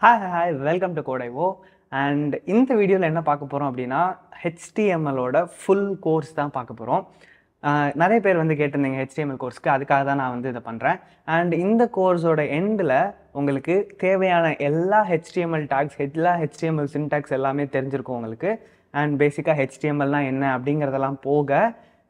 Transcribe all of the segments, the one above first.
hi hi welcome to கோடைவோ and இந்த வீடியோவில் என்ன பார்க்க போகிறோம் அப்படின்னா ஹெச்டிஎம்எலோட ஃபுல் கோர்ஸ் தான் பார்க்க போகிறோம் நிறைய பேர் வந்து கேட்டிருந்தீங்க ஹெச்டிஎம்எல் கோர்ஸ்க்கு அதுக்காக தான் நான் வந்து இதை பண்ணுறேன் அண்ட் இந்த கோர்ஸோட எண்டில் உங்களுக்கு தேவையான எல்லா ஹெச்டிஎம்எல் டேக்ஸ் எல்லா ஹெச்டிஎம்எல் சின்டாக்ஸ் எல்லாமே தெரிஞ்சிருக்கும் உங்களுக்கு அண்ட் பேசிக்காக ஹெச்டிஎம்எல்னால் என்ன அப்படிங்கிறதெல்லாம் போக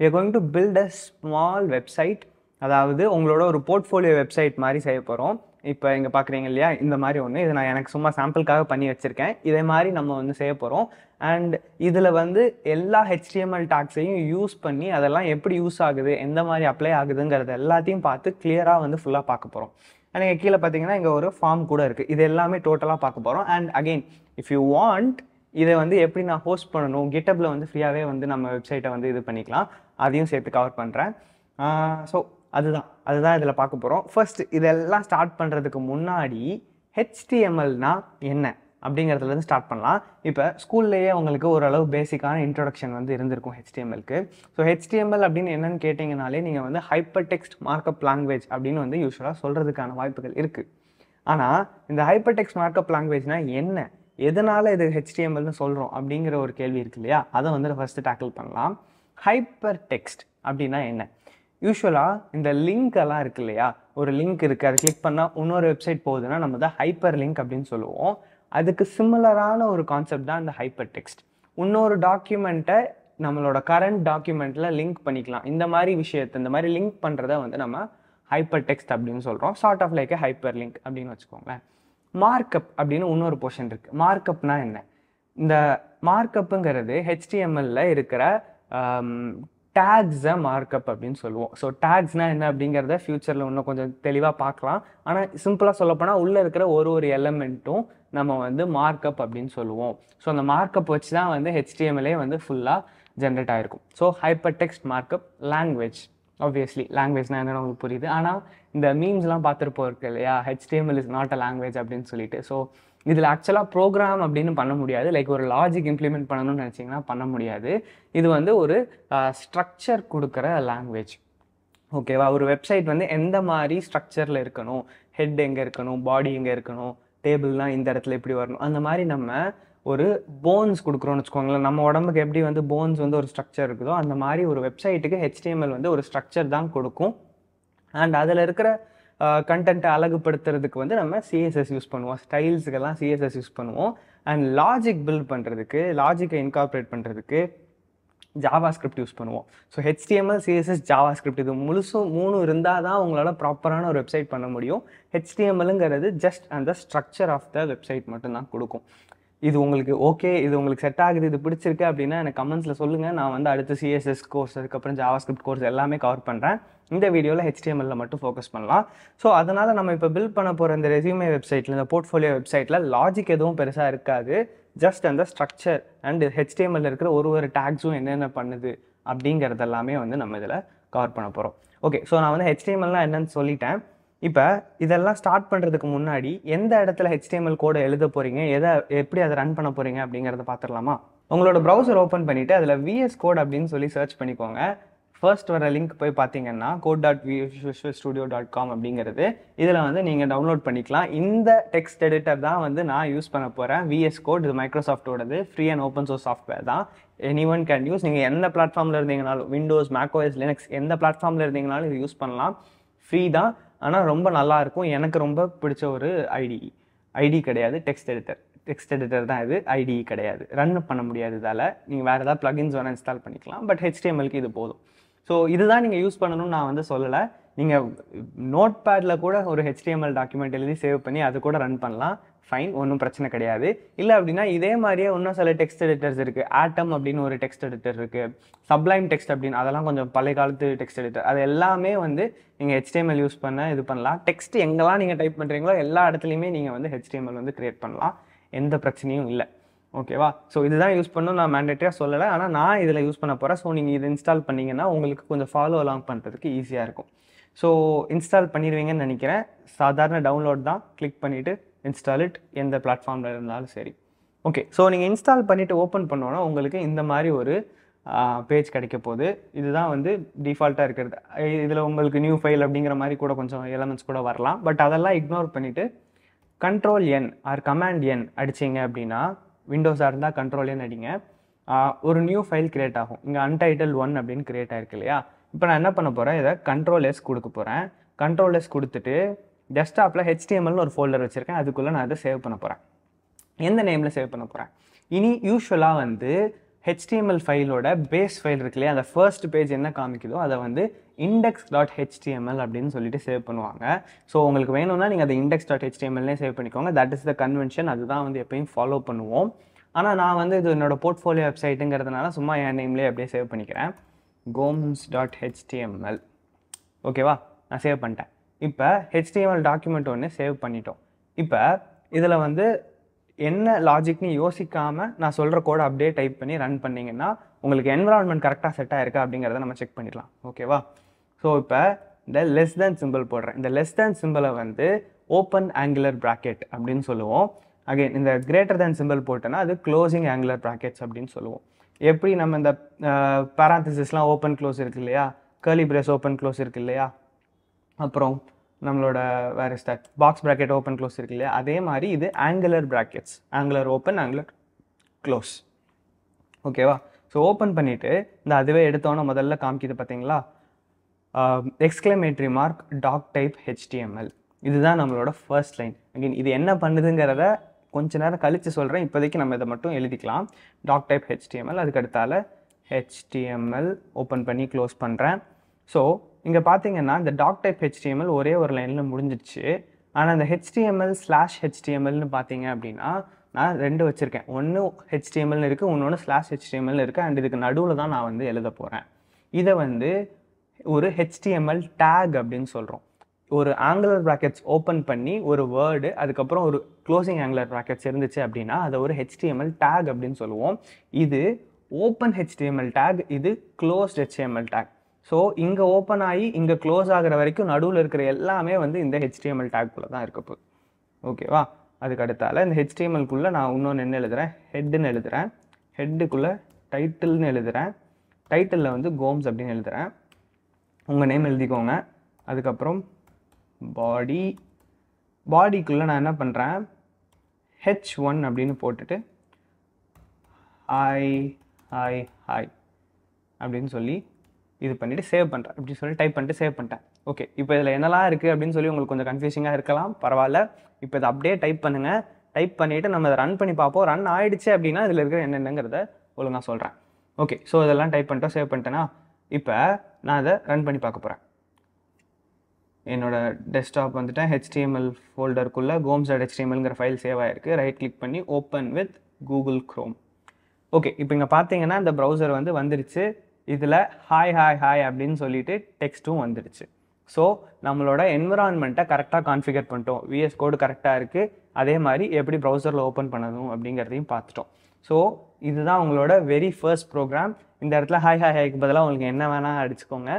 we going to build a small website அதாவது உங்களோட ஒரு போர்ட்ஃபோலியோ வெப்சைட் மாதிரி செய்ய போகிறோம் இப்போ இங்கே பார்க்குறீங்க இல்லையா இந்த மாதிரி ஒன்று இது நான் எனக்கு சும்மா சாம்பிளுக்காக பண்ணி வச்சுருக்கேன் இதே மாதிரி நம்ம வந்து செய்ய போகிறோம் அண்ட் இதில் வந்து எல்லா ஹெச்டிஎம்எல் டாக்ஸையும் யூஸ் பண்ணி அதெல்லாம் எப்படி யூஸ் ஆகுது எந்த மாதிரி அப்ளை ஆகுதுங்கிறது எல்லாத்தையும் பார்த்து கிளியராக வந்து ஃபுல்லாக பார்க்க போகிறோம் அண்ட் இங்கே கீழே பார்த்தீங்கன்னா இங்கே ஒரு ஃபார்ம் கூட இருக்குது இது எல்லாமே டோட்டலாக பார்க்க போகிறோம் and again if you want இதை வந்து எப்படி நான் ஹோஸ்ட் பண்ணணும் கிட்டப்பில் வந்து ஃப்ரீயாகவே வந்து நம்ம வெப்சைட்டை வந்து இது பண்ணிக்கலாம் அதையும் சேர்த்து கவர் பண்ணுறேன் ஸோ அதுதான் அதுதான் இதில் பார்க்க போகிறோம் ஃபர்ஸ்ட் இதெல்லாம் ஸ்டார்ட் பண்ணுறதுக்கு முன்னாடி ஹெச்டிஎம்எல்னா என்ன அப்படிங்கிறதுலேருந்து ஸ்டார்ட் பண்ணலாம் இப்போ ஸ்கூல்லேயே உங்களுக்கு ஓரளவு பேசிக்கான இன்ட்ரொடக்ஷன் வந்து இருந்திருக்கும் ஹெச்டிஎம்எல்க்கு ஸோ ஹெச்டிஎம்எல் அப்படின்னு என்னென்னு கேட்டிங்கனாலே நீங்கள் வந்து ஹைப்பர் டெக்ஸ்ட் மார்க்கப் லாங்குவேஜ் அப்படின்னு வந்து யூஸ்வலாக சொல்கிறதுக்கான வாய்ப்புகள் இருக்குது ஆனால் இந்த ஹைப்பர் டெக்ஸ்ட் மார்க்கப் லாங்குவேஜ்னால் என்ன எதனால் இது ஹெச்டிஎம்எல்னு சொல்கிறோம் அப்படிங்கிற ஒரு கேள்வி இருக்கு இல்லையா அதை வந்து ஃபஸ்ட்டு டேக்கிள் பண்ணலாம் ஹைப்பர் டெக்ஸ்ட் அப்படின்னா என்ன யூஸ்வலாக இந்த லிங்க் எல்லாம் இருக்கு இல்லையா ஒரு லிங்க் இருக்குது அதை கிளிக் பண்ணால் இன்னொரு வெப்சைட் போகுதுன்னா நம்ம தான் ஹைப்பர் லிங்க் அப்படின்னு சொல்லுவோம் அதுக்கு சிமிலரான ஒரு கான்செப்ட் தான் இந்த ஹைப்பர் டெக்ஸ்ட் இன்னொரு டாக்குமெண்ட்டை நம்மளோட கரண்ட் டாக்குமெண்ட்டில் லிங்க் பண்ணிக்கலாம் இந்த மாதிரி விஷயத்தை இந்த மாதிரி லிங்க் பண்ணுறத வந்து நம்ம ஹைப்பர் டெக்ஸ்ட் அப்படின்னு சொல்கிறோம் sort of like hyper link அப்படின்னு வச்சுக்கோங்களேன் மார்க்கப் அப்படின்னு இன்னொரு போர்ஷன் இருக்குது மார்க்கப்னால் என்ன இந்த மார்க்கப்புங்கிறது ஹெச்டிஎம்எல்ல இருக்கிற டேக்ஸை மார்க்கப் அப்படின்னு சொல்லுவோம் ஸோ டேக்ஸ்னால் என்ன அப்படிங்கிறத ஃப்யூச்சரில் இன்னும் கொஞ்சம் தெளிவாக பார்க்கலாம் ஆனால் சிம்பிளாக சொல்லப்போனால் உள்ளே இருக்கிற ஒரு ஒரு எலமெண்ட்டும் நம்ம வந்து மார்க்கப் அப்படின்னு சொல்லுவோம் ஸோ அந்த மார்க்கப் வச்சு தான் வந்து ஹெச்டிஎம்எல்ஏ வந்து ஃபுல்லாக ஜென்ரேட் ஆகிருக்கும் so hyper text markup language obviously லாங்குவேஜ்னால் என்னென்னு உங்களுக்கு புரியுது ஆனால் இந்த மீம்ஸ்லாம் பார்த்துருப்போம் இருக்கு இல்லையா HTML is not a language அப்படின்னு சொல்லிட்டு ஸோ இதில் ஆக்சுவலாக ப்ரோக்ராம் அப்படின்னு பண்ண முடியாது லைக் ஒரு லாஜிக் இம்ப்ளிமெண்ட் பண்ணணும்னு நினச்சிங்கன்னா பண்ண முடியாது இது வந்து ஒரு ஸ்ட்ரக்சர் கொடுக்குற லாங்குவேஜ் ஓகேவா ஒரு வெப்சைட் வந்து எந்த மாதிரி ஸ்ட்ரக்சரில் இருக்கணும் ஹெட் எங்கே இருக்கணும் பாடி எங்கே இருக்கணும் டேபிள்லாம் இந்த இடத்துல எப்படி வரணும் அந்த மாதிரி நம்ம ஒரு போன்ஸ் கொடுக்குறோம்னு வச்சுக்கோங்களேன் நம்ம உடம்புக்கு எப்படி வந்து போன்ஸ் வந்து ஒரு ஸ்ட்ரக்சர் இருக்குதோ அந்த மாதிரி ஒரு வெப்சைட்டுக்கு ஹெச்டிஎம்எல் வந்து ஒரு ஸ்ட்ரக்சர் தான் கொடுக்கும் அண்ட் அதில் இருக்கிற கண்டென்ட்டை அழகுபடுத்துறதுக்கு வந்து நம்ம சிஎஸ்எஸ் யூஸ் பண்ணுவோம் ஸ்டைல்ஸுக்கெல்லாம் சிஎஸ்எஸ் யூஸ் பண்ணுவோம் அண்ட் லாஜிக் பில்ட் பண்ணுறதுக்கு லாஜிக்கை இன்கார்பரேட் பண்ணுறதுக்கு ஜாவா ஸ்கிரிப்ட் யூஸ் பண்ணுவோம் so HTML CSS JavaScript இது முழுசும் மூணு இருந்தால் தான் உங்களால் ப்ராப்பரான ஒரு வெப்சைட் பண்ண முடியும் ஹெச்டிஎம்எல்ங்கிறது ஜஸ்ட் அந்த ஸ்ட்ரக்சர் ஆஃப் த வெப்சைட் மட்டும்தான் கொடுக்கும் இது உங்களுக்கு ஓகே இது உங்களுக்கு செட் ஆகுது இது பிடிச்சிருக்கு அப்படின்னா எனக்கு கமெண்ட்ஸில் சொல்லுங்கள் நான் வந்து அடுத்த சிஎஸ்எஸ் கோர்ஸ் அதுக்கப்புறம் ஜாவா ஸ்கிரிப்ட் கோர்ஸ் எல்லாமே கவர் பண்ணுறேன் இந்த வீடியோவில் ஹெச்டிஎம்எல்ல மட்டும் ஃபோக்கஸ் பண்ணலாம் ஸோ அதனால் நம்ம இப்போ பில்ட் பண்ண போகிற இந்த ரெசியூமே வெப்சைட்டில் இந்த போர்ட்ஃபோலியோ வெப்சைட்டில் லாஜிக் எதுவும் பெருசாக இருக்காது ஜஸ்ட் அந்த ஸ்ட்ரக்சர் அண்ட் ஹெச்டிஎம்எல் இருக்கிற ஒரு ஒரு டேக்ஸும் என்னென்ன பண்ணுது அப்படிங்கிறது எல்லாமே வந்து நம்ம இதில் கவர் பண்ண போகிறோம் ஓகே ஸோ நான் வந்து ஹெச்டிஎம்எல்லாம் என்னென்னு சொல்லிட்டேன் இப்போ இதெல்லாம் ஸ்டார்ட் பண்ணுறதுக்கு முன்னாடி எந்த இடத்துல ஹெச்டிஎம்எல் கோடை எழுத போகிறீங்க எதை எப்படி அதை ரன் பண்ண போகிறீங்க அப்படிங்கிறத பார்த்துடலாமா உங்களோட ப்ரௌசர் ஓப்பன் பண்ணிவிட்டு அதில் விஎஸ் கோட் அப்படின்னு சொல்லி சர்ச் பண்ணிக்கோங்க ஃபர்ஸ்ட் வர லிங்க் போய் பார்த்தீங்கன்னா code dot visual studio dot com அப்படிங்கிறது இதில் வந்து நீங்கள் டவுன்லோட் பண்ணிக்கலாம் இந்த டெக்ஸ்ட் எடிட்டர் தான் வந்து நான் யூஸ் பண்ண போகிறேன் விஎஸ் கோட் இது மைக்ரோசாஃப்டோடது free and open source software தான் எனி ஒன் கேன் யூஸ் நீங்கள் எந்த பிளாட்ஃபார்மில் இருந்தீங்கனாலும் விண்டோஸ் மேக்கோஎஸ் லினக்ஸ் எந்த பிளாட்ஃபார்மில் இருந்தீங்கனாலும் இது யூஸ் பண்ணலாம் ஃப்ரீ தான் ஆனால் ரொம்ப நல்லாயிருக்கும் எனக்கு ரொம்ப பிடிச்ச ஒரு ஐடி ஐடி கிடையாது டெக்ஸ்ட் எடிட்டர் டெக்ஸ்ட் எடிட்டர் தான் இது ஐடி கிடையாது ரன் பண்ண முடியாது இதால் நீங்கள் வேறு ஏதாவது ப்ளகின்ஸ் வேணால் இன்ஸ்டால் பண்ணிக்கலாம் பட் ஹெச்டிஎம்எல்க்கு இது போதும் ஸோ இதுதான் நீங்கள் யூஸ் பண்ணணும்னு நான் வந்து சொல்லலை நீங்கள் நோட் பேடில் கூட ஒரு ஹெச்டிஎம்எல் டாக்குமெண்ட் எழுதி சேவ் பண்ணி அது கூட ரன் பண்ணலாம் ஃபைன் ஒன்றும் பிரச்சனை கிடையாது இல்லை அப்படின்னா இதே மாதிரியே இன்னும் சில டெக்ஸ்ட் எடிட்டர்ஸ் இருக்குது ஆட்டம் அப்படின்னு ஒரு டெக்ஸ்ட் எடிட்டர் இருக்குது சப்ளைம் டெக்ஸ்ட் அப்படின்னு அதெல்லாம் கொஞ்சம் பழைய காலத்து டெக்ஸ்ட் எடிட்டர் அது எல்லாமே வந்து நீங்கள் ஹெச்டிஎம்எல் யூஸ் பண்ண இது பண்ணலாம் டெக்ஸ்ட் எங்கெல்லாம் நீங்கள் டைப் பண்ணுறீங்களோ எல்லா இடத்துலையுமே நீங்கள் வந்து ஹெச்டிஎம்எல் வந்து க்ரியேட் பண்ணலாம் எந்த பிரச்சனையும் இல்லை ஓகேவா ஸோ இதுதான் யூஸ் பண்ணணும் நான் மேண்டேட்டரியாக சொல்லலை ஆனால் நான் இதில் யூஸ் பண்ண போகிறேன் ஸோ நீங்கள் இதை இன்ஸ்டால் பண்ணிங்கன்னா உங்களுக்கு கொஞ்சம் ஃபாலோ அலாங் பண்ணுறதுக்கு ஈஸியாக இருக்கும் ஸோ இன்ஸ்டால் பண்ணிடுவீங்கன்னு நினைக்கிறேன் சாதாரண டவுன்லோட் தான் கிளிக் பண்ணிவிட்டு இன்ஸ்டால் இட் எந்த பிளாட்ஃபார்மில் இருந்தாலும் சரி ஓகே ஸோ நீங்கள் இன்ஸ்டால் பண்ணிவிட்டு ஓப்பன் பண்ணோன்னா உங்களுக்கு இந்த மாதிரி ஒரு பேஜ் கிடைக்க போகுது இதுதான் வந்து டிஃபால்ட்டாக இருக்கிறது இதில் உங்களுக்கு நியூ ஃபைல் அப்படிங்கிற மாதிரி கூட கொஞ்சம் எலமெண்ட்ஸ் கூட வரலாம் பட் அதெல்லாம் இக்னோர் பண்ணிவிட்டு control N or command N அடிச்சிங்க அப்படின்னா விண்டோஸாக இருந்தால் கண்ட்ரோலேன்னு அடிங்க ஒரு நியூ ஃபைல் க்ரியேட் ஆகும் இங்கே அன்டைட்டில் ஒன் அப்படின்னு க்ரியேட் ஆயிருக்கு இல்லையா இப்போ நான் என்ன பண்ண போகிறேன் இதை கண்ட்ரோல் எஸ் கொடுக்க போகிறேன் கண்ட்ரோல் எஸ் கொடுத்துட்டு டெஸ்க்டாப்பில் ஹெச்டிஎம்எல்னு ஒரு ஃபோல்டர் வச்சுருக்கேன் அதுக்குள்ளே நான் அதை சேவ் பண்ண போகிறேன் எந்த நேமில் சேவ் பண்ண போகிறேன் இனி யூஸ்வலாக வந்து ஹெச்டிஎம்எல் ஃபைலோட பேஸ் ஃபைல் இருக்கு இல்லையா அந்த ஃபர்ஸ்ட் பேஜ் என்ன காமிக்குதோ அதை வந்து இண்டெக்ஸ் டாட் ஹெச்டிஎம்எல் அப்படின்னு சொல்லிட்டு சேவ் பண்ணுவாங்க ஸோ உங்களுக்கு வேணும்னா நீங்கள் அதை இண்டெக்ஸ் டாட் ஹெச்டிஎம்எல்லே சேவ் பண்ணிக்கோங்க தட் இஸ் த கன்வென்ஷன் அதுதான் வந்து எப்பயும் ஃபாலோ பண்ணுவோம் ஆனால் நான் வந்து இது என்னோடய போர்ட்ஃபோலியோ வெப்சைட்டுங்கிறதுனால சும்மா என் நேம்லேயே அப்படியே சேவ் பண்ணிக்கிறேன் கோம்ஸ் டாட் ஹெச்டிஎம்எல் ஓகேவா நான் சேவ் பண்ணிட்டேன் இப்போ ஹெச்டிஎம்எல் டாக்குமெண்ட் ஒன்று சேவ் பண்ணிட்டோம் இப்போ இதில் வந்து என்ன லாஜிக்னு யோசிக்காமல் நான் சொல்கிற கோடை அப்படியே டைப் பண்ணி ரன் பண்ணிங்கன்னா உங்களுக்கு என்விரான்மெண்ட் கரெக்டாக செட் ஆயிருக்கா அப்படிங்கிறத நம்ம செக் பண்ணிடலாம் ஓகேவா ஸோ இப்போ இந்த லெஸ் தேன் சிம்பிள் போடுறேன் இந்த லெஸ் தேன் சிம்பிளை வந்து ஓப்பன் ஆங்குலர் ப்ராக்கெட் அப்படின்னு சொல்லுவோம் அகைன் இந்த கிரேட்டர் தேன் சிம்பிள் போட்டோன்னா அது க்ளோசிங் ஆங்குலர் ப்ராக்கெட்ஸ் அப்படின்னு சொல்லுவோம் எப்படி நம்ம இந்த பேராந்தசிஸ்லாம் ஓப்பன் க்ளோஸ் இருக்கு இல்லையா கேர்லி பிரேஸ் ஓப்பன் க்ளோஸ் இருக்கு இல்லையா அப்புறம் நம்மளோட வேறு start box bracket open close இருக்கு இல்லையா அதே மாதிரி இது angular brackets angular open angular close ஓகேவா ஸோ ஓப்பன் பண்ணிவிட்டு இந்த அதுவே எடுத்தோன்னே முதல்ல காமிக்கிது பார்த்தீங்களா exclamatory mark doc type HTML இதுதான் நம்மளோட ஃபர்ஸ்ட் லைன் அகெயின் இது என்ன பண்ணுதுங்கிறத கொஞ்ச நேரம் கழித்து சொல்கிறேன் இப்போதைக்கு நம்ம இதை மட்டும் எழுதிக்கலாம் டாக் டைப் ஹெச்டிஎம்எல் அதுக்கடுத்தால ஹெச்டிஎம்எல் ஓப்பன் பண்ணி க்ளோஸ் பண்ணுறேன் ஸோ இங்கே பார்த்தீங்கன்னா இந்த டாக் டைப் ஹெச்டிஎம்எல் ஒரே ஒரு லைனில் முடிஞ்சிடுச்சு ஆனால் அந்த ஹெச்டிஎம்எல் ஸ்லாஷ் ஹெச்டிஎம்எல்னு பார்த்தீங்க அப்படின்னா நான் ரெண்டு வச்சுருக்கேன் ஒன்று ஹெச்டிஎம்எல்னு இருக்குது இன்னொன்று ஸ்லாஷ் ஹெச்டிஎம்எல்னு இருக்குது அண்ட் இதுக்கு நடுவில் தான் நான் வந்து எழுத போகிறேன் இதை வந்து ஒரு ஹெச்டிஎம்எல் டேக் அப்படின்னு சொல்கிறோம் ஒரு ஆங்குலர் ப்ராக்கெட்ஸ் ஓப்பன் பண்ணி ஒரு வேர்டு அதுக்கப்புறம் ஒரு க்ளோசிங் ஆங்குலர் ப்ராக்கெட்ஸ் இருந்துச்சு அப்படின்னா அதை ஒரு ஹெச்டிஎம்எல் டேக் அப்படின்னு சொல்லுவோம் இது ஓப்பன் ஹெச்டிஎம்எல் டேக் இது க்ளோஸ்ட் ஹெச்டிஎம்எல் டேக் ஸோ இங்கே ஓப்பன் ஆகி இங்கே க்ளோஸ் ஆகிற வரைக்கும் நடுவில் இருக்கிற எல்லாமே வந்து இந்த ஹெச்டிஎம்எல் டேக்குள்ளே தான் இருக்க போகுது ஓகேவா அதுக்கு அடுத்தால இந்த ஹெச்டிஎம்எல்குள்ளே நான் இன்னொன்று என்ன எழுதுகிறேன் ஹெட்டுன்னு எழுதுகிறேன் ஹெட்டுக்குள்ளே டைட்டில்னு எழுதுகிறேன் டைட்டிலில் வந்து கோம்ஸ் அப்படின்னு எழுதுகிறேன் உங்கள் நேம் எழுதிக்கோங்க அதுக்கப்புறம் பாடி பாடிக்குள்ளே நான் என்ன பண்ணுறேன் ஹெச் ஒன் அப்படின்னு போட்டுட்டு ஹாய் ஹாய் ஹாய் அப்படின்னு சொல்லி இது பண்ணிவிட்டு சேவ் பண்ணுறேன் அப்படி சொல்லி டைப் பண்ணிட்டு சேவ் பண்ணிட்டேன் ஓகே இப்போ இதில் என்னெல்லாம் இருக்குது அப்படின்னு சொல்லி உங்களுக்கு கொஞ்சம் கன்ஃபியூஷிங்காக இருக்கலாம் பரவாயில்ல இப்போ இதை அப்படியே டைப் பண்ணுங்கள் டைப் பண்ணிவிட்டு நம்ம இதை ரன் பண்ணி பார்ப்போம் ரன் ஆகிடுச்சு அப்படின்னா இதில் இருக்கிற என்னென்னங்கிறத ஒழுங்காக சொல்கிறேன் ஓகே ஸோ இதெல்லாம் டைப் பண்ணிட்டோம் சேவ் பண்ணிட்டேன்னா இப்போ நான் அதை ரன் பண்ணி பார்க்க போகிறேன் என்னோடய டெஸ்க்டாப் வந்துட்டு ஹெச்டிஎம்எல் ஃபோல்டருக்குள்ளே கோம்ஸ் அட் ஹெச்டிஎம்எல்ங்கிற ஃபைல் சேவ் ஆகிருக்கு ரைட் கிளிக் பண்ணி open with Google Chrome okay இப்போ இங்கே பார்த்தீங்கன்னா இந்த ப்ரௌசர் வந்து வந்துருச்சு இதில் ஹாய் ஹாய் ஹாய் அப்படின்னு சொல்லிட்டு டெக்ஸ்ட்டும் வந்துடுச்சு ஸோ நம்மளோட என்விரான்மெண்ட்டை கரெக்டாக கான்ஃபிகர் பண்ணிட்டோம் விஎஸ் கோடு கரெக்டாக இருக்குது அதே மாதிரி எப்படி ப்ரௌசரில் ஓப்பன் பண்ணணும் அப்படிங்கிறதையும் பார்த்துட்டோம் ஸோ இதுதான் உங்களோட வெரி ஃபர்ஸ்ட் ப்ரோக்ராம் இந்த இடத்துல ஹாய் ஹாய் ஹாய்க்கு பதிலாக உங்களுக்கு என்ன வேணால் அடிச்சுக்கோங்க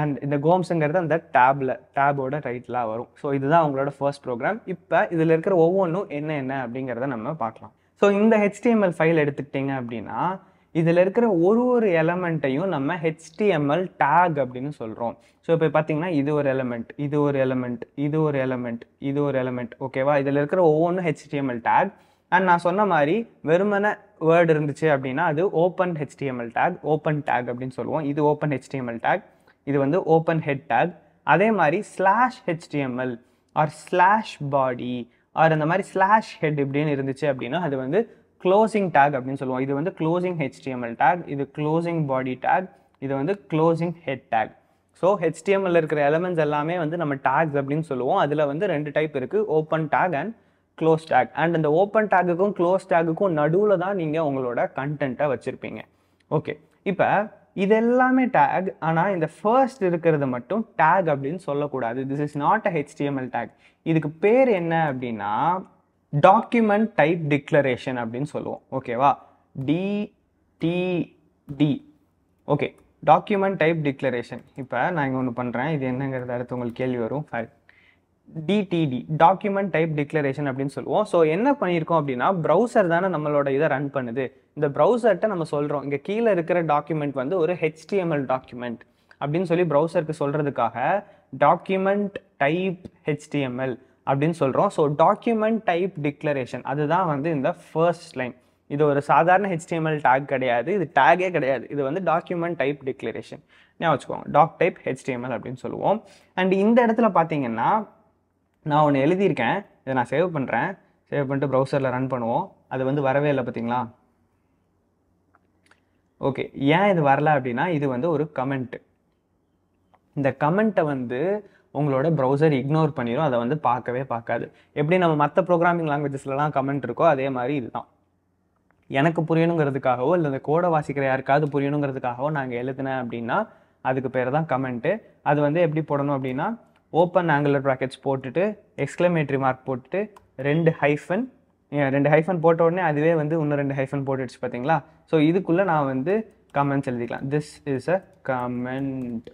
அண்ட் இந்த கோம்ஸுங்கிறது அந்த டேபில் டேபோட ரைட்லாம் வரும் ஸோ இதுதான் உங்களோட ஃபர்ஸ்ட் ப்ரோக்ராம் இப்போ இதில் இருக்கிற ஒவ்வொன்றும் என்ன என்ன அப்படிங்கிறத நம்ம பார்க்கலாம் ஸோ இந்த ஹெச்டிஎம்எல் ஃபைல் எடுத்துக்கிட்டிங்க அப்படின்னா இதில் இருக்கிற ஒரு ஒரு எலமெண்ட்டையும் நம்ம ஹெச்டிஎம்எல் டேக் அப்படின்னு சொல்கிறோம் ஸோ இப்போ பார்த்தீங்கன்னா இது ஒரு எலமெண்ட் இது ஒரு எலமெண்ட் இது ஒரு எலமெண்ட் இது ஒரு எலமெண்ட் ஓகேவா இதில் இருக்கிற ஒவ்வொன்றும் ஹெச்டிஎம்எல் டேக் அண்ட் நான் சொன்ன மாதிரி வெறுமன வேர்டு இருந்துச்சு அப்படின்னா அது open HTML tag open tag அப்படின்னு சொல்லுவோம் இது ஓப்பன் ஹெச்டிஎம்எல் டேக் இது வந்து ஓப்பன் ஹெட் டேக் அதே மாதிரி slash HTML or slash body or அந்த மாதிரி ஸ்லாஷ் ஹெட் இப்படின்னு இருந்துச்சு அப்படின்னா அது வந்து க்ளோசிங் டேக் அப்படின்னு சொல்லுவோம் இது வந்து க்ளோசிங் ஹெச்டிஎம்எல் டேக் இது க்ளோசிங் பாடி டேக் இது வந்து closing head tag so HTML இருக்கிற எலமெண்ட்ஸ் எல்லாமே வந்து நம்ம டேக்ஸ் அப்படின்னு சொல்லுவோம் அதில் வந்து ரெண்டு டைப் இருக்குது open tag and close tag and அந்த ஓப்பன் டேக்குக்கும் க்ளோஸ் டேக்குக்கும் நடுவில் தான் நீங்கள் உங்களோட கண்டென்ட்டை வச்சுருப்பீங்க ஓகே இப்போ இது எல்லாமே டேக் ஆனால் இந்த ஃபர்ஸ்ட் இருக்கிறது மட்டும் டேக் அப்படின்னு சொல்லக்கூடாது this is not a HTML tag இதுக்கு பேர் என்ன அப்படின்னா டாக்குமெண்ட் டைப் டிக்ளரேஷன் அப்படின்னு சொல்லுவோம் ஓகேவா DTD okay document type declaration இப்போ நான் இங்கே ஒன்று பண்ணுறேன் இது என்னங்கிறது அடுத்து உங்களுக்கு கேள்வி வரும் five DTD document type declaration அப்படின்னு சொல்லுவோம் ஸோ என்ன பண்ணியிருக்கோம் அப்படின்னா ப்ரௌசர் தானே நம்மளோட இதை ரன் பண்ணுது இந்த ப்ரௌசர்கிட்ட நம்ம சொல்கிறோம் இங்கே கீழே இருக்கிற டாக்குமெண்ட் வந்து ஒரு ஹெச்டிஎம்எல் டாக்குமெண்ட் அப்படின்னு சொல்லி ப்ரௌசருக்கு சொல்கிறதுக்காக டாக்குமெண்ட் டைப் ஹெச்டிஎம்எல் அப்படின்னு சொல்கிறோம் ஸோ டாக்குமெண்ட் டைப் டிக்ளரேஷன் அதுதான் வந்து இந்த ஃபர்ஸ்ட் லைன் இது ஒரு சாதாரண ஹெச்டிஎம்எல் டேக் கிடையாது இது டேகே கிடையாது இது வந்து டாக்குமெண்ட் டைப் டிக்ளரேஷன் ஞாபகம் வச்சுக்கோங்க டாக் டைப் ஹெச்டிஎம்எல் அப்படின்னு சொல்லுவோம் அண்ட் இந்த இடத்துல பார்த்தீங்கன்னா நான் ஒன்று எழுதியிருக்கேன் இதை நான் சேவ் பண்ணுறேன் சேவ் பண்ணிட்டு ப்ரௌசரில் ரன் பண்ணுவோம் அது வந்து வரவே இல்லை பார்த்தீங்களா ஓகே ஏன் இது வரல அப்படின்னா இது வந்து ஒரு கமெண்ட்டு இந்த கமெண்ட்டை வந்து உங்களோட ப்ரௌசர் இக்னோர் பண்ணிடும் அதை வந்து பார்க்கவே பார்க்காது எப்படி நம்ம மற்ற ப்ரோக்ராமிங் லாங்குவேஜஸ்லலாம் கமெண்ட் இருக்கோ அதே மாதிரி இதுதான் எனக்கு புரியணுங்கிறதுக்காகவோ இல்லை இந்த கோடை வாசிக்கிற யாருக்காவது புரியணுங்கிறதுக்காகவோ நாங்கள் எழுதினேன் அப்படின்னா அதுக்கு பேர் தான் கமெண்ட்டு அது வந்து எப்படி போடணும் அப்படின்னா ஓப்பன் ஆங்குலர் ப்ராக்கெட்ஸ் போட்டுட்டு எக்ஸ்க்ளமேட்ரி மார்க் போட்டுட்டு ரெண்டு ஹைஃபன் ரெண்டு ஹைஃபன் போட்ட உடனே அதுவே வந்து இன்னும் ரெண்டு ஹைஃபன் போட்டுடுச்சு பார்த்தீங்களா ஸோ இதுக்குள்ளே நான் வந்து கமெண்ட்ஸ் எழுதிக்கலாம் திஸ் இஸ் அ கமெண்ட்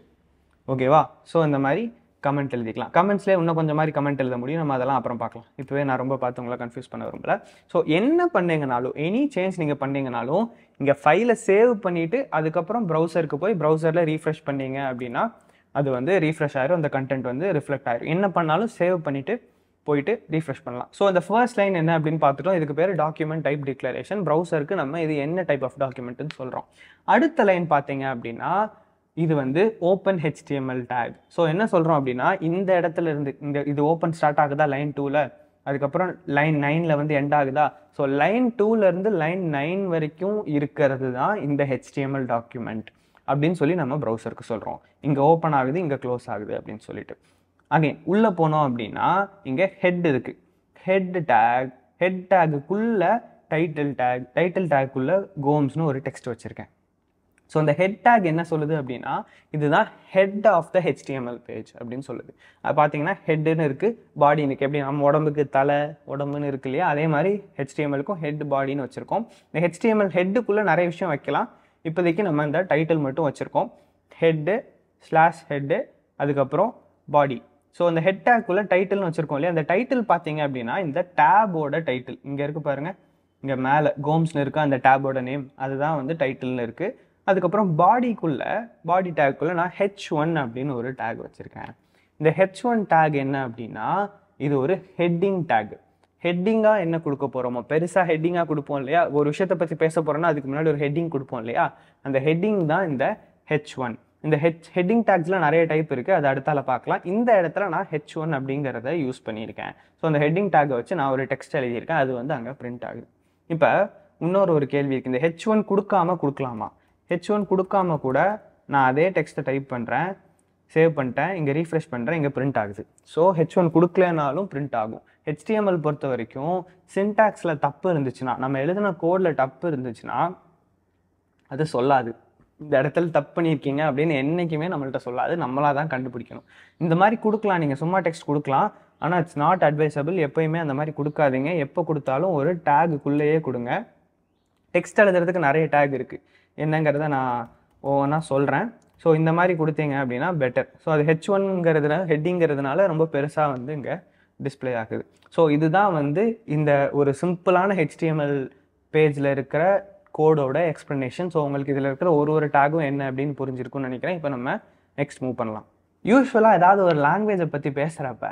ஓகேவா ஸோ இந்த மாதிரி கமெண்ட் எழுதிக்கலாம் கமெண்ட்ஸ்லேயே இன்னும் கொஞ்சம் மாதிரி கமெண்ட் எழுத முடியும் நம்ம அதெல்லாம் அப்புறம் பார்க்கலாம் இப்போவே நான் ரொம்ப பார்த்து உங்களை கன்ஃபியூஸ் பண்ண விரும்பல ஸோ என்ன பண்ணீங்கனாலும் எனி சேஞ்ச் நீங்கள் பண்ணீங்கனாலும் இங்கே ஃபைலை சேவ் பண்ணிவிட்டு அதுக்கப்புறம் ப்ரௌசருக்கு போய் ப்ரௌசரில் ரீஃப்ரெஷ் பண்ணீங்க அப்படின்னா அது வந்து ரீஃப்ரெஷ் ஆயிரும் அந்த கண்டென்ட் வந்து ரிஃப்ளெக்ட் ஆயிரும் என்ன பண்ணாலும் சேவ் பண்ணிவிட்டு போயிட்டு ரீஃப்ரெஷ் பண்ணலாம் ஸோ அந்த ஃபர்ஸ்ட் லைன் என்ன அப்படின்னு பார்த்துட்டோம் இதுக்கு பேர் டாக்குமெண்ட் டைப் டிக்ளரேஷன் ப்ரௌசருக்கு நம்ம இது என்ன டைப் ஆஃப் டாக்குமெண்ட்னு சொல்கிறோம் அடுத்த லைன் பார்த்தீங்க அப்படின்னா இது வந்து ஓப்பன் ஹெச்டிஎம்எல் டேக் ஸோ என்ன சொல்கிறோம் அப்படின்னா இந்த இடத்துல இருந்து இந்த இது ஓப்பன் ஸ்டார்ட் ஆகுதா லைன் டூவில் அதுக்கப்புறம் லைன் நைனில் வந்து எண்ட் ஆகுதா ஸோ லைன் டூலேருந்து லைன் நைன் வரைக்கும் இருக்கிறது தான் இந்த ஹெச்டிஎம்எல் டாக்குமெண்ட் அப்படின்னு சொல்லி நம்ம ப்ரௌசருக்கு சொல்கிறோம் இங்கே ஓப்பன் ஆகுது இங்கே க்ளோஸ் ஆகுது அப்படின்னு சொல்லிட்டு அகைன் உள்ளே போனோம் அப்படின்னா இங்கே ஹெட் இருக்குது ஹெட் டேக் ஹெட் டேக்குக்குள்ளே டைட்டில் டேக் டைட்டில் டேக்குள்ளே கோம்ஸ்னு ஒரு டெக்ஸ்ட் வச்சுருக்கேன் ஸோ அந்த ஹெட் டேக் என்ன சொல்லுது அப்படின்னா இதுதான் head of the HTML page அப்படின்னு சொல்லுது அது பார்த்தீங்கன்னா ஹெட்டுன்னு இருக்குது பாடின்னு இருக்குது எப்படி நம்ம உடம்புக்கு தலை உடம்புன்னு இருக்கு இல்லையா அதே மாதிரி ஹெச்டிஎம்எலுக்கும் ஹெட் பாடின்னு வச்சுருக்கோம் இந்த ஹெச்டிஎம்எல் ஹெட்டுக்குள்ளே நிறைய விஷயம் வைக்கலாம் இப்போதைக்கு நம்ம இந்த டைட்டில் மட்டும் வச்சுருக்கோம் ஹெட்டு ஸ்லாஷ் ஹெட்டு அதுக்கப்புறம் பாடி ஸோ அந்த ஹெட் டேக்குள்ளே டைட்டில்னு வச்சுருக்கோம் இல்லையா அந்த டைட்டில் பார்த்தீங்க அப்படின்னா இந்த டேபோட டைட்டில் இங்கே இருக்குது பாருங்கள் இங்கே மேலே கோம்ஸ்னு இருக்க அந்த டேபோட நேம் அதுதான் வந்து டைட்டில்னு இருக்குது அதுக்கப்புறம் பாடிக்குள்ளே பாடி டேக்குள்ளே நான் ஹெச் ஒன் அப்படின்னு ஒரு டேக் வச்சுருக்கேன் இந்த ஹெச் ஒன் டேக் என்ன அப்படின்னா இது ஒரு ஹெட்டிங் டேக் ஹெட்டிங்காக என்ன கொடுக்க போகிறோமோ பெருசாக ஹெட்டிங்காக கொடுப்போம் இல்லையா ஒரு விஷயத்தை பற்றி பேச போகிறோன்னா அதுக்கு முன்னாடி ஒரு ஹெட்டிங் கொடுப்போம் இல்லையா அந்த ஹெட்டிங் தான் இந்த ஹெச் ஒன் இந்த ஹெச் ஹெட்டிங் டேக்ஸில் நிறைய டைப் இருக்குது அது அடுத்தால பார்க்கலாம் இந்த இடத்துல நான் ஹெச் ஒன் அப்படிங்கிறத யூஸ் பண்ணியிருக்கேன் ஸோ அந்த ஹெட்டிங் டேக்கை வச்சு நான் ஒரு டெக்ஸ்ட் எழுதியிருக்கேன் அது வந்து அங்கே பிரிண்ட் ஆகுது இப்போ இன்னொரு ஒரு கேள்வி இருக்குது இந்த ஹெச் ஒன் கொடுக்காம கொடுக்கலாமா ஹெச் ஒன் கொடுக்காம கூட நான் அதே டெக்ஸ்ட்டை டைப் பண்ணுறேன் சேவ் பண்ணிட்டேன் இங்கே ரீஃப்ரெஷ் பண்ணுறேன் இங்கே பிரிண்ட் ஆகுது ஸோ ஹெச் ஒன் கொடுக்கலனாலும் பிரிண்ட் ஆகும் ஹெச்டிஎம்எல் பொறுத்த வரைக்கும் சின்டாக்ஸில் தப்பு இருந்துச்சுன்னா நம்ம எழுதின கோடில் தப்பு இருந்துச்சுன்னா அது சொல்லாது இந்த இடத்துல தப்பு பண்ணியிருக்கீங்க அப்படின்னு என்றைக்குமே நம்மள்கிட்ட சொல்லாது நம்மளாக தான் கண்டுபிடிக்கணும் இந்த மாதிரி கொடுக்கலாம் நீங்கள் சும்மா டெக்ஸ்ட் கொடுக்கலாம் ஆனால் இட்ஸ் நாட் அட்வைசபிள் எப்போயுமே அந்த மாதிரி கொடுக்காதீங்க எப்போ கொடுத்தாலும் ஒரு டேகுக்குள்ளேயே கொடுங்க டெக்ஸ்ட் எழுதுறதுக்கு நிறைய டேக் இருக்குது என்னங்கிறத நான் ஒவ்வொன்றா சொல்கிறேன் ஸோ இந்த மாதிரி கொடுத்தீங்க அப்படின்னா பெட்டர் ஸோ அது ஹெச் ஒன்ங்கிறதுல ஹெட்டிங்கிறதுனால ரொம்ப பெருசாக வந்து இங்கே டிஸ்பிளே ஆகுது ஸோ இதுதான் வந்து இந்த ஒரு சிம்பிளான ஹெச்டிஎம்எல் பேஜில் இருக்கிற கோடோட எக்ஸ்ப்ளனேஷன் ஸோ உங்களுக்கு இதில் இருக்கிற ஒரு ஒரு டேகும் என்ன அப்படின்னு புரிஞ்சிருக்கும்னு நினைக்கிறேன் இப்போ நம்ம நெக்ஸ்ட் மூவ் பண்ணலாம் யூஸ்வலாக ஏதாவது ஒரு லாங்குவேஜை பற்றி பேசுகிறப்ப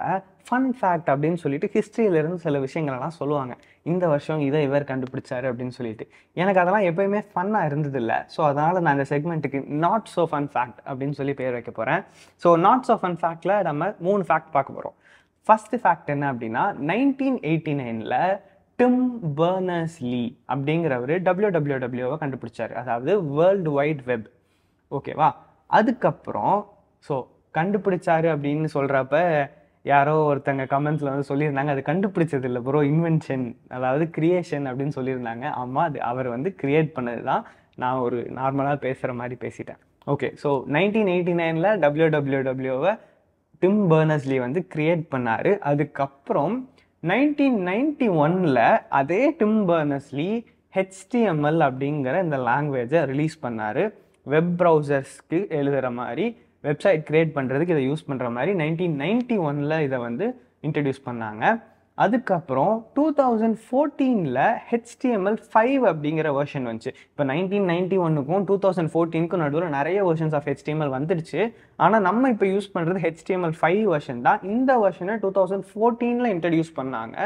ஃபன் ஃபேக்ட் அப்படின்னு சொல்லிட்டு ஹிஸ்ட்ரியிலேருந்து சில விஷயங்கள்லாம் சொல்லுவாங்க இந்த வருஷம் இதை இவர் கண்டுபிடிச்சாரு அப்படின்னு சொல்லிட்டு எனக்கு அதெல்லாம் எப்பயுமே ஃபன்னாக இருந்ததில்லை ஸோ அதனால் நான் இந்த செக்மெண்ட்டுக்கு நாட் ஸோ ஃபன் ஃபேக்ட் அப்படின்னு சொல்லி பேர் வைக்க போகிறேன் ஸோ நாட் ஸோ ஃபன் ஃபேக்டில் நம்ம மூணு ஃபேக்ட் பார்க்க போகிறோம் ஃபஸ்ட்டு ஃபேக்ட் என்ன அப்படின்னா நைன்டீன் எயிட்டி நைனில் டிம் பர்னர்ஸ் லீ அப்படிங்கிறவர் டபிள்யூ டபிள்யூ டபிள்யூவை கண்டுபிடிச்சார் அதாவது வேர்ல்டு வைட் வெப் ஓகேவா அதுக்கப்புறம் ஸோ கண்டுபிடிச்சாரு அப்படின்னு சொல்கிறப்ப யாரோ ஒருத்தங்க கமெண்ட்ஸில் வந்து சொல்லியிருந்தாங்க அது கண்டுபிடிச்சது இல்லை ப்ரோ இன்வென்ஷன் அதாவது கிரியேஷன் அப்படின்னு சொல்லியிருந்தாங்க ஆமாம் அது அவர் வந்து கிரியேட் பண்ணது தான் நான் ஒரு நார்மலாக பேசுகிற மாதிரி பேசிட்டேன் ஓகே ஸோ நைன்டீன் எயிட்டி நைனில் டபிள்யூ டபிள்யூ டபிள்யூவை டிம் பர்னஸ்லி வந்து கிரியேட் பண்ணார் அதுக்கப்புறம் நைன்டீன் நைன்டி ஒனில் அதே டிம் பர்னஸ்லி ஹெச்டிஎம்எல் அப்படிங்கிற இந்த லாங்குவேஜை ரிலீஸ் பண்ணார் வெப் ப்ரௌசர்ஸ்க்கு எழுதுகிற மாதிரி வெப்சைட் க்ரியேட் பண்ணுறதுக்கு இதை யூஸ் பண்ணுற மாதிரி நைன்டீன் நைன்டி ஒனில் இதை வந்து இன்ட்ரடியூஸ் பண்ணாங்க அதுக்கப்புறம் டூ தௌசண்ட் ஃபோர்டீனில் ஹெச்டிஎம்எல் ஃபைவ் அப்படிங்கிற வெர்ஷன் வந்துச்சு இப்போ நைன்டீன் நைன்டி ஒன்னுக்கும் டூ தௌசண்ட் ஃபோர்டீனுக்கும் நடுவில் நிறைய வெர்ஷன்ஸ் ஆஃப் ஹெச்டிஎம்எல் வந்துடுச்சு ஆனால் நம்ம இப்போ யூஸ் பண்ணுறது ஹெச்டிஎம்எல் ஃபைவ் வெர்ஷன் தான் இந்த வெர்ஷனை டூ தௌசண்ட் ஃபோர்டீனில் இன்ட்ரடியூஸ் பண்ணாங்க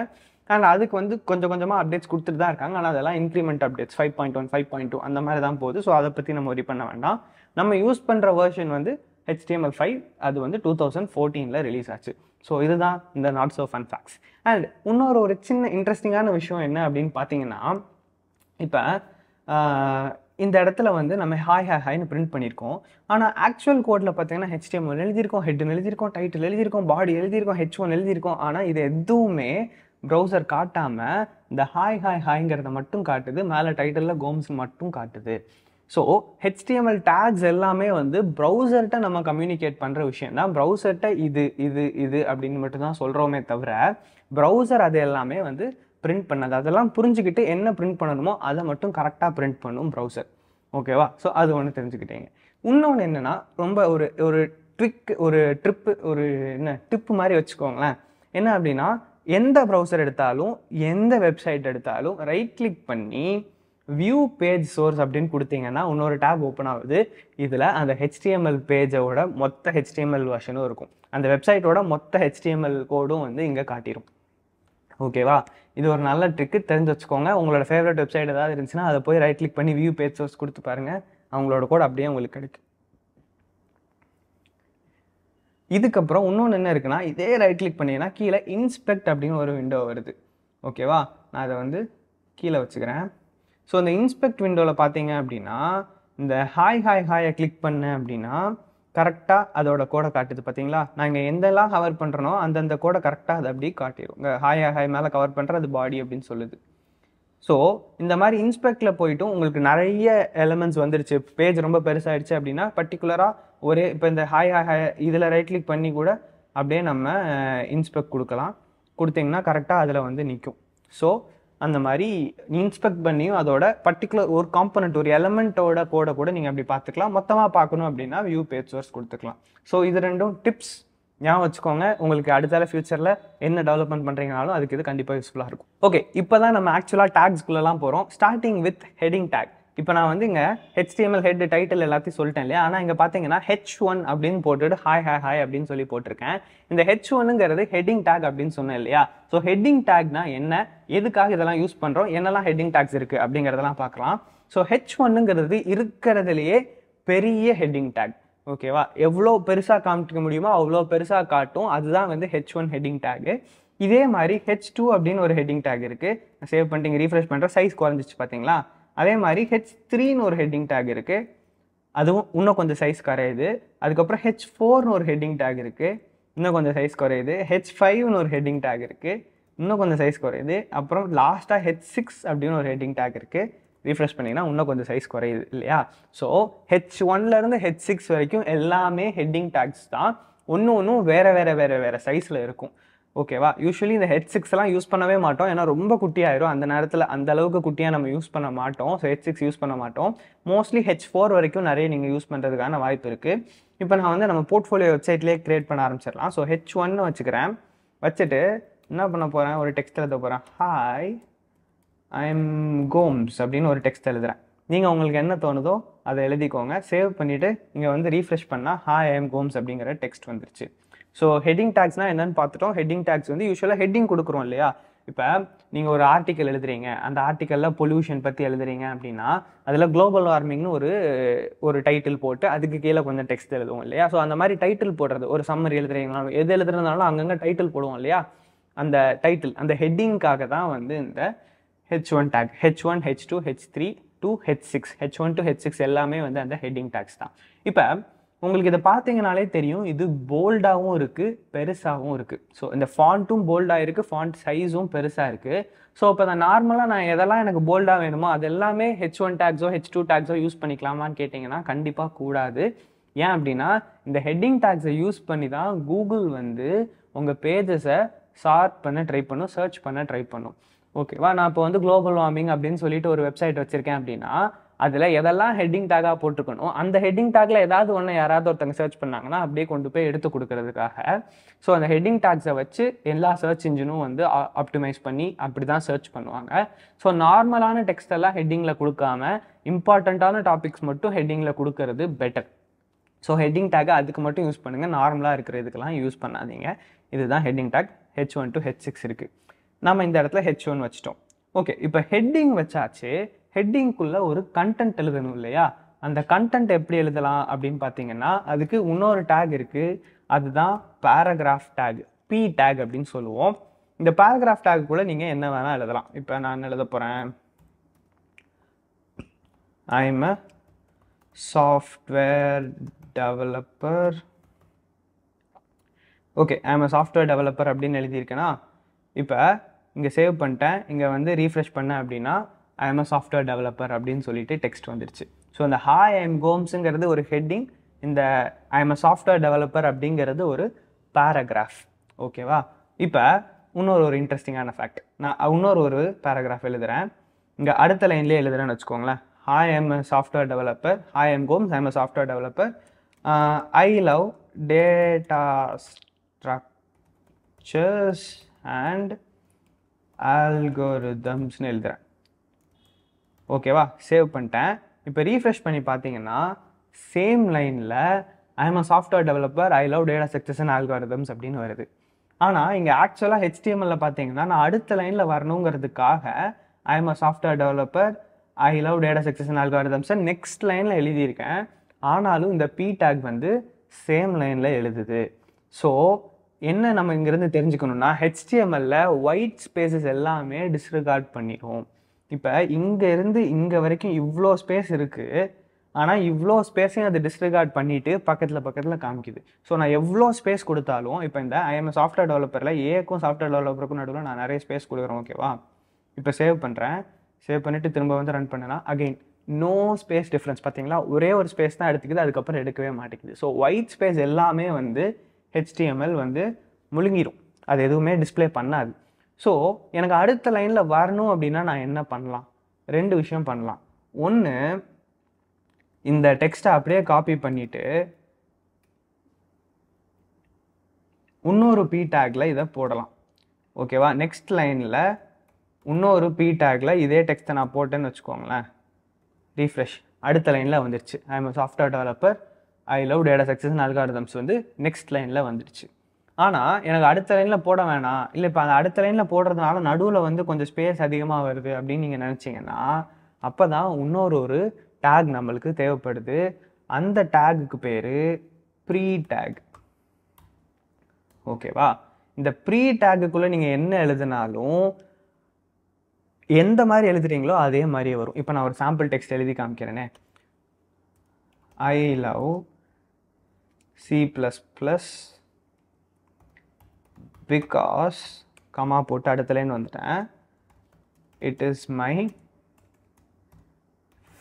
அண்ட் அதுக்கு வந்து கொஞ்சம் கொஞ்சமாக அப்டேட்ஸ் கொடுத்துட்டு தான் இருக்காங்க ஆனால் அதெல்லாம் increment updates five point one five point two அந்த மாதிரி தான் போகுது ஸோ அதை பற்றி நம்ம ஒரி பண்ண வேண்டாம் நம்ம யூஸ் பண்ணுற வேர்ஷன் வந்து ஹெச்டிஎம்எல் ஃபைவ் அது வந்து டூ தௌசண்ட் ஃபோர்டீனில் ரிலீஸ் ஆச்சு ஸோ இதுதான் இந்த nots of fun facts and இன்னொரு ஒரு சின்ன இன்ட்ரெஸ்டிங்கான விஷயம் என்ன அப்படின்னு பார்த்தீங்கன்னா இப்போ இந்த இடத்துல வந்து நம்ம ஹாய் ஹாய் ஹாய்ன்னு பிரிண்ட் பண்ணியிருக்கோம் ஆனால் ஆக்சுவல் கோடில் பார்த்தீங்கன்னா ஹெச்டிஎம்எல் எழுதியிருக்கோம் ஹெட்னு எழுதியிருக்கோம் டைட்டில் எழுதியிருக்கோம் பாடி எழுதியிருக்கோம் ஹெச் ஒன் எழுதியிருக்கோம் ஆனால் இது எதுவுமே ப்ரௌசர் காட்டாமல் இந்த ஹாய் ஹாய் ஹாய்ங்கிறத மட்டும் காட்டுது மேலே டைட்டிலில் கோம்ஸ் மட்டும் காட்டுது ஸோ ஹெச்டிஎம்எல் டேக்ஸ் எல்லாமே வந்து ப்ரௌசர்கிட்ட நம்ம கம்யூனிகேட் பண்ணுற விஷயம் தான் ப்ரௌசர்கிட்ட இது இது இது அப்படின்னு மட்டும்தான் சொல்கிறோமே தவிர ப்ரௌசர் அது எல்லாமே வந்து பிரிண்ட் பண்ணது அதெல்லாம் புரிஞ்சுக்கிட்டு என்ன பிரிண்ட் பண்ணணுமோ அதை மட்டும் கரெக்டாக பிரிண்ட் பண்ணும் ப்ரௌசர் ஓகேவா ஸோ அது ஒன்று தெரிஞ்சுக்கிட்டீங்க இன்னொன்று என்னென்னா ரொம்ப ஒரு ஒரு ட்ரிக் ஒரு ட்ரிப்பு ஒரு என்ன டிப்பு மாதிரி வச்சுக்கோங்களேன் என்ன அப்படின்னா எந்த ப்ரௌசர் எடுத்தாலும் எந்த வெப்சைட் எடுத்தாலும் ரைட் கிளிக் பண்ணி வியூ பேஜ் சோர்ஸ் அப்படின்னு கொடுத்தீங்கன்னா இன்னொரு டேப் ஓப்பன் ஆகுது இதில் அந்த ஹெச்டிஎம்எல் பேஜோட மொத்த ஹெச்டிஎம்எல் வெர்ஷனும் இருக்கும் அந்த வெப்சைட்டோட மொத்த ஹெச்டிஎம்எல் கோடும் வந்து இங்கே காட்டிடும் ஓகேவா இது ஒரு நல்ல ட்ரிக்கு தெரிஞ்சு வச்சுக்கோங்க உங்களோட ஃபேவரட் வெப்சைட் ஏதாவது இருந்துச்சுன்னா அதை போய் ரைட் கிளிக் பண்ணி வியூ பேஜ் சோர்ஸ் கொடுத்து பாருங்கள் அவங்களோட கோட் அப்படியே உங்களுக்கு கிடைக்கும் இதுக்கப்புறம் இன்னொன்று என்ன இருக்குன்னா இதே ரைட் கிளிக் பண்ணிங்கன்னா கீழே இன்ஸ்பெக்ட் அப்படின்னு ஒரு விண்டோ வருது ஓகேவா நான் அதை வந்து கீழே வச்சுக்கிறேன் ஸோ அந்த இன்ஸ்பெக்ட் விண்டோவில் பார்த்தீங்க அப்படின்னா இந்த ஹாய் ஹாய் ஹாயை கிளிக் பண்ணேன் அப்படின்னா கரெக்டாக அதோட கோடை காட்டுது பார்த்தீங்களா நாங்கள் எந்தெல்லாம் கவர் பண்ணுறனோ அந்தந்த கோடை கரெக்டாக அதை அப்படியே காட்டிடும் உங்கள் ஹாய் ஹாய் மேலே கவர் பண்ணுற அது பாடி அப்படின்னு சொல்லுது ஸோ இந்த மாதிரி இன்ஸ்பெக்டில் போயிட்டும் உங்களுக்கு நிறைய எலமெண்ட்ஸ் வந்துருச்சு பேஜ் ரொம்ப பெருசாகிடுச்சு அப்படின்னா பர்டிகுலராக ஒரே இப்போ இந்த ஹாய் ஹாய் ஹாய் இதில் ரைட் கிளிக் பண்ணி கூட அப்படியே நம்ம இன்ஸ்பெக்ட் கொடுக்கலாம் கொடுத்தீங்கன்னா கரெக்டாக அதில் வந்து நிற்கும் ஸோ அந்த மாதிரி இன்ஸ்பெக்ட் பண்ணியும் அதோட பர்டிகுலர் ஒரு காம்பனண்ட் ஒரு எலமெண்ட்டோட கோட கூட நீங்கள் அப்படி பார்த்துக்கலாம் மொத்தமாக பார்க்கணும் அப்படின்னா வியூ பேஜ் சோர்ஸ் கொடுத்துக்கலாம் ஸோ இது ரெண்டும் டிப்ஸ் ஞாபகம் வச்சுக்கோங்க உங்களுக்கு அடுத்தால ஃபியூச்சரில் என்ன டெவலப்மெண்ட் பண்ணுறீங்கனாலும் அதுக்கு இது கண்டிப்பாக யூஸ்ஃபுல்லாக இருக்கும் ஓகே இப்போ தான் நம்ம ஆக்சுவலாக டேக்ஸ்குள்ளெலாம் போகிறோம் ஸ்டார்டிங் வித் ஹெடிங் டேக் இப்போ நான் வந்து இங்கே ஹெச்டிஎம்எல் ஹெட் டைட்டில் எல்லாத்தையும் சொல்லிட்டேன் இல்லையா ஆனால் இங்கே பார்த்தீங்கன்னா ஹெச் ஒன் அப்படின்னு போட்டுட்டு ஹாய் ஹாய் ஹாய் அப்படின்னு சொல்லி போட்டிருக்கேன் இந்த ஹெச் ஒன்னுங்கிறது ஹெட்டிங் டேக் அப்படின்னு சொன்னேன் இல்லையா ஸோ ஹெட்டிங் டேக்னா என்ன எதுக்காக இதெல்லாம் யூஸ் பண்ணுறோம் என்னெல்லாம் ஹெட்டிங் டேக்ஸ் இருக்குது அப்படிங்கிறதெல்லாம் பார்க்கலாம் ஸோ ஹெச் ஒன்னுங்கிறது இருக்கிறதுலையே பெரிய ஹெட்டிங் டேக் ஓகேவா எவ்வளோ பெருசாக காமிக்க முடியுமோ அவ்வளோ பெருசாக காட்டும் அதுதான் வந்து ஹெச் ஒன் ஹெட்டிங் டேக்கு இதே மாதிரி ஹெச் டூ அப்படின்னு ஒரு ஹெட்டிங் டேக் இருக்குது சேவ் இங்கே ரீஃப்ரெஷ் பண்ணுற சைஸ் குறைஞ்சிச்சு பார்த்தீங்களா அதே மாதிரி ஹெச் த்ரீன்னு ஒரு ஹெட்டிங் டேக் இருக்குது அதுவும் இன்னும் கொஞ்சம் சைஸ் குறையுது அதுக்கப்புறம் ஹெச் ஃபோர்னு ஒரு ஹெட்டிங் டேக் இருக்குது இன்னும் கொஞ்சம் சைஸ் குறையுது ஹெச் ஃபைவ்னு ஒரு ஹெட்டிங் டேக் இருக்குது இன்னும் கொஞ்சம் சைஸ் குறையுது அப்புறம் லாஸ்ட்டாக ஹெச் சிக்ஸ் அப்படின்னு ஒரு ஹெட்டிங் டேக் இருக்குது ரீஃப்ரெஷ் பண்ணிங்கன்னா இன்னும் கொஞ்சம் சைஸ் குறையுது இல்லையா ஸோ ஹெச் ஒன்லேருந்து ஹெச் சிக்ஸ் வரைக்கும் எல்லாமே ஹெட்டிங் டேக்ஸ் தான் ஒன்று ஒன்றும் வேறு வேறு வேறு வேறு சைஸில் இருக்கும் ஓகேவா யூஸ்வலி இந்த ஹெட் சிக்ஸ் எல்லாம் யூஸ் பண்ணவே மாட்டோம் ஏன்னா ரொம்ப குட்டியாயிரும் அந்த நேரத்தில் அந்த அளவுக்கு குட்டியாக நம்ம யூஸ் பண்ண மாட்டோம் ஸோ ஹெட் சிக்ஸ் யூஸ் பண்ண மாட்டோம் மோஸ்ட்லி ஹெச் ஃபோர் வரைக்கும் நிறைய நீங்கள் யூஸ் பண்ணுறதுக்கான வாய்ப்பு இருக்குது இப்போ நான் வந்து நம்ம போர்ட்ஃபோலியோ வெப்சைட்லேயே கிரியேட் பண்ண ஆரம்பிச்சிடலாம் ஸோ ஹெச் ஒன்னு வச்சுக்கிறேன் வச்சுட்டு என்ன பண்ண போகிறேன் ஒரு டெக்ஸ்ட் எழுத போகிறேன் ஹாய் ஐ எம் கோம்ஸ் அப்படின்னு ஒரு டெக்ஸ்ட் எழுதுகிறேன் நீங்கள் உங்களுக்கு என்ன தோணுதோ அதை எழுதிக்கோங்க சேவ் பண்ணிவிட்டு இங்கே வந்து ரீஃப்ரெஷ் பண்ணால் ஹாய் ஐ எம் கோம்ஸ் அப்படிங்கிற டெக்ஸ்ட் வந்துருச்சு ஸோ ஹெட்டிங் டேக்ஸ்னால் என்னென்னு பார்த்துட்டோம் ஹெட்டிங் டேக்ஸ் வந்து யூஸ்வலாக ஹெட்டிங் கொடுக்குறோம் இல்லையா இப்போ நீங்கள் ஒரு ஆர்டிக்கல் எழுதுறீங்க அந்த ஆர்டிக்கலில் பொல்யூஷன் பற்றி எழுதுறீங்க அப்படின்னா அதில் குளோபல் வார்மிங்னு ஒரு ஒரு டைட்டில் போட்டு அதுக்கு கீழே கொஞ்சம் டெக்ஸ்ட் எழுதுவோம் இல்லையா ஸோ அந்த மாதிரி டைட்டில் போடுறது ஒரு சம்மர் எழுதுறீங்களாலும் எது எழுதுறதுனாலும் அங்கங்கே டைட்டில் போடுவோம் இல்லையா அந்த டைட்டில் அந்த ஹெட்டிங்காக தான் வந்து இந்த H one tag H one H two H three two H six H one two H six எல்லாமே வந்து அந்த ஹெட்டிங் டேக்ஸ் தான் இப்போ உங்களுக்கு இதை பார்த்தீங்கனாலே தெரியும் இது போல்டாகவும் இருக்குது பெருசாகவும் இருக்குது ஸோ இந்த ஃபாண்ட்டும் போல்டாக இருக்குது ஃபாண்ட் சைஸும் பெருசாக இருக்குது ஸோ இப்போ நான் நார்மலாக நான் எதெல்லாம் எனக்கு போல்டாக வேணுமோ அது எல்லாமே ஹெச் ஒன் டேக்ஸோ ஹெச் டூ டேக்ஸோ யூஸ் பண்ணிக்கலாமான்னு கேட்டிங்கன்னா கண்டிப்பாக கூடாது ஏன் அப்படின்னா இந்த ஹெட்டிங் டேக்ஸை யூஸ் பண்ணி தான் கூகுள் வந்து உங்கள் பேஜஸை சார்ட் பண்ண ட்ரை பண்ணும் சர்ச் பண்ண ட்ரை பண்ணும் ஓகேவா நான் இப்போ வந்து குளோபல் வார்மிங் அப்படின்னு சொல்லிட்டு ஒரு வெப்சைட் வச்சுருக்கேன் அப்படின்னா அதில் எதெல்லாம் ஹெட்டிங் டேக்காக போட்டிருக்கணும் அந்த ஹெட்டிங் டேக்கில் ஏதாவது ஒன்று யாராவது ஒருத்தங்க சர்ச் பண்ணாங்கன்னா அப்படியே கொண்டு போய் எடுத்து கொடுக்கறதுக்காக ஸோ அந்த ஹெட்டிங் டேக்ஸை வச்சு எல்லா சர்ச் இன்ஜினும் வந்து ஆப்டிமைஸ் பண்ணி அப்படி தான் சர்ச் பண்ணுவாங்க ஸோ நார்மலான டெக்ஸ்ட் எல்லாம் ஹெட்டிங்கில் கொடுக்காம இம்பார்ட்டண்ட்டான டாபிக்ஸ் மட்டும் ஹெட்டிங்கில் கொடுக்கறது பெட்டர் ஸோ ஹெட்டிங் டேக்கை அதுக்கு மட்டும் யூஸ் பண்ணுங்கள் நார்மலாக இருக்கிற இதுக்கெல்லாம் யூஸ் பண்ணாதீங்க இதுதான் heading tag H one to H six இருக்குது நம்ம இந்த இடத்துல ஹெச் ஒன் வச்சிட்டோம் ஓகே இப்போ ஹெட்டிங் வச்சாச்சு ஹெட்டிங்குள்ள ஒரு கண்டென்ட் எழுதணும் இல்லையா அந்த கண்டென்ட் எப்படி எழுதலாம் அப்படின்னு பார்த்தீங்கன்னா அதுக்கு இன்னொரு டேக் இருக்குது அதுதான் பேராகிராஃப் டேக் பி டேக் அப்படின்னு சொல்லுவோம் இந்த பேராகிராஃப் டேக் கூட நீங்கள் என்ன வேணால் எழுதலாம் இப்போ நான் எழுத போகிறேன் I'm a software developer okay I'm a software developer அப்படின்னு எழுதியிருக்கேன்னா இப்போ இங்கே சேவ் பண்ணிட்டேன் இங்கே வந்து ரீஃப்ரெஷ் பண்ணேன் அப்படின்னா I am a software developer அப்படின்னு சொல்லிட்டு டெக்ஸ்ட் வந்துருச்சு ஸோ அந்த ஹாய் ஐ எம் கோம்ஸுங்கிறது ஒரு ஹெட்டிங் இந்த I am a software developer அப்படிங்கிறது ஒரு பேராகிராஃப் ஓகேவா இப்போ இன்னொரு ஒரு இன்ட்ரெஸ்டிங்கான ஃபேக்ட் நான் இன்னொரு ஒரு பேராகிராஃப் எழுதுகிறேன் இங்கே அடுத்த லைன்லேயே எழுதுறேன்னு வச்சுக்கோங்களேன் hi am software developer hi am Gomes I'm a software developer I love data structures and ஆல்கோரிதம்ஸ்னு எழுதுகிறேன் ஓகேவா சேவ் பண்ணிட்டேன் இப்போ ரீஃப்ரெஷ் பண்ணி பார்த்தீங்கன்னா சேம் லைனில் I am a software developer I love data section algorithms அப்படின்னு வருது ஆனால் இங்கே ஆக்சுவலாக ஹெச்டிஎம்எல்ல பார்த்தீங்கன்னா நான் அடுத்த லைனில் வரணுங்கிறதுக்காக I am a software developer I love data section ஆல்காரிதம்ஸை நெக்ஸ்ட் லைனில் எழுதியிருக்கேன் ஆனாலும் இந்த பி டேக் வந்து சேம் லைனில் எழுதுது ஸோ என்ன நம்ம இங்கேருந்து தெரிஞ்சுக்கணுன்னா ஹெச்டிஎம்எல்ல ஒயிட் ஸ்பேசஸ் எல்லாமே டிஸ்ரிகார்ட் பண்ணிடுவோம் இப்போ இங்கேருந்து இங்கே வரைக்கும் இவ்வளோ ஸ்பேஸ் இருக்குது ஆனால் இவ்வளோ ஸ்பேஸையும் அதை டிஸ்ரிகார்ட் பண்ணிவிட்டு பக்கத்தில் பக்கத்தில் காமிக்குது ஸோ நான் எவ்வளோ ஸ்பேஸ் கொடுத்தாலும் இப்போ இந்த ஐஎம் சாஃப்ட்வேர் டெவலப்பரில் ஏக்கும் சாஃப்ட்வேர் டெவலப்பருக்கும் நடுவில் நான் நிறைய ஸ்பேஸ் கொடுக்குறேன் ஓகேவா இப்போ சேவ் பண்ணுறேன் சேவ் பண்ணிவிட்டு திரும்ப வந்து ரன் பண்ணலாம் அகெயின் நோ ஸ்பேஸ் டிஃப்ரென்ஸ் பார்த்தீங்களா ஒரே ஒரு ஸ்பேஸ் தான் எடுத்துக்குது அதுக்கப்புறம் எடுக்கவே மாட்டேங்குது ஸோ ஒயிட் ஸ்பேஸ் எல்லாமே வந்து ஹெச்டிஎம்எல் வந்து முழுங்கிடும் அது எதுவுமே டிஸ்பிளே பண்ணாது ஸோ எனக்கு அடுத்த லைனில் வரணும் அப்படின்னா நான் என்ன பண்ணலாம் ரெண்டு விஷயம் பண்ணலாம் ஒன்று இந்த டெக்ஸ்ட்டை அப்படியே காப்பி பண்ணிவிட்டு இன்னொரு பி டேக்கில் இதை போடலாம் ஓகேவா நெக்ஸ்ட் லைனில் இன்னொரு பி டேக்கில் இதே டெக்ஸ்ட்டை நான் போட்டேன்னு வச்சுக்கோங்களேன் ரீஃப்ரெஷ் அடுத்த லைனில் வந்துடுச்சு I am software developer I love data success algorithms வந்து நெக்ஸ்ட் லைனில் வந்துடுச்சு ஆனால் எனக்கு அடுத்த லைனில் போட வேணாம் இல்லை இப்போ அந்த அடுத்த லைனில் போடுறதுனால நடுவில் வந்து கொஞ்சம் ஸ்பேஸ் அதிகமாக வருது அப்படின்னு நீங்கள் நினச்சிங்கன்னா அப்போ தான் இன்னொரு ஒரு டேக் நம்மளுக்கு தேவைப்படுது அந்த டேகுக்கு பேர் ப்ரீ டேக் ஓகேவா இந்த ப்ரீ டேக்குக்குள்ளே நீங்கள் என்ன எழுதினாலும் எந்த மாதிரி எழுதுறீங்களோ அதே மாதிரியே வரும் இப்போ நான் ஒரு சாம்பிள் டெக்ஸ்ட் எழுதி காமிக்கிறேனே I love C plus plus because comma போட்டு அடுத்தலேன்னு வந்துட்டேன் it is my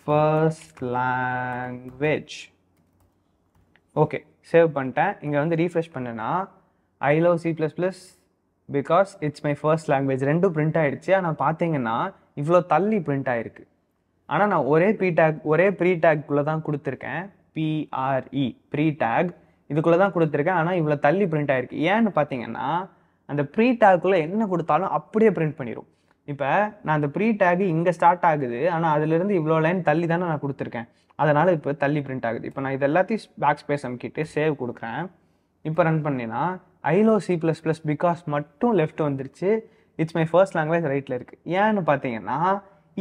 first language okay save பண்ணிட்டேன் இங்கே வந்து ரீஃப்ரெஷ் பண்ணேன்னா I love C plus plus because it's my first language ரெண்டும் பிரிண்ட் ஆகிடுச்சு ஆனால் பார்த்தீங்கன்னா இவ்வளோ தள்ளி பிரிண்ட் ஆகிருக்கு ஆனால் நான் ஒரே ப்ரீ டேக் ஒரே ப்ரீ டேக்குள்ளே தான் கொடுத்துருக்கேன் பிஆர்இ ப்ரீ டேக் e, இதுக்குள்ளே தான் கொடுத்துருக்கேன் ஆனால் இவ்வளோ தள்ளி பிரிண்ட் ஆகிருக்கு ஏன்னு பார்த்தீங்கன்னா அந்த ப்ரீ டேக்குள்ளே என்ன கொடுத்தாலும் அப்படியே பிரிண்ட் பண்ணிடும் இப்போ நான் அந்த ப்ரீ டேக் இங்கே ஸ்டார்ட் ஆகுது ஆனால் அதுலேருந்து இவ்வளோ லைன் தள்ளி தானே நான் கொடுத்துருக்கேன் அதனால் இப்போ தள்ளி பிரிண்ட் ஆகுது இப்போ நான் இது எல்லாத்தையும் பேக் ஸ்பேஸ் அமுக்கிட்டு சேவ் கொடுக்குறேன் இப்போ ரன் பண்ணினா I love C plus plus because மட்டும் லெஃப்ட் வந்துருச்சு இட்ஸ் மை ஃபர்ஸ்ட் லாங்குவேஜ் ரைட்டில் இருக்குது ஏன்னு பார்த்தீங்கன்னா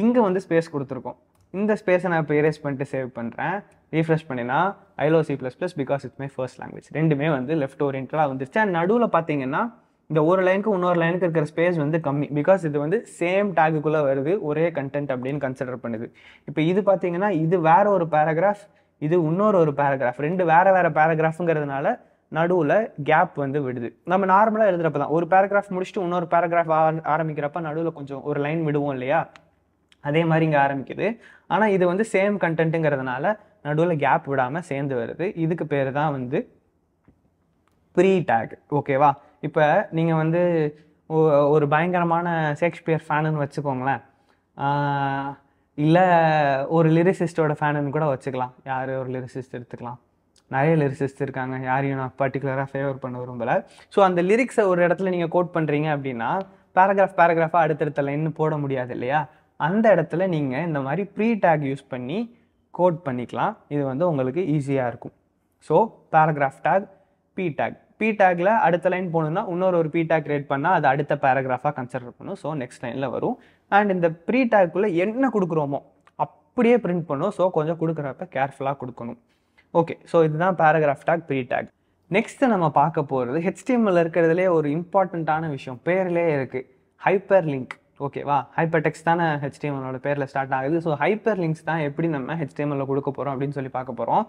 இங்கே வந்து ஸ்பேஸ் கொடுத்துருக்கோம் இந்த ஸ்பேஸை நான் இப்போ இரேஸ் பண்ணிட்டு சேவ் பண்ணுறேன் ரீஃப்ரெஷ் பண்ணினா I love C plus plus because it's my first language ரெண்டுமே வந்து லெஃப்ட் ஓரியன்டாக வந்துருச்சு அண்ட் நடுவில் பார்த்தீங்கன்னா இந்த ஒரு லைனுக்கு இன்னொரு லைனுக்கு இருக்கிற ஸ்பேஸ் வந்து கம்மி பிகாஸ் இது வந்து சேம் டேக்குள்ளே வருது ஒரே கண்டென்ட் அப்படின்னு கன்சிடர் பண்ணுது இப்போ இது பார்த்தீங்கன்னா இது வேற ஒரு பேராகிராஃப் இது இன்னொரு ஒரு பேராகிராஃப் ரெண்டு வேற வேற பேராகிராஃபுங்கிறதுனால நடுவில் கேப் வந்து விடுது நம்ம நார்மலாக எழுதுறப்ப தான் ஒரு பேராகிராஃப் முடிச்சுட்டு இன்னொரு பேராகிராஃப் ஆரம்பிக்கிறப்ப நடுவில் கொஞ்சம் ஒரு லைன் விடுவோம் இல்லையா அதே மாதிரி இங்கே ஆரம்பிக்குது ஆனால் இது வந்து சேம் கண்டென்ட்டுங்கிறதுனால நடுவில் கேப் விடாமல் சேர்ந்து வருது இதுக்கு பேர் தான் வந்து ப்ரீ டேக் ஓகேவா இப்போ நீங்கள் வந்து ஒரு பயங்கரமான ஷேக்ஸ்பியர் ஃபேனுன்னு வச்சுக்கோங்களேன் இல்லை ஒரு லிரிசிஸ்டோட ஃபேனுன்னு கூட வச்சுக்கலாம் யார் ஒரு லிரிசிஸ்ட் எடுத்துக்கலாம் நிறைய லிரிசிஸ்ட் இருக்காங்க யாரையும் நான் பர்டிகுலராக ஃபேவர் பண்ண விரும்பலை ஸோ அந்த லிரிக்ஸை ஒரு இடத்துல நீங்கள் கோட் பண்ணுறீங்க அப்படின்னா பேராகிராஃப் பேராகிராஃபாக அடுத்தடுத்த லைன்னு போட முடியாது இல்லையா அந்த இடத்துல நீங்கள் இந்த மாதிரி ப்ரீ டேக் யூஸ் பண்ணி கோட் பண்ணிக்கலாம் இது வந்து உங்களுக்கு ஈஸியாக இருக்கும் so paragraph tag P tag P டேக்கில் அடுத்த லைன் போகணுன்னா இன்னொரு ஒரு பி டேக் கிரியேட் பண்ணால் அது அடுத்த பேராகிராஃபாக கன்சிடர் பண்ணும் ஸோ நெக்ஸ்ட் லைனில் வரும் அண்ட் இந்த ப்ரீ டேக்குள்ளே என்ன கொடுக்குறோமோ அப்படியே பிரிண்ட் பண்ணும் ஸோ கொஞ்சம் கொடுக்குறப்ப கேர்ஃபுல்லாக கொடுக்கணும் ஓகே ஸோ இதுதான் paragraph tag pre tag next நம்ம பார்க்க போகிறது ஹெச்டிஎம்எல் இருக்கிறதுலே ஒரு இம்பார்ட்டண்ட்டான விஷயம் பேர்லேயே இருக்குது ஹைப்பர் லிங்க் ஓகேவா ஹைப்பர் டெக்ஸ் தானே ஹெச்டிஎம்எலோட பேரில் ஸ்டார்ட் ஆகுது ஸோ ஹைப்பர் லிங்க்ஸ் தான் எப்படி நம்ம ஹெச்டிஎம்எல்ல கொடுக்க போகிறோம் அப்படின்னு சொல்லி பார்க்க போகிறோம்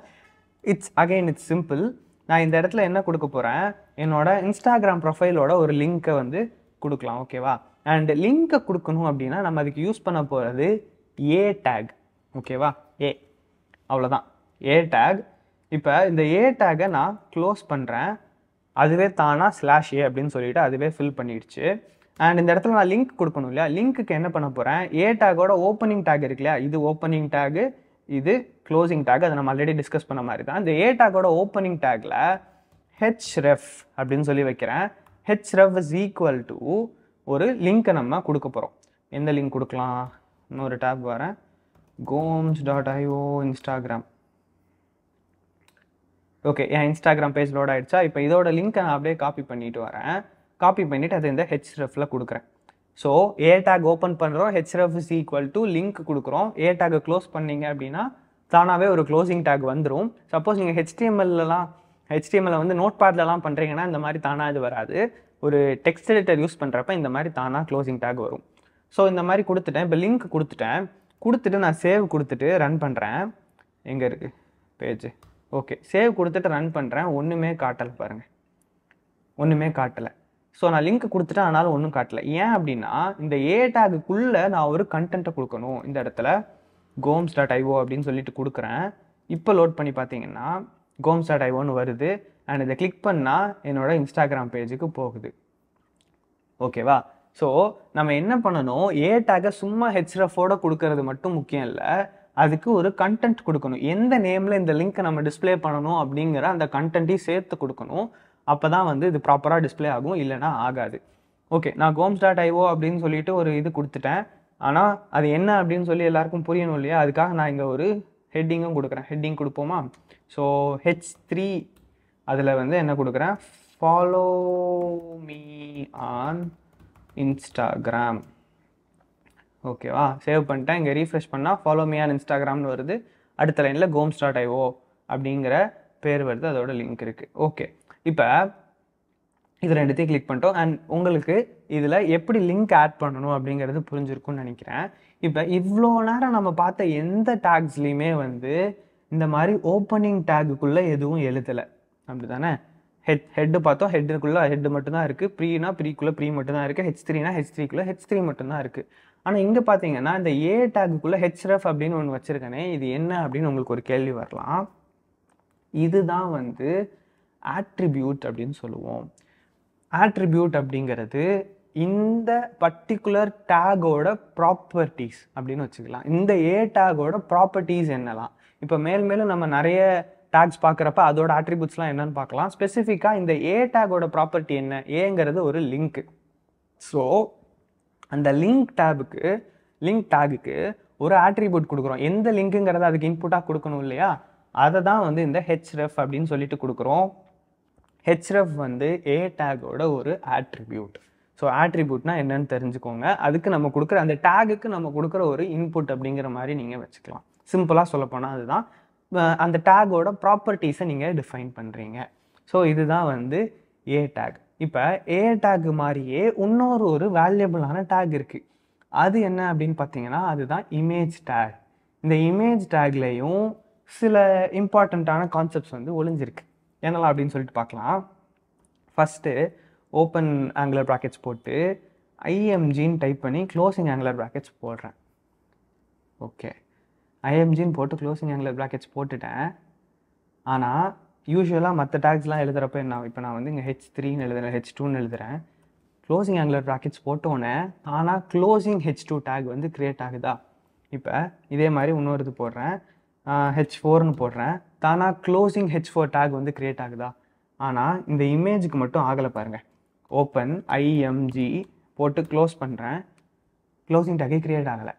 இட்ஸ் அகெயின் இட்ஸ் சிம்பிள் நான் இந்த இடத்துல என்ன கொடுக்க போகிறேன் என்னோட இன்ஸ்டாகிராம் ப்ரொஃபைலோட ஒரு லிங்க்கை வந்து கொடுக்கலாம் ஓகேவா அண்ட் லிங்க்கை கொடுக்கணும் அப்படின்னா நம்ம அதுக்கு யூஸ் பண்ண போகிறது ஏ டேக் ஓகேவா ஏ அவ்வளோதான் ஏ டேக் இப்போ இந்த ஏ டேகை நான் க்ளோஸ் பண்ணுறேன் அதுவே தானாக ஸ்லாஷ் ஏ அப்படின்னு சொல்லிவிட்டு அதுவே ஃபில் பண்ணிடுச்சு அண்ட் இந்த இடத்துல நான் லிங்க் கொடுக்கணும் இல்லையா லிங்க்குக்கு என்ன பண்ண போகிறேன் ஏ டேகோட ஓப்பனிங் டேக் இருக்கு இல்லையா இது ஓப்பனிங் டேகு இது க்ளோசிங் டேக் அதை நம்ம ஆல்ரெடி டிஸ்கஸ் பண்ண மாதிரி தான் இந்த ஏ டேக்கோட ஓப்பனிங் டேக்கில் ஹெச் ரெஃப் அப்படின்னு சொல்லி வைக்கிறேன் H ref is equal to ஒரு லிங்க்கை நம்ம கொடுக்க போகிறோம் எந்த லிங்க் கொடுக்கலாம் இன்னொரு டேப் வரேன் Gomes dot IO Instagram okay என் இன்ஸ்டாகிராம் பேஜ் லோட் ஆகிடுச்சா இப்போ இதோட லிங்க்கை நான் அப்படியே காப்பி பண்ணிட்டு வரேன் காப்பி பண்ணிவிட்டு அதை இந்த ஹெச் ரெஃபில் கொடுக்குறேன் ஸோ ஏ டேக் ஓப்பன் பண்ணுறோம் href is equal to link கொடுக்குறோம் ஏ டேக்கை க்ளோஸ் பண்ணீங்க அப்படின்னா தானாகவே ஒரு க்ளோசிங் டேக் வந்துடும் சப்போஸ் நீங்கள் ஹெச்டிஎம்எல்லாம் ஹெச்டிஎம்எல் வந்து நோட் பேட்லலாம் பண்ணுறீங்கன்னா இந்த மாதிரி தானாக இது வராது ஒரு டெக்ஸ்ட் எடிட்டர் யூஸ் பண்ணுறப்ப இந்த மாதிரி தானாக க்ளோசிங் டேக் வரும் ஸோ இந்த மாதிரி கொடுத்துட்டேன் இப்போ லிங்க் கொடுத்துட்டேன் கொடுத்துட்டு நான் சேவ் கொடுத்துட்டு ரன் பண்ணுறேன் எங்கே இருக்குது பேஜ் ஓகே சேவ் கொடுத்துட்டு ரன் பண்ணுறேன் ஒன்றுமே காட்டலை பாருங்கள் ஒன்றுமே காட்டலை ஸோ நான் லிங்க் கொடுத்துட்டேன் ஆனாலும் ஒன்றும் காட்டல ஏன் அப்படின்னா இந்த ஏ டேகுக்குள்ளே நான் ஒரு கண்டென்ட்டை கொடுக்கணும் இந்த இடத்துல கோம்ஸ் டாட் ஐஓ அப்படின்னு சொல்லிட்டு கொடுக்குறேன் இப்போ லோட் பண்ணி பார்த்தீங்கன்னா கோம்ஸ் டாட் ஐஓன்னு வருது அண்ட் இதை கிளிக் பண்ணால் என்னோட இன்ஸ்டாகிராம் பேஜுக்கு போகுது ஓகேவா ஸோ நம்ம என்ன பண்ணணும் ஏ டேகை சும்மா ஹெச்ரஃபோட கொடுக்கறது மட்டும் முக்கியம் இல்லை அதுக்கு ஒரு கண்டென்ட் கொடுக்கணும் எந்த நேமில் இந்த லிங்க்கை நம்ம டிஸ்பிளே பண்ணணும் அப்படிங்கிற அந்த கண்டென்ட்டையும் சேர்த்து கொடுக்கணும் அப்போ தான் வந்து இது ப்ராப்பராக டிஸ்பிளே ஆகும் இல்லைனா ஆகாது ஓகே நான் கோம்ஸ் டாட் ஐஓ அப்படின்னு சொல்லிட்டு ஒரு இது கொடுத்துட்டேன் ஆனால் அது என்ன அப்படின்னு சொல்லி எல்லாருக்கும் புரியணும் இல்லையா அதுக்காக நான் இங்கே ஒரு ஹெட்டிங்கும் கொடுக்குறேன் ஹெட்டிங் கொடுப்போமா ஸோ ஹெச் த்ரீ அதில் வந்து என்ன கொடுக்குறேன் ஃபாலோ மீ ஆன் இன்ஸ்டாகிராம் ஓகேவா சேவ் பண்ணிட்டேன் இங்கே ரீஃப்ரெஷ் பண்ணால் ஃபாலோ மீ ஆன் இன்ஸ்டாகிராம்னு வருது அடுத்த லைனில் கோம் ஸ்டார்ட் ஐஓ அப்படிங்கிற பேர் வருது அதோட லிங்க் இருக்குது ஓகே இப்போ இது ரெண்டுத்தையும் கிளிக் பண்ணிட்டோம் அண்ட் உங்களுக்கு இதில் எப்படி லிங்க் ஆட் பண்ணணும் அப்படிங்கிறது புரிஞ்சிருக்கும்னு நினைக்கிறேன் இப்போ இவ்வளோ நேரம் நம்ம பார்த்த எந்த டேக்ஸ்லேயுமே வந்து இந்த மாதிரி ஓப்பனிங் டேக்குக்குள்ளே எதுவும் எழுதலை அப்படி தானே ஹெட் ஹெட்டு பார்த்தோம் ஹெட்டுக்குள்ளே ஹெட்டு மட்டும்தான் இருக்குது ப்ரீனா ப்ரீக்குள்ளே ப்ரீ மட்டும்தான் இருக்குது ஹெச் த்ரீனா ஹெச் த்ரீக்குள்ளே ஹெச் த்ரீ மட்டும்தான் இருக்குது ஆனால் இங்கே பார்த்தீங்கன்னா இந்த ஏ டேக்குக்குள்ளே ஹெச்ரஃப் அப்படின்னு ஒன்று வச்சுருக்கேனே இது என்ன அப்படின்னு உங்களுக்கு ஒரு கேள்வி வரலாம் இதுதான் வந்து ஆட்ரிபியூட் அப்படின்னு சொல்லுவோம் ஆட்ரிபியூட் அப்படிங்கிறது இந்த பர்டிகுலர் டேகோட ப்ராப்பர்ட்டிஸ் அப்படின்னு வச்சுக்கலாம் இந்த ஏ டேகோட ப்ராப்பர்ட்டிஸ் என்னலாம் இப்போ மேல் மேலும் நம்ம நிறைய டேக்ஸ் பார்க்குறப்ப அதோட ஆட்ரிபியூட்ஸ்லாம் என்னன்னு பார்க்கலாம் ஸ்பெசிஃபிக்காக இந்த ஏ டேகோட ப்ராப்பர்ட்டி என்ன ஏங்கிறது ஒரு லிங்க்கு ஸோ அந்த லிங்க் டேபுக்கு லிங்க் டேகுக்கு ஒரு ஆட்ரிபியூட் கொடுக்குறோம் எந்த லிங்க்குங்கிறத அதுக்கு இன்புட்டாக கொடுக்கணும் இல்லையா அதை தான் வந்து இந்த ஹெச்ரெஃப் அப்படின்னு சொல்லிட்டு கொடுக்குறோம் ஹெச்ரஃப் வந்து ஏ டேகோட ஒரு ஆட்ரிபியூட் ஸோ ஆட்ரிபியூட்னா என்னன்னு தெரிஞ்சுக்கோங்க அதுக்கு நம்ம கொடுக்குற அந்த டேகுக்கு நம்ம கொடுக்குற ஒரு இன்புட் அப்படிங்கிற மாதிரி நீங்கள் வச்சுக்கலாம் சிம்பிளாக சொல்லப்போனால் அதுதான் அந்த டேகோட ப்ராப்பர்ட்டிஸை நீங்கள் டிஃபைன் பண்ணுறீங்க ஸோ இதுதான் வந்து ஏ டேக் இப்போ ஏ டேக் மாதிரியே இன்னொரு ஒரு வேல்யூபிளான டேக் இருக்குது அது என்ன அப்படின்னு பார்த்தீங்கன்னா அதுதான் இமேஜ் டேக் இந்த இமேஜ் டேக்லேயும் சில இம்பார்ட்டண்ட்டான கான்செப்ட்ஸ் வந்து ஒளிஞ்சிருக்கு என்னலாம் அப்படின்னு சொல்லிட்டு பார்க்கலாம் ஃபஸ்ட்டு ஓப்பன் ஆங்குலர் ப்ராக்கெட்ஸ் போட்டு ஐஎம்ஜின்னு டைப் பண்ணி க்ளோசிங் ஆங்குலர் ப்ராக்கெட்ஸ் போடுறேன் ஓகே ஐஎம்ஜின்னு போட்டு க்ளோசிங் ஆங்குலர் ப்ராக்கெட்ஸ் போட்டுட்டேன் ஆனால் யூஸ்வலாக மற்ற டேக்ஸ்லாம் எழுதுகிறப்ப என்ன இப்போ நான் வந்து இங்கே ஹெச் த்ரீன்னு எழுதுறேன் ஹெச் டூன்னு எழுதுகிறேன் க்ளோசிங் ஆங்குலர் ப்ராக்கெட்ஸ் போட்டோன்னே ஆனால் க்ளோசிங் ஹெச் டூ டேக் வந்து க்ரியேட் ஆகுதா இப்போ இதே மாதிரி இன்னொரு இது போடுறேன் ஹெச் ஃபோர்னு போடுறேன் தானாக க்ளோசிங் ஹெச் ஃபோர் டேக் வந்து க்ரியேட் ஆகுதா ஆனால் இந்த இமேஜுக்கு மட்டும் ஆகலை பாருங்கள் ஓப்பன் ஐஎம்ஜி போட்டு க்ளோஸ் பண்ணுறேன் க்ளோசிங் டேக்கே க்ரியேட் ஆகலை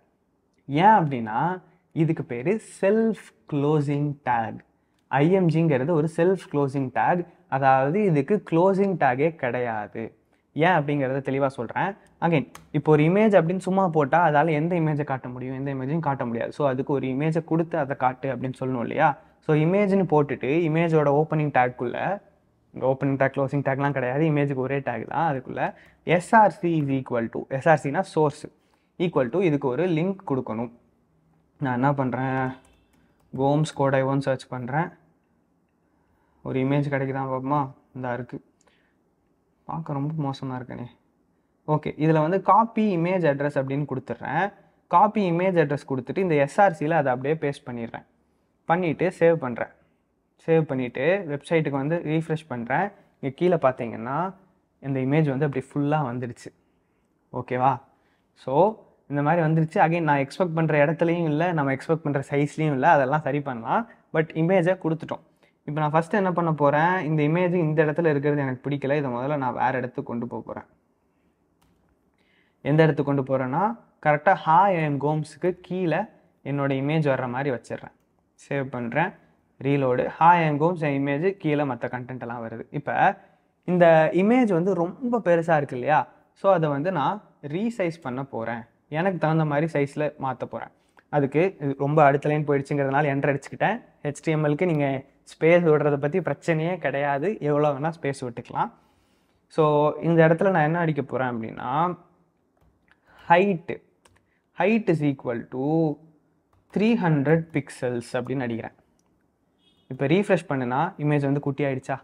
ஏன் அப்படின்னா இதுக்கு பேர் செல்ஃப் க்ளோசிங் டேக் ஐஎம்ஜிங்கிறது ஒரு செல்ஃப் க்ளோசிங் டேக் அதாவது இதுக்கு க்ளோசிங் டேக்கே கிடையாது ஏன் அப்படிங்கிறத தெளிவாக சொல்கிறேன் அகைன் இப்போ ஒரு இமேஜ் அப்படின்னு சும்மா போட்டால் அதால் எந்த இமேஜை காட்ட முடியும் எந்த இமேஜையும் காட்ட முடியாது ஸோ அதுக்கு ஒரு இமேஜை கொடுத்து அதை காட்டு அப்படின்னு சொல்லணும் இல்லையா ஸோ இமேஜ்னு போட்டுட்டு இமேஜோட ஓப்பனிங் டேக்குள்ளே ஓப்பனிங் டேக் க்ளோசிங் டேக்லாம் கிடையாது இமேஜுக்கு ஒரே டேக் தான் அதுக்குள்ளே எஸ்ஆர்சி இஸ் ஈக்குவல் டு எஸ்ஆர்சினா சோர்ஸ் ஈக்குவல் டு இதுக்கு ஒரு லிங்க் கொடுக்கணும் நான் என்ன பண்ணுறேன் கோம்ஸ் கோடைவோன்னு சர்ச் பண்ணுறேன் ஒரு இமேஜ் கிடைக்குதான் பார்ப்போமா இந்த இருக்குது பார்க்க ரொம்ப மோசமாக இருக்கனே ஓகே இதில் வந்து காப்பி இமேஜ் அட்ரஸ் அப்படின்னு கொடுத்துட்றேன் காப்பி இமேஜ் அட்ரஸ் கொடுத்துட்டு இந்த எஸ்ஆர்சியில் அதை அப்படியே பேஸ்ட் பண்ணிடுறேன் பண்ணிவிட்டு சேவ் பண்ணுறேன் சேவ் பண்ணிவிட்டு வெப்சைட்டுக்கு வந்து ரீஃப்ரெஷ் பண்ணுறேன் இங்கே கீழே பார்த்தீங்கன்னா இந்த இமேஜ் வந்து அப்படி ஃபுல்லாக வந்துடுச்சு ஓகேவா ஸோ இந்த மாதிரி வந்துருச்சு அகைன் நான் எக்ஸ்பெக்ட் பண்ணுற இடத்துலையும் இல்லை நம்ம எக்ஸ்பெக்ட் பண்ணுற சைஸ்லேயும் இல்லை அதெல்லாம் சரி பண்ணலாம் பட் இமேஜை கொடுத்துட்டோம் இப்போ நான் ஃபஸ்ட்டு என்ன பண்ண போகிறேன் இந்த இமேஜ் இந்த இடத்துல இருக்கிறது எனக்கு பிடிக்கல இதை முதல்ல நான் வேறு இடத்துக்கு கொண்டு போக போகிறேன் எந்த இடத்துக்கு கொண்டு போகிறேன்னா கரெக்டாக ஹா எம் கோம்ஸுக்கு கீழே என்னோடய இமேஜ் வர்ற மாதிரி வச்சிடுறேன் சேவ் பண்ணுறேன் ரீலோடு ஹா எம் கோம்ஸ் என் இமேஜ் கீழே மற்ற கண்டென்ட்லாம் வருது இப்போ இந்த இமேஜ் வந்து ரொம்ப பெருசாக இருக்கு இல்லையா ஸோ அதை வந்து நான் ரீசைஸ் பண்ண போகிறேன் எனக்கு தகுந்த மாதிரி சைஸில் மாற்ற போகிறேன் அதுக்கு ரொம்ப அடுத்த லைன் போயிடுச்சுங்கிறதுனால என்ட்ரு அடிச்சுக்கிட்டேன் ஹெச்டிஎம்எல்க்கு நீங்கள் ஸ்பேஸ் விடுறதை பற்றி பிரச்சனையே கிடையாது எவ்வளோ வேணால் ஸ்பேஸ் விட்டுக்கலாம் ஸோ இந்த இடத்துல நான் என்ன அடிக்க போகிறேன் அப்படின்னா height height is equal to three hundred pixels அப்படின்னு அடிக்கிறேன் இப்போ ரீஃப்ரெஷ் பண்ணுனா இமேஜ் வந்து குட்டி ஆயிடுச்சா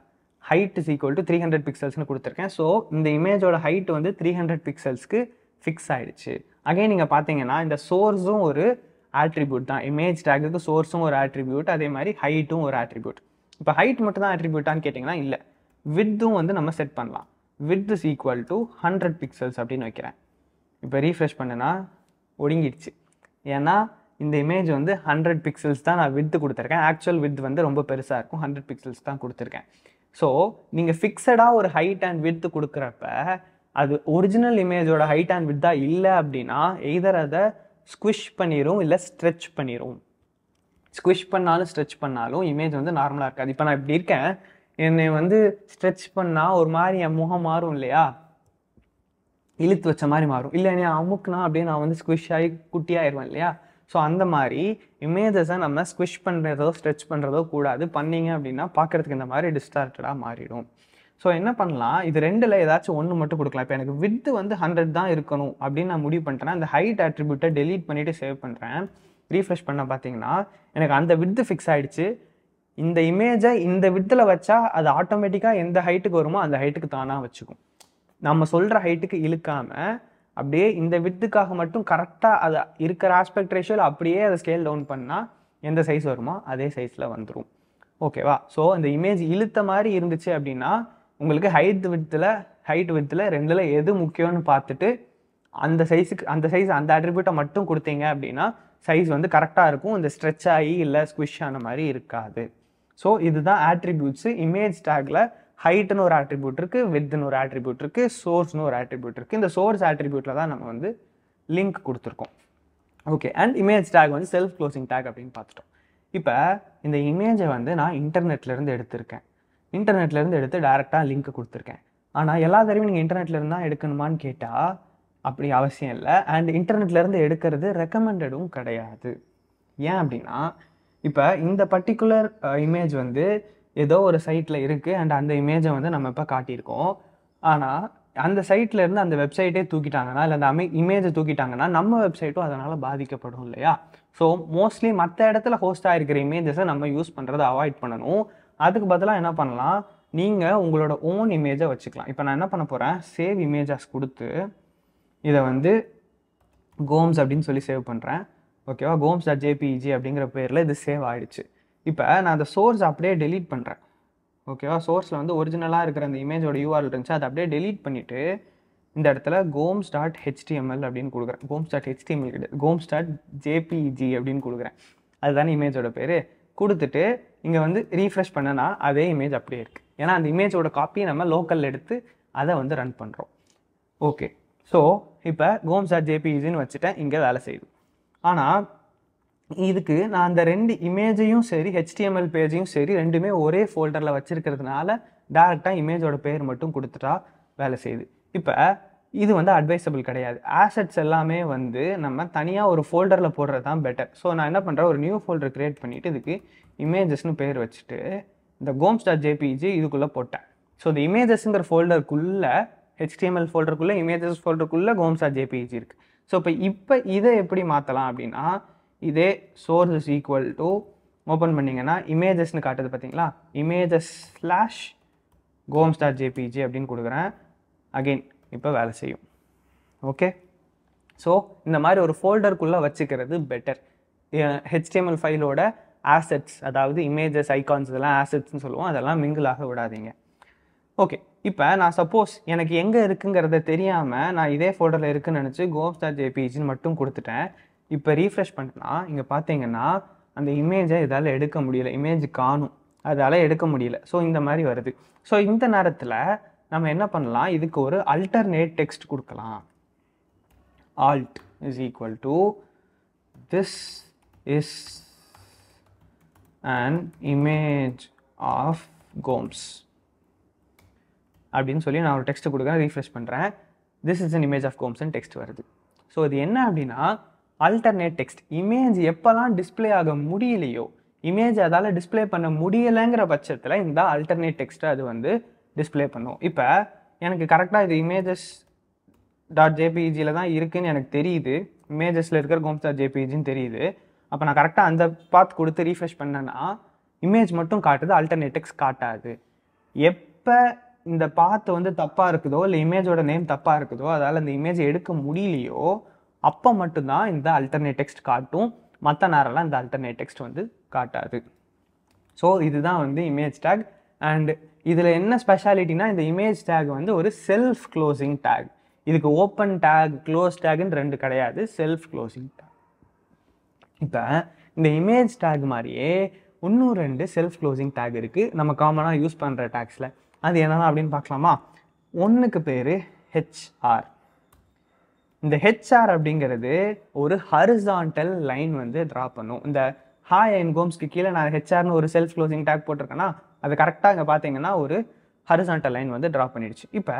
height is equal to three hundred பிக்சல்ஸ்னு கொடுத்துருக்கேன் ஸோ இந்த இமேஜோட ஹைட் வந்து த்ரீ ஹண்ட்ரட் பிக்சல்ஸ்க்கு ஃபிக்ஸ் ஆகிடுச்சு அகைன் நீங்கள் பார்த்தீங்கன்னா இந்த சோர்ஸும் ஒரு ஆட்ரிபியூட் தான் இமேஜ் டேக்குக்கு சோர்ஸும் ஒரு ஆட்ரிபியூட் அதே மாதிரி ஹைட்டும் ஒரு ஆட்ரிபியூட் இப்போ ஹைட் மட்டும் தான் ஆட்ரிபியூட்டான்னு கேட்டிங்கன்னா இல்லை வித்தும் வந்து நம்ம செட் பண்ணலாம் width is equal to hundred pixels அப்படின்னு வைக்கிறேன் இப்போ ரீஃப்ரெஷ் பண்ணுனா ஒடுங்கிடுச்சு ஏன்னா இந்த இமேஜ் வந்து ஹண்ட்ரட் பிக்சல்ஸ் தான் நான் வித்து கொடுத்துருக்கேன் ஆக்சுவல் வித் வந்து ரொம்ப பெருசாக இருக்கும் ஹண்ட்ரட் பிக்சல்ஸ் தான் கொடுத்துருக்கேன் ஸோ நீங்கள் ஃபிக்ஸடாக ஒரு ஹைட் அண்ட் வித்து கொடுக்குறப்ப அது ஒரிஜினல் இமேஜோட ஹைட் அண்ட் வித்தாக இல்லை அப்படின்னா எய்தர் அதை ஸ்குவிஷ் பண்ணிடும் இல்லை ஸ்ட்ரெச் பண்ணிடும் ஸ்குவிஷ் பண்ணாலும் ஸ்ட்ரெச் பண்ணாலும் இமேஜ் வந்து நார்மலாக இருக்காது இப்போ நான் இப்படி இருக்கேன் என்னை வந்து ஸ்ட்ரெச் பண்ணால் ஒரு மாதிரி என் முகம் மாறும் இல்லையா இழுத்து வச்ச மாதிரி மாறும் இல்லை என்னை அமுக்குனா அப்படியே நான் வந்து ஸ்குவிஷ் ஆகி குட்டியாயிருவேன் இல்லையா ஸோ அந்த மாதிரி இமேஜஸை நம்ம ஸ்குவிஷ் பண்ணுறதோ ஸ்ட்ரெச் பண்ணுறதோ கூடாது பண்ணிங்க அப்படின்னா பார்க்குறதுக்கு இந்த மாதிரி டிஸ்டார்ட்டடாக மாறிடும் ஸோ என்ன பண்ணலாம் இது ரெண்டில் ஏதாச்சும் ஒன்று மட்டும் கொடுக்கலாம் இப்போ எனக்கு வித்து வந்து ஹண்ட்ரட் தான் இருக்கணும் அப்படின்னு நான் முடிவு பண்ணுறேன் அந்த ஹைட் அட்ரிபியூட்டை டெலீட் பண்ணிவிட்டு சேவ் பண்ணுறேன் ரீஃப்ரெஷ் பண்ண பார்த்தீங்கன்னா எனக்கு அந்த வித்து ஃபிக்ஸ் ஆகிடுச்சு இந்த இமேஜை இந்த வித்தில் வச்சா அது ஆட்டோமேட்டிக்காக எந்த ஹைட்டுக்கு வருமோ அந்த ஹைட்டுக்கு தானாக வச்சுக்கும் நம்ம சொல்கிற ஹைட்டுக்கு இழுக்காமல் அப்படியே இந்த வித்துக்காக மட்டும் கரெக்டாக அது இருக்கிற ஆஸ்பெக்ட் ரேஷியோவில் அப்படியே அதை ஸ்கேல் டவுன் பண்ணால் எந்த சைஸ் வருமோ அதே சைஸில் வந்துடும் ஓகேவா ஸோ அந்த இமேஜ் இழுத்த மாதிரி இருந்துச்சு அப்படின்னா உங்களுக்கு ஹைட் வித்தில் ஹைட் வித்தில் ரெண்டில் எது முக்கியம்னு பார்த்துட்டு அந்த சைஸுக்கு அந்த சைஸ் அந்த அட்ரிபியூட்டை மட்டும் கொடுத்தீங்க அப்படின்னா சைஸ் வந்து கரெக்டாக இருக்கும் இந்த ஸ்ட்ரெச் ஆகி இல்லை ஸ்குவிஷ் ஆன மாதிரி இருக்காது ஸோ இதுதான் ஆட்ரிபியூட்ஸு இமேஜ் டேக்கில் ஹைட்டுன்னு ஒரு ஆட்ரிபியூட் இருக்குது வித்துன்னு ஒரு ஆட்ரிபியூட் இருக்குது சோர்ஸ்னு ஒரு ஆட்ரிபியூட் இருக்குது இந்த சோர்ஸ் ஆட்ரிபியூட்டில் தான் நம்ம வந்து லிங்க் கொடுத்துருக்கோம் ஓகே அண்ட் இமேஜ் டேக் வந்து செல்ஃப் க்ளோசிங் டேக் அப்படின்னு பார்த்துட்டோம் இப்போ இந்த இமேஜை வந்து நான் இன்டர்நெட்லேருந்து எடுத்திருக்கேன் இன்டர்நெட்லேருந்து எடுத்து டேரெக்டாக லிங்க் கொடுத்துருக்கேன் ஆனால் எல்லா தடவையும் நீங்கள் இன்டர்நெட்லேருந்து தான் எடுக்கணுமான்னு கேட்டால் அப்படி அவசியம் இல்லை அண்ட் இன்டர்நெட்லேருந்து எடுக்கிறது ரெக்கமெண்டடும் கிடையாது ஏன் அப்படின்னா இப்போ இந்த பர்டிகுலர் இமேஜ் uh, வந்து ஏதோ ஒரு சைட்டில் இருக்குது அண்ட் அந்த இமேஜை வந்து நம்ம இப்போ காட்டியிருக்கோம் ஆனால் அந்த சைட்லேருந்து அந்த வெப்சைட்டே தூக்கிட்டாங்கன்னா இல்லை அந்த அமை இமேஜை தூக்கிட்டாங்கன்னா நம்ம வெப்சைட்டும் அதனால் பாதிக்கப்படும் இல்லையா ஸோ மோஸ்ட்லி மற்ற இடத்துல ஹோஸ்ட் ஆகிருக்கிற இமேஜஸை நம்ம யூஸ் பண்ணுறதை அவாய்ட் பண்ணணும் அதுக்கு பதிலாக என்ன பண்ணலாம் நீங்கள் உங்களோட ஓன் இமேஜை வச்சுக்கலாம் இப்போ நான் என்ன பண்ண போகிறேன் சேவ் இமேஜஸ் கொடுத்து இதை வந்து கோம்ஸ் அப்படின்னு சொல்லி சேவ் பண்ணுறேன் ஓகேவா கோம்ஸ் டாட் ஜேபிஇஜி அப்படிங்கிற பேரில் இது சேவ் ஆகிடுச்சு இப்போ நான் அந்த சோர்ஸ் அப்படியே டெலீட் பண்ணுறேன் ஓகேவா சோர்ஸில் வந்து ஒரிஜினலாக இருக்கிற அந்த இமேஜோட யூஆர்எல் இருந்துச்சு அதை அப்படியே டெலீட் பண்ணிவிட்டு இந்த இடத்துல கோம்ஸ் டாட் ஹெச்டிஎம்எல் அப்படின்னு கொடுக்குறேன் கோம்ஸ் டாட் ஹெச்டிஎம்எல் கிட்ட கோம்ஸ் டாட் ஜேபிஇஜி அப்படின்னு கொடுக்குறேன் அதுதானே இமேஜோட பேர் கொடுத்துட்டு இங்கே வந்து ரீஃப்ரெஷ் பண்ணனா அதே இமேஜ் அப்படியே இருக்குது ஏன்னா அந்த இமேஜோட காப்பியை நம்ம லோக்கலில் எடுத்து அதை வந்து ரன் பண்ணுறோம் ஓகே ஸோ இப்போ கோம் சார் ஜேபிஇசின்னு வச்சுட்டேன் இங்கே வேலை செய்யுது ஆனால் இதுக்கு நான் அந்த ரெண்டு இமேஜையும் சரி ஹெச்டிஎம்எல் பேஜையும் சரி ரெண்டுமே ஒரே ஃபோல்டரில் வச்சுருக்கிறதுனால டேரெக்டாக இமேஜோட பேர் மட்டும் கொடுத்துட்டா வேலை செய்யுது இப்போ இது வந்து அட்வைசபிள் கிடையாது ஆசட்ஸ் எல்லாமே வந்து நம்ம தனியாக ஒரு ஃபோல்டரில் போடுறது தான் பெட்டர் ஸோ நான் என்ன பண்ணுறேன் ஒரு நியூ ஃபோல்டர் க்ரியேட் பண்ணிவிட்டு இதுக்கு இமேஜஸ்னு பேர் வச்சுட்டு இந்த கோம்ஸ் டாட் ஜேபிஜி இதுக்குள்ளே போட்டேன் ஸோ இந்த இமேஜஸ்ங்கிற ஃபோல்டருக்குள்ளே ஹெச்டிஎம்எல் ஃபோல்டருக்குள்ளே இமேஜஸ் ஃபோல்டருக்குள்ளே கோம்ஸ் டாட் ஜேபிஜி இருக்குது ஸோ இப்போ இப்போ இதை எப்படி மாற்றலாம் அப்படின்னா இதே source is equal to open பண்ணிங்கன்னா இமேஜஸ்னு காட்டுது பார்த்தீங்களா images slash Gomes dot JPG அப்படின்னு கொடுக்குறேன் அகெயின் இப்போ வேலை செய்யும் ஓகே ஸோ இந்த மாதிரி ஒரு ஃபோல்டருக்குள்ளே வச்சுக்கிறது பெட்டர் ஹெச்டிஎம்எல் ஃபைலோட ஆசட்ஸ் அதாவது இமேஜஸ் ஐகான்ஸ் இதெல்லாம் ஆசட்ஸ்னு சொல்லுவோம் அதெல்லாம் மிங்கிளாக விடாதீங்க ஓகே இப்போ நான் சப்போஸ் எனக்கு எங்கே இருக்குங்கிறத தெரியாமல் நான் இதே ஃபோல்டரில் இருக்குன்னு நினச்சி ஸ்டார் ஜேபிஜின்னு மட்டும் கொடுத்துட்டேன் இப்போ ரீஃப்ரெஷ் பண்ணால் இங்கே பார்த்தீங்கன்னா அந்த இமேஜை இதால் எடுக்க முடியல இமேஜ் காணும் அதால் எடுக்க முடியல ஸோ இந்த மாதிரி வருது ஸோ இந்த நேரத்தில் நம்ம என்ன பண்ணலாம் இதுக்கு ஒரு அல்டர்னேட் டெக்ஸ்ட் கொடுக்கலாம் alt is equal to this is and image of Gomes அப்படின்னு சொல்லி நான் ஒரு டெக்ஸ்ட் கொடுக்குறேன் ரீஃப்ரெஷ் பண்ணுறேன் this is an image of கோம்ஸ்னு டெக்ஸ்ட் வருது ஸோ இது என்ன அப்படின்னா அல்டர்னேட் டெக்ஸ்ட் இமேஜ் எப்போல்லாம் டிஸ்பிளே ஆக முடியலையோ இமேஜ் அதால் டிஸ்பிளே பண்ண முடியலைங்கிற பட்சத்தில் இந்த அல்டர்னேட் டெக்ஸ்ட்டு அது வந்து டிஸ்பிளே பண்ணும் இப்போ எனக்கு கரெக்டாக இது இமேஜஸ் டாட் ஜேபிஜியில் தான் இருக்குதுன்னு எனக்கு தெரியுது இமேஜஸில் இருக்கிற கோம்ஸ் டாட் ஜேபிஜின்னு தெரியுது அப்போ நான் கரெக்டாக அந்த பாத் கொடுத்து ரீஃப்ரெஷ் பண்ணேன்னா இமேஜ் மட்டும் காட்டுது அல்டர்னேட்டிக்ஸ் காட்டாது எப்போ இந்த பாத் வந்து தப்பாக இருக்குதோ இல்லை இமேஜோட நேம் தப்பாக இருக்குதோ அதால் அந்த இமேஜ் எடுக்க முடியலையோ அப்போ மட்டும்தான் இந்த அல்டர்னேட் டெக்ஸ்ட் காட்டும் மற்ற நேரம்லாம் இந்த அல்டர்னேட் டெக்ஸ்ட் வந்து காட்டாது ஸோ இதுதான் வந்து இமேஜ் டேக் அண்டு இதில் என்ன ஸ்பெஷாலிட்டினா இந்த இமேஜ் டேக் வந்து ஒரு செல்ஃப் க்ளோசிங் டேக் இதுக்கு ஓப்பன் டேக் க்ளோஸ் டேக்னு ரெண்டு கிடையாது செல்ஃப் க்ளோசிங் டேக் இப்போ இந்த இமேஜ் டேக் மாதிரியே இன்னும் ரெண்டு செல்ஃப் க்ளோசிங் டேக் இருக்குது நம்ம காமனாக யூஸ் பண்ணுற டேக்ஸில் அது என்னென்னா அப்படின்னு பார்க்கலாமா ஒன்றுக்கு பேர் ஹெச்ஆர் இந்த ஹெச்ஆர் அப்படிங்கிறது ஒரு ஹரிசான்டல் லைன் வந்து ட்ரா பண்ணும் இந்த ஹாய் அண்ட் கோம்ஸ்க்கு கீழே நான் ஹெச்ஆர்னு ஒரு செல்ஃப் க்ளோசிங் டேக் போட்டிருக்கேன்னா அது கரெக்டாக இங்கே பார்த்தீங்கன்னா ஒரு ஹரிசான்டல் லைன் வந்து ட்ரா பண்ணிடுச்சு இப்போ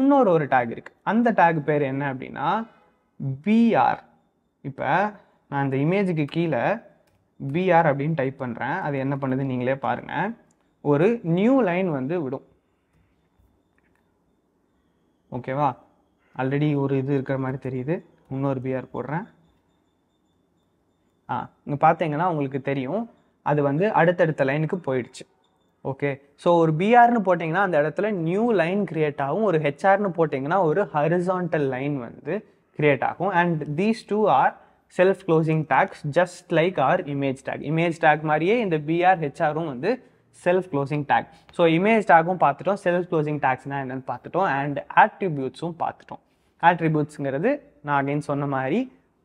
இன்னொரு ஒரு டேக் இருக்குது அந்த டேக் பேர் என்ன அப்படின்னா பிஆர் இப்போ நான் இந்த இமேஜுக்கு கீழே பிஆர் அப்படின்னு டைப் பண்ணுறேன் அது என்ன பண்ணுது நீங்களே பாருங்கள் ஒரு நியூ லைன் வந்து விடும் ஓகேவா ஆல்ரெடி ஒரு இது இருக்கிற மாதிரி தெரியுது இன்னொரு பிஆர் போடுறேன் ஆ இங்கே பார்த்தீங்கன்னா உங்களுக்கு தெரியும் அது வந்து அடுத்தடுத்த லைனுக்கு போயிடுச்சு ஓகே ஸோ ஒரு பிஆர்னு போட்டிங்கன்னா அந்த இடத்துல நியூ லைன் க்ரியேட் ஆகும் ஒரு ஹெச்ஆர்னு போட்டிங்கன்னா ஒரு ஹரிசான்டல் லைன் வந்து க்ரியேட் ஆகும் and these two are self closing tags just like our image tag image tag மாதிரியே இந்த பிஆர் ஹெச்ஆரும் வந்து self closing tag so image டேக்கும் பார்த்துட்டோம் செல்ஃப் க்ளோசிங் டேக்ஸ்னா என்னென்னு பார்த்துட்டோம் அண்ட் ஆட்ரிபியூட்ஸும் பார்த்துட்டோம் ஆட்ரிபியூட்ஸுங்கிறது நான் அகைன் சொன்ன மாதிரி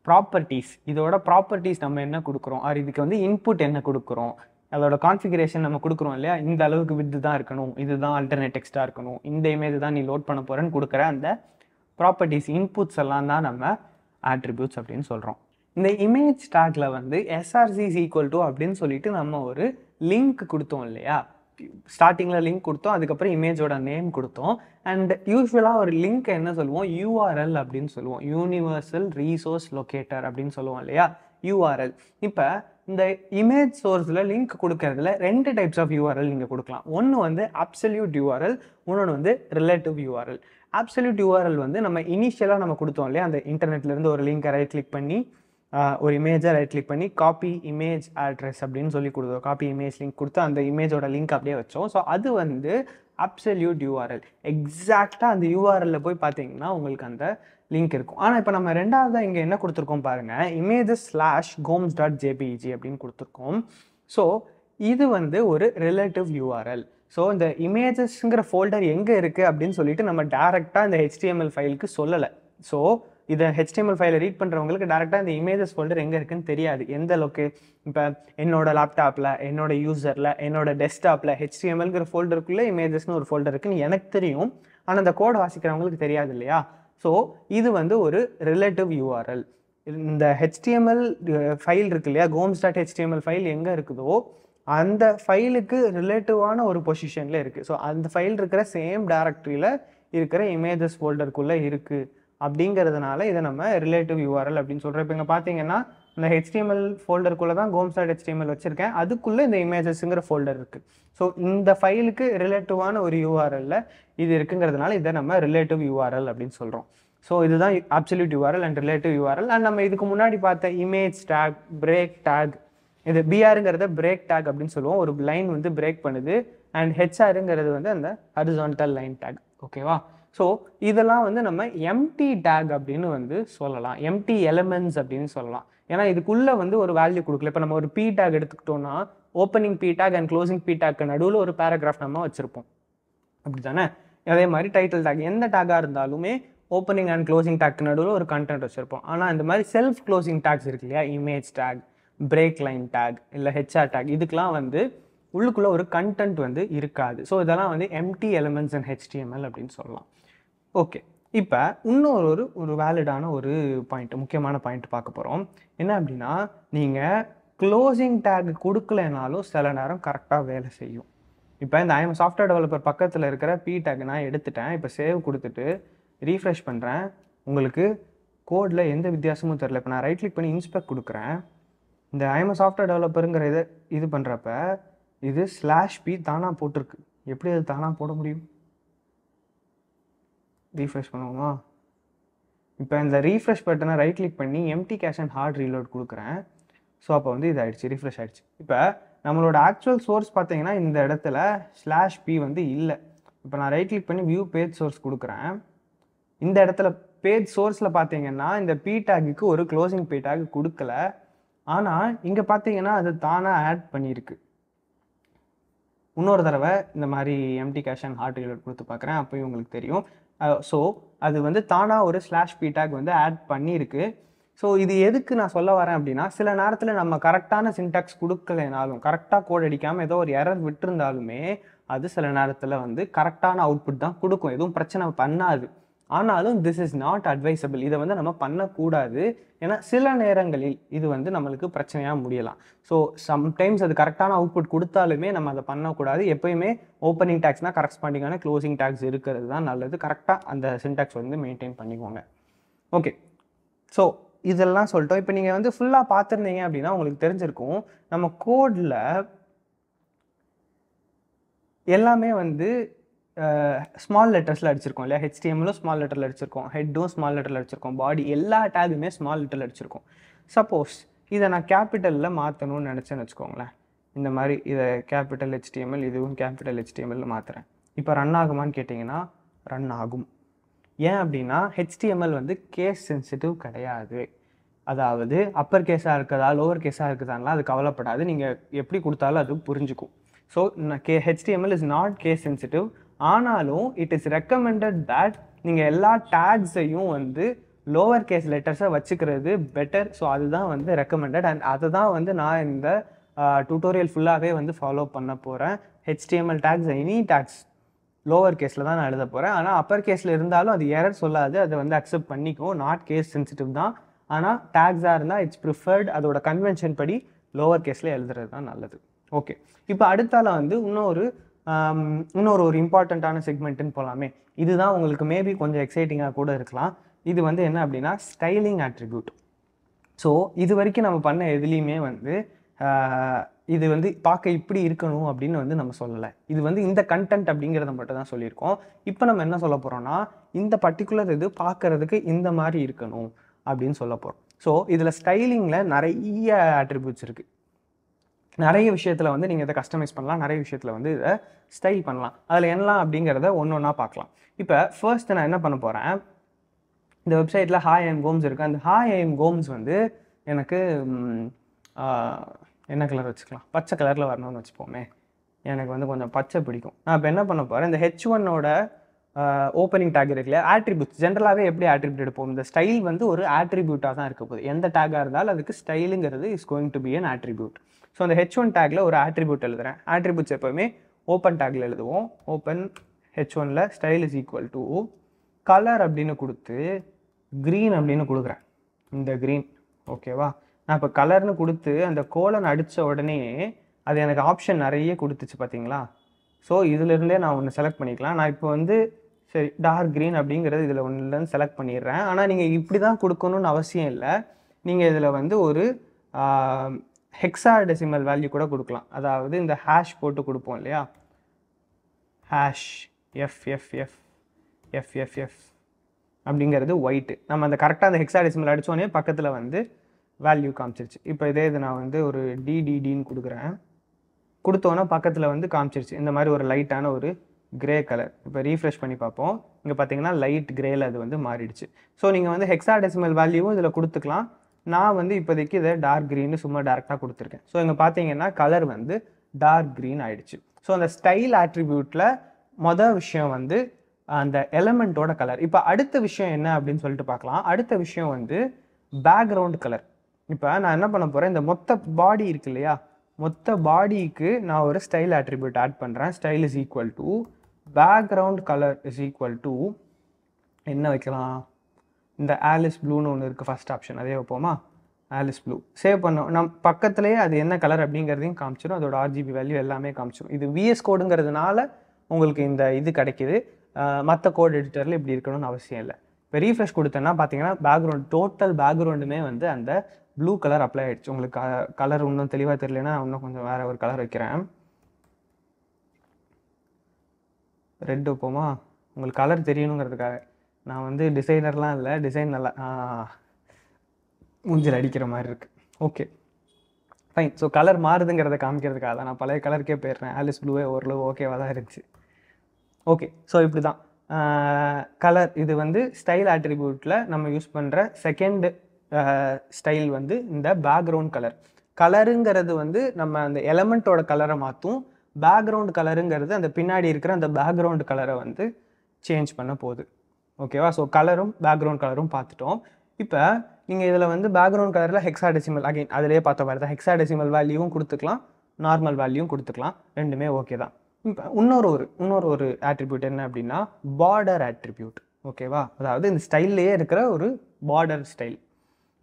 ப்ராப்பர்ட்டிஸ் இதோட ப்ராப்பர்ட்டிஸ் நம்ம என்ன கொடுக்குறோம் ஆர் இதுக்கு வந்து இன்புட் என்ன கொடுக்குறோம் அதோட கான்ஃபிகரேஷன் நம்ம கொடுக்குறோம் இல்லையா இந்த அளவுக்கு வித்து தான் இருக்கணும் இதுதான் அல்டர்னேட் டெக்ஸ்ட்டாக இருக்கணும் இந்த இமேஜ் தான் நீ லோட் பண்ண போகிறேன்னு கொடுக்குற அந்த ப்ராப்பர்ட்டிஸ் இன்புட்ஸ் எல்லாம் தான் நம்ம ஆட்ரிபியூட்ஸ் அப்படின்னு சொல்கிறோம் இந்த இமேஜ் டாக்ல வந்து எஸ்ஆர்சிஸ் ஈக்குவல் டு அப்படின்னு சொல்லிட்டு நம்ம ஒரு லிங்க் கொடுத்தோம் இல்லையா ஸ்டார்டிங்கில் லிங்க் கொடுத்தோம் அதுக்கப்புறம் இமேஜோட நேம் கொடுத்தோம் அண்ட் யூஸ்வலாக ஒரு லிங்க் என்ன சொல்லுவோம் யூஆர்எல் அப்படின்னு சொல்லுவோம் யூனிவர்சல் ரீசோர்ஸ் லொக்கேட்டர் அப்படின்னு சொல்லுவோம் இல்லையா யூஆர்எல் இப்போ இந்த இமேஜ் சோர்ஸில் லிங்க் கொடுக்கறதுல ரெண்டு டைப்ஸ் ஆஃப் யூஆர்எல் நீங்கள் கொடுக்கலாம் ஒன்று வந்து அப்சல்யூட் யூஆர்எல் இன்னொன்று வந்து ரிலேட்டிவ் யூஆர்எல் அப்சல்யூட் யூஆர்எல் வந்து நம்ம இனிஷியலாக நம்ம கொடுத்தோம் இல்லையா அந்த இன்டர்நெட்லேருந்து ஒரு லிங்க்கை ரைட் கிளிக் பண்ணி ஒரு இமேஜை ரைட் கிளிக் பண்ணி காப்பி இமேஜ் அட்ரஸ் அப்படின்னு சொல்லி கொடுத்தோம் காப்பி இமேஜ் லிங்க் கொடுத்து அந்த இமேஜோட லிங்க் அப்படியே வச்சோம் ஸோ அது வந்து அப்சல்யூட் யூஆர்எல் எக்ஸாக்டாக அந்த யூஆர்எல்ல போய் பார்த்தீங்கன்னா உங்களுக்கு அந்த லிங்க் இருக்கும் ஆனால் இப்போ நம்ம ரெண்டாவதாக இங்கே என்ன கொடுத்துருக்கோம் பாருங்கள் images slash Gomes dot JPEG அப்படின்னு கொடுத்துருக்கோம் ஸோ இது வந்து ஒரு ரிலேட்டிவ் யூஆர்எல் ஸோ இந்த இமேஜஸ்ங்கிற ஃபோல்டர் எங்கே இருக்குது அப்படின்னு சொல்லிட்டு நம்ம டேரெக்டாக இந்த ஹெச்டிஎம்எல் ஃபைலுக்கு சொல்லலை ஸோ இதை ஹெச்டிஎம்எல் ஃபைலை ரீட் பண்ணுறவங்களுக்கு டேரெக்டாக இந்த இமேஜஸ் ஃபோல்டர் எங்கே இருக்குன்னு தெரியாது எந்த அளவுக்கு இப்போ என்னோட லேப்டாப்பில் என்னோட யூசரில் என்னோட டெஸ்க்டாப்பில் ஹெச்டிஎம்எல்ங்கிற ஃபோல்டருக்குள்ளே இமேஜஸ்னு ஒரு ஃபோல்டர் இருக்குன்னு எனக்கு தெரியும் ஆனால் அந்த கோடை வாசிக்கிறவங்களுக்கு தெரியாது இல்லையா ஸோ இது வந்து ஒரு ரிலேட்டிவ் யூஆர்எல் இந்த ஹெச்டிஎம்எல் ஃபைல் இருக்கு இல்லையா கோம்ஸ் டாட் ஹெச்டிஎம்எல் ஃபைல் எங்கே இருக்குதோ அந்த ஃபைலுக்கு ரிலேட்டிவான ஒரு பொசிஷனில் இருக்குது ஸோ அந்த ஃபைல் இருக்கிற சேம் டேரக்டரியில் இருக்கிற இமேஜஸ் ஃபோல்டருக்குள்ளே இருக்குது அப்படிங்கிறதுனால இதை நம்ம ரிலேட்டிவ் யூஆர்எல் அப்படின்னு சொல்கிறோம் இப்போ இங்கே பார்த்தீங்கன்னா அந்த ஹெச்டிஎம்எல் ஃபோல்டருக்குள்ளே தான் கோம்ஸ் டாட் ஹெச்டிஎம்எல் வச்சுருக்கேன் அதுக்குள்ளே இந்த இமேஜஸ்ங்கிற ஃபோல்டர் இருக்குது ஸோ இந்த ஃபைலுக்கு ரிலேட்டிவான ஒரு யூஆர்எல்ல இது இருக்குங்கிறதுனால இதை நம்ம ரிலேட்டிவ் யூஆர்எல் அப்படின்னு சொல்கிறோம் ஸோ இதுதான் absolute URL and relative URL and நம்ம இதுக்கு முன்னாடி பார்த்த இமேஜ் டேக் பிரேக் டேக் இது பிஆருங்கிறத பிரேக் டேக் அப்படின்னு சொல்லுவோம் ஒரு லைன் வந்து பிரேக் பண்ணுது அண்ட் ஹெச்ஆருங்கிறது வந்து அந்த ஹரிசான்டல் லைன் டேக் ஓகேவா ஸோ இதெல்லாம் வந்து நம்ம எம்டி டேக் அப்படின்னு வந்து சொல்லலாம் எம்டி எலமெண்ட்ஸ் அப்படின்னு சொல்லலாம் ஏன்னா இதுக்குள்ளே வந்து ஒரு வேல்யூ கொடுக்கல இப்போ நம்ம ஒரு பி டேக் எடுத்துக்கிட்டோம்னா opening P tag and closing P டேக்கு நடுவில் ஒரு பேராகிராஃப் நம்ம வச்சுருப்போம் அப்படி தானே அதே மாதிரி டைட்டில் டேக் எந்த டேக்காக இருந்தாலுமே ஓப்பனிங் அண்ட் க்ளோசிங் டேக்கு நடுவில் ஒரு கண்டென்ட் வச்சுருப்போம் ஆனால் இந்த மாதிரி செல்ஃப் க்ளோசிங் டேக்ஸ் இருக்கு இல்லையா image tag break line tag இல்லை ஹெச்ஆர் டேக் இதுக்கெலாம் வந்து உள்ளுக்குள்ளே ஒரு கண்டென்ட் வந்து இருக்காது ஸோ இதெல்லாம் வந்து எம்டி எலிமெண்ட்ஸ் அண்ட் ஹெச்டிஎம்எல் அப்படின்னு சொல்லலாம் ஓகே இப்போ இன்னொரு ஒரு ஒரு வேலிடான ஒரு பாயிண்ட் முக்கியமான பாயிண்ட் பார்க்க போகிறோம் என்ன அப்படின்னா நீங்கள் க்ளோசிங் டேக் கொடுக்கலனாலும் சில நேரம் கரெக்டாக வேலை செய்யும் இப்போ இந்த ஐஎம் சாஃப்ட்வேர் டெவலப்பர் பக்கத்தில் இருக்கிற பி டேக் நான் எடுத்துட்டேன் இப்போ சேவ் கொடுத்துட்டு ரீஃப்ரெஷ் பண்ணுறேன் உங்களுக்கு கோடில் எந்த வித்தியாசமும் தெரில இப்போ நான் ரைட் கிளிக் பண்ணி இன்ஸ்பெக்ட் கொடுக்குறேன் இந்த ஐஎம் சாஃப்ட்வேர் டெவலப்பருங்கிற இதை இது பண்ணுறப்ப இது ஸ்லாஷ் பி தானாக போட்டிருக்கு எப்படி அது தானாக போட முடியும் ரீஃப்ரெஷ் பண்ணுவோமா இப்போ இந்த ரீஃப்ரெஷ் பட்டனை ரைட் கிளிக் பண்ணி empty cache and hard reload கொடுக்குறேன் ஸோ அப்போ வந்து இது ஆகிடுச்சு ரீஃப்ரெஷ் ஆகிடுச்சு இப்போ நம்மளோட ஆக்சுவல் சோர்ஸ் பார்த்தீங்கன்னா இந்த இடத்துல ஸ்லாஷ் பி வந்து இல்லை இப்போ நான் ரைட் கிளிக் பண்ணி வியூ பேஜ் சோர்ஸ் கொடுக்குறேன் இந்த இடத்துல பேஜ் சோர்ஸில் பார்த்தீங்கன்னா இந்த பி டேக்கு ஒரு க்ளோசிங் பி டேக் கொடுக்கல ஆனால் இங்கே பார்த்தீங்கன்னா அது தானாக ஆட் பண்ணியிருக்கு இன்னொரு தடவை இந்த மாதிரி empty cache and hard reload கொடுத்து பார்க்குறேன் அப்போயும் உங்களுக்கு தெரியும் ஸோ அது வந்து தானாக ஒரு ஸ்லாஷ் பீடாக் வந்து ஆட் பண்ணியிருக்கு ஸோ இது எதுக்கு நான் சொல்ல வரேன் அப்படின்னா சில நேரத்தில் நம்ம கரெக்டான சின்டாக்ஸ் கொடுக்கலைனாலும் கரெக்டாக கோட் அடிக்காமல் ஏதோ ஒரு எரர் விட்டுருந்தாலுமே அது சில நேரத்தில் வந்து கரெக்டான அவுட்புட் தான் கொடுக்கும் எதுவும் பிரச்சனை பண்ணாது ஆனாலும் திஸ் இஸ் நாட் அட்வைசபிள் இதை வந்து நம்ம பண்ணக்கூடாது ஏன்னா சில நேரங்களில் இது வந்து நம்மளுக்கு பிரச்சனையாக முடியலாம் ஸோ சம்டைம்ஸ் அது கரெக்டான அவுட்புட் கொடுத்தாலுமே நம்ம அதை பண்ணக்கூடாது எப்பயுமே ஓப்பனிங் டேக்ஸ்னால் பண்ணிக்கான க்ளோசிங் டேக்ஸ் இருக்கிறது தான் நல்லது கரெக்டாக அந்த சின்டாக்ஸ் வந்து மெயின்டைன் பண்ணிக்கோங்க ஓகே ஸோ இதெல்லாம் சொல்லிட்டோம் இப்போ நீங்கள் வந்து ஃபுல்லாக பார்த்துருந்தீங்க அப்படின்னா உங்களுக்கு தெரிஞ்சிருக்கும் நம்ம கோடில் எல்லாமே வந்து ஸ்மால் லெட்டர்ஸில் அடிச்சிருக்கோம் இல்லையா ஹெச்டிஎம்மிலும் ஸ்மால் லெட்டரில் அடிச்சிருக்கோம் ஹெட்டும் ஸ்மால் லெட்டரில் அடிச்சிருக்கோம் பாடி எல்லா டேகுமே ஸ்மால் லெட்டரில் அடிச்சிருக்கோம் சப்போஸ் இதை நான் கேபிட்டலில் மாற்றணும்னு நினச்சேன்னு வச்சுக்கோங்களேன் இந்த மாதிரி இதை கேபிட்டல் ஹெச்டிஎம்எல் இதுவும் கேபிட்டல் ஹெச்டிஎம்எல் மாற்றுறேன் இப்போ ரன் ஆகுமான்னு கேட்டிங்கன்னா ரன் ஆகும் ஏன் அப்படின்னா ஹெச்டிஎம்எல் வந்து கேஸ் சென்சிட்டிவ் கிடையாது அதாவது அப்பர் கேஸாக இருக்கிறதா லோவர் கேஸாக இருக்குதான்லாம் அது கவலைப்படாது நீங்கள் எப்படி கொடுத்தாலும் அது புரிஞ்சுக்கும் ஸோ கே HTML is not case sensitive ஆனாலும் இட் இஸ் ரெக்கமெண்டட் தட் நீங்கள் எல்லா டேக்ஸையும் வந்து லோவர் கேஸ் லெட்டர்ஸை வச்சுக்கிறது பெட்டர் ஸோ அதுதான் வந்து ரெக்கமெண்டட் அண்ட் அதை தான் வந்து நான் இந்த டூட்டோரியல் ஃபுல்லாகவே வந்து ஃபாலோ பண்ண போகிறேன் HTML tags any tags lower கேஸில் தான் நான் எழுத போகிறேன் ஆனால் அப்பர் கேஸில் இருந்தாலும் அது எரர் சொல்லாது அதை வந்து அக்செப்ட் பண்ணிக்கும் நாட் கேஸ் சென்சிட்டிவ் தான் ஆனால் டேக்ஸாக இருந்தால் இட்ஸ் ப்ரிஃபர்ட் அதோட கன்வென்ஷன் படி லோவர் கேஸில் எழுதுறது தான் நல்லது ஓகே இப்போ அடுத்தால வந்து இன்னொரு இன்னொரு ஒரு இம்பார்ட்டண்ட்டான செக்மெண்ட்டுன்னு போகலாமே இதுதான் உங்களுக்கு மேபி கொஞ்சம் எக்ஸைட்டிங்காக கூட இருக்கலாம் இது வந்து என்ன அப்படின்னா ஸ்டைலிங் ஆட்ரிபியூட் ஸோ இது வரைக்கும் நம்ம பண்ண எதுலேயுமே வந்து இது வந்து பார்க்க இப்படி இருக்கணும் அப்படின்னு வந்து நம்ம சொல்லலை இது வந்து இந்த கண்டென்ட் அப்படிங்கிறத மட்டும் தான் சொல்லியிருக்கோம் இப்போ நம்ம என்ன சொல்ல போகிறோம்னா இந்த பர்டிகுலர் இது பார்க்குறதுக்கு இந்த மாதிரி இருக்கணும் அப்படின்னு சொல்ல போகிறோம் ஸோ இதில் ஸ்டைலிங்கில் நிறைய ஆட்ரிபியூட்ஸ் இருக்குது நிறைய விஷயத்தில் வந்து நீங்கள் இதை கஸ்டமைஸ் பண்ணலாம் நிறைய விஷயத்தில் வந்து இதை ஸ்டைல் பண்ணலாம் அதில் என்னலாம் அப்படிங்கிறத ஒன்று ஒன்றா பார்க்கலாம் இப்போ ஃபர்ஸ்ட் நான் என்ன பண்ண போகிறேன் இந்த வெப்சைட்டில் ஹாய் ஐம் கோம்ஸ் இருக்குது அந்த ஹாய் ஐம் கோம்ஸ் வந்து எனக்கு என்ன கலர் வச்சுக்கலாம் பச்சை கலரில் வரணும்னு வச்சுப்போமே எனக்கு வந்து கொஞ்சம் பச்சை பிடிக்கும் நான் இப்போ என்ன பண்ண போகிறேன் இந்த ஹெச் ஒன்னோட ஓப்பனிங் டேக் இருக்குல்ல ஆட்ரிபியூட்ஸ் ஜென்ரலாகவே எப்படி ஆட்ரிபியூட் எடுப்போம் இந்த ஸ்டைல் வந்து ஒரு ஆட்ரிபியூட்டாக தான் இருக்க போகுது எந்த டேக்காக இருந்தாலும் அதுக்கு ஸ்டைலுங்கிறது is going to be an attribute so அந்த ஹெச் ஒன் டேக்கில் ஒரு ஆட்ரிபியூட் எழுதுகிறேன் ஆட்ரிபியூட்ஸ் எப்போவுமே ஓப்பன் டேக்கில் எழுதுவோம் ஓப்பன் ஹெச் ஒனில் style is equal to colour அப்படின்னு கொடுத்து க்ரீன் அப்படின்னு கொடுக்குறேன் இந்த க்ரீன் ஓகேவா நான் இப்போ கலர்னு கொடுத்து அந்த கோலன் அடித்த உடனே அது எனக்கு ஆப்ஷன் நிறைய கொடுத்துச்சு பார்த்தீங்களா ஸோ இதுலேருந்தே நான் ஒன்று செலக்ட் பண்ணிக்கலாம் நான் இப்போ வந்து சரி டார்க் க்ரீன் அப்படிங்கிறது இதில் ஒன்றுலேருந்து செலக்ட் பண்ணிடுறேன் ஆனால் நீங்கள் இப்படி தான் கொடுக்கணும்னு அவசியம் இல்லை நீங்கள் இதில் வந்து ஒரு ஹெக்ஸா டெசிமல் வேல்யூ கூட கொடுக்கலாம் அதாவது இந்த ஹேஷ் போட்டு கொடுப்போம் இல்லையா hash F F F F F F அப்படிங்கிறது ஒயிட்டு நம்ம அந்த கரெக்டாக அந்த ஹெக்ஸா டெசிமல் அடித்தோடனே பக்கத்தில் வந்து வேல்யூ காமிச்சிருச்சு இப்போ இதே இது நான் வந்து ஒரு டிடிடின்னு கொடுக்குறேன் கொடுத்தோன்னா பக்கத்தில் வந்து காமிச்சிருச்சு இந்த மாதிரி ஒரு லைட்டான ஒரு கிரே கலர் இப்போ ரீஃப்ரெஷ் பண்ணி பார்ப்போம் இங்கே பார்த்தீங்கன்னா லைட் கிரேயில் அது வந்து மாறிடுச்சு ஸோ நீங்கள் வந்து ஹெக்ஸா டெசிமல் வேல்யூவும் இதில் கொடுத்துக்கலாம் நான் வந்து இப்போதைக்கு இதை டார்க் க்ரீனு சும்மா டேரெக்டாக கொடுத்துருக்கேன் ஸோ இங்கே பார்த்தீங்கன்னா கலர் வந்து டார்க் க்ரீன் ஆயிடுச்சு ஸோ அந்த ஸ்டைல் ஆட்ரிபியூட்டில் மொதல் விஷயம் வந்து அந்த எலமெண்ட்டோட கலர் இப்போ அடுத்த விஷயம் என்ன அப்படின்னு சொல்லிட்டு பார்க்கலாம் அடுத்த விஷயம் வந்து பேக்ரவுண்ட் கலர் இப்போ நான் என்ன பண்ண போகிறேன் இந்த மொத்த பாடி இருக்கு இல்லையா மொத்த பாடிக்கு நான் ஒரு ஸ்டைல் ஆட்ரிபியூட் ஆட் பண்ணுறேன் style is equal to background colour is equal to என்ன வைக்கலாம் இந்த ஆலிஸ் ப்ளூன்னு ஒன்று இருக்குது ஃபஸ்ட் ஆப்ஷன் அதே வைப்போமா ஆலிஸ் ப்ளூ சேவ் பண்ணோம் நம் பக்கத்துலேயே அது என்ன கலர் அப்படிங்கிறதையும் காமிச்சிடும் அதோட ஆர்ஜிபி வேல்யூ எல்லாமே காமிச்சிடும் இது விஎஸ் கோடுங்கிறதுனால உங்களுக்கு இந்த இது கிடைக்கிது மற்ற கோட் எடிட்டரில் இப்படி இருக்கணும்னு அவசியம் இல்லை இப்போ ரீஃப்ரெஷ் கொடுத்தேன்னா பார்த்தீங்கன்னா பேக்ரவுண்ட் டோட்டல் பேக்ரவுண்டுமே வந்து அந்த ப்ளூ கலர் அப்ளை ஆகிடுச்சு உங்களுக்கு கலர் இன்னும் தெளிவாக தெரியலனா இன்னும் கொஞ்சம் வேறு ஒரு கலர் வைக்கிறேன் ரெட் வைப்போமா உங்களுக்கு கலர் தெரியணுங்கிறதுக்காக நான் வந்து டிசைனர்லாம் இல்லை டிசைன் நல்லா மூஞ்சில் அடிக்கிற மாதிரி இருக்குது ஓகே ஃபைன் ஸோ கலர் மாறுதுங்கிறத காமிக்கிறதுக்காக தான் நான் பழைய கலருக்கே போயிடுறேன் ஆலிஸ் ப்ளூவே ஓரளவு ஓகேவாக தான் இருந்துச்சு ஓகே ஸோ இப்படி தான் கலர் இது வந்து ஸ்டைல் ஆட்ரிபியூட்டில் நம்ம யூஸ் பண்ணுற செகண்டு ஸ்டைல் வந்து இந்த பேக்ரவுண்ட் கலர் கலருங்கிறது வந்து நம்ம அந்த எலமெண்ட்டோட கலரை மாற்றும் பேக்ரவுண்ட் கலருங்கிறது அந்த பின்னாடி இருக்கிற அந்த பேக்ரவுண்ட் கலரை வந்து சேஞ்ச் பண்ண போகுது ஓகேவா ஸோ கலரும் பேக்ரவுண்ட் கலரும் பார்த்துட்டோம் இப்போ நீங்கள் இதில் வந்து பேக்ரவுண்ட் கலரில் ஹெக்ஸாடெசிமல் அகைன் அதிலே பார்த்த மாதிரி தான் ஹெக்ஸாடெசிமல் வேல்யூவும் கொடுத்துக்கலாம் நார்மல் வேல்யூவும் கொடுத்துக்கலாம் ரெண்டுமே ஓகே தான் இப்போ இன்னொரு ஒரு இன்னொரு ஒரு ஆட்ரிபியூட் என்ன அப்படின்னா பார்டர் ஆட்ரிபியூட் ஓகேவா அதாவது இந்த ஸ்டைல்லையே இருக்கிற ஒரு பார்டர் ஸ்டைல்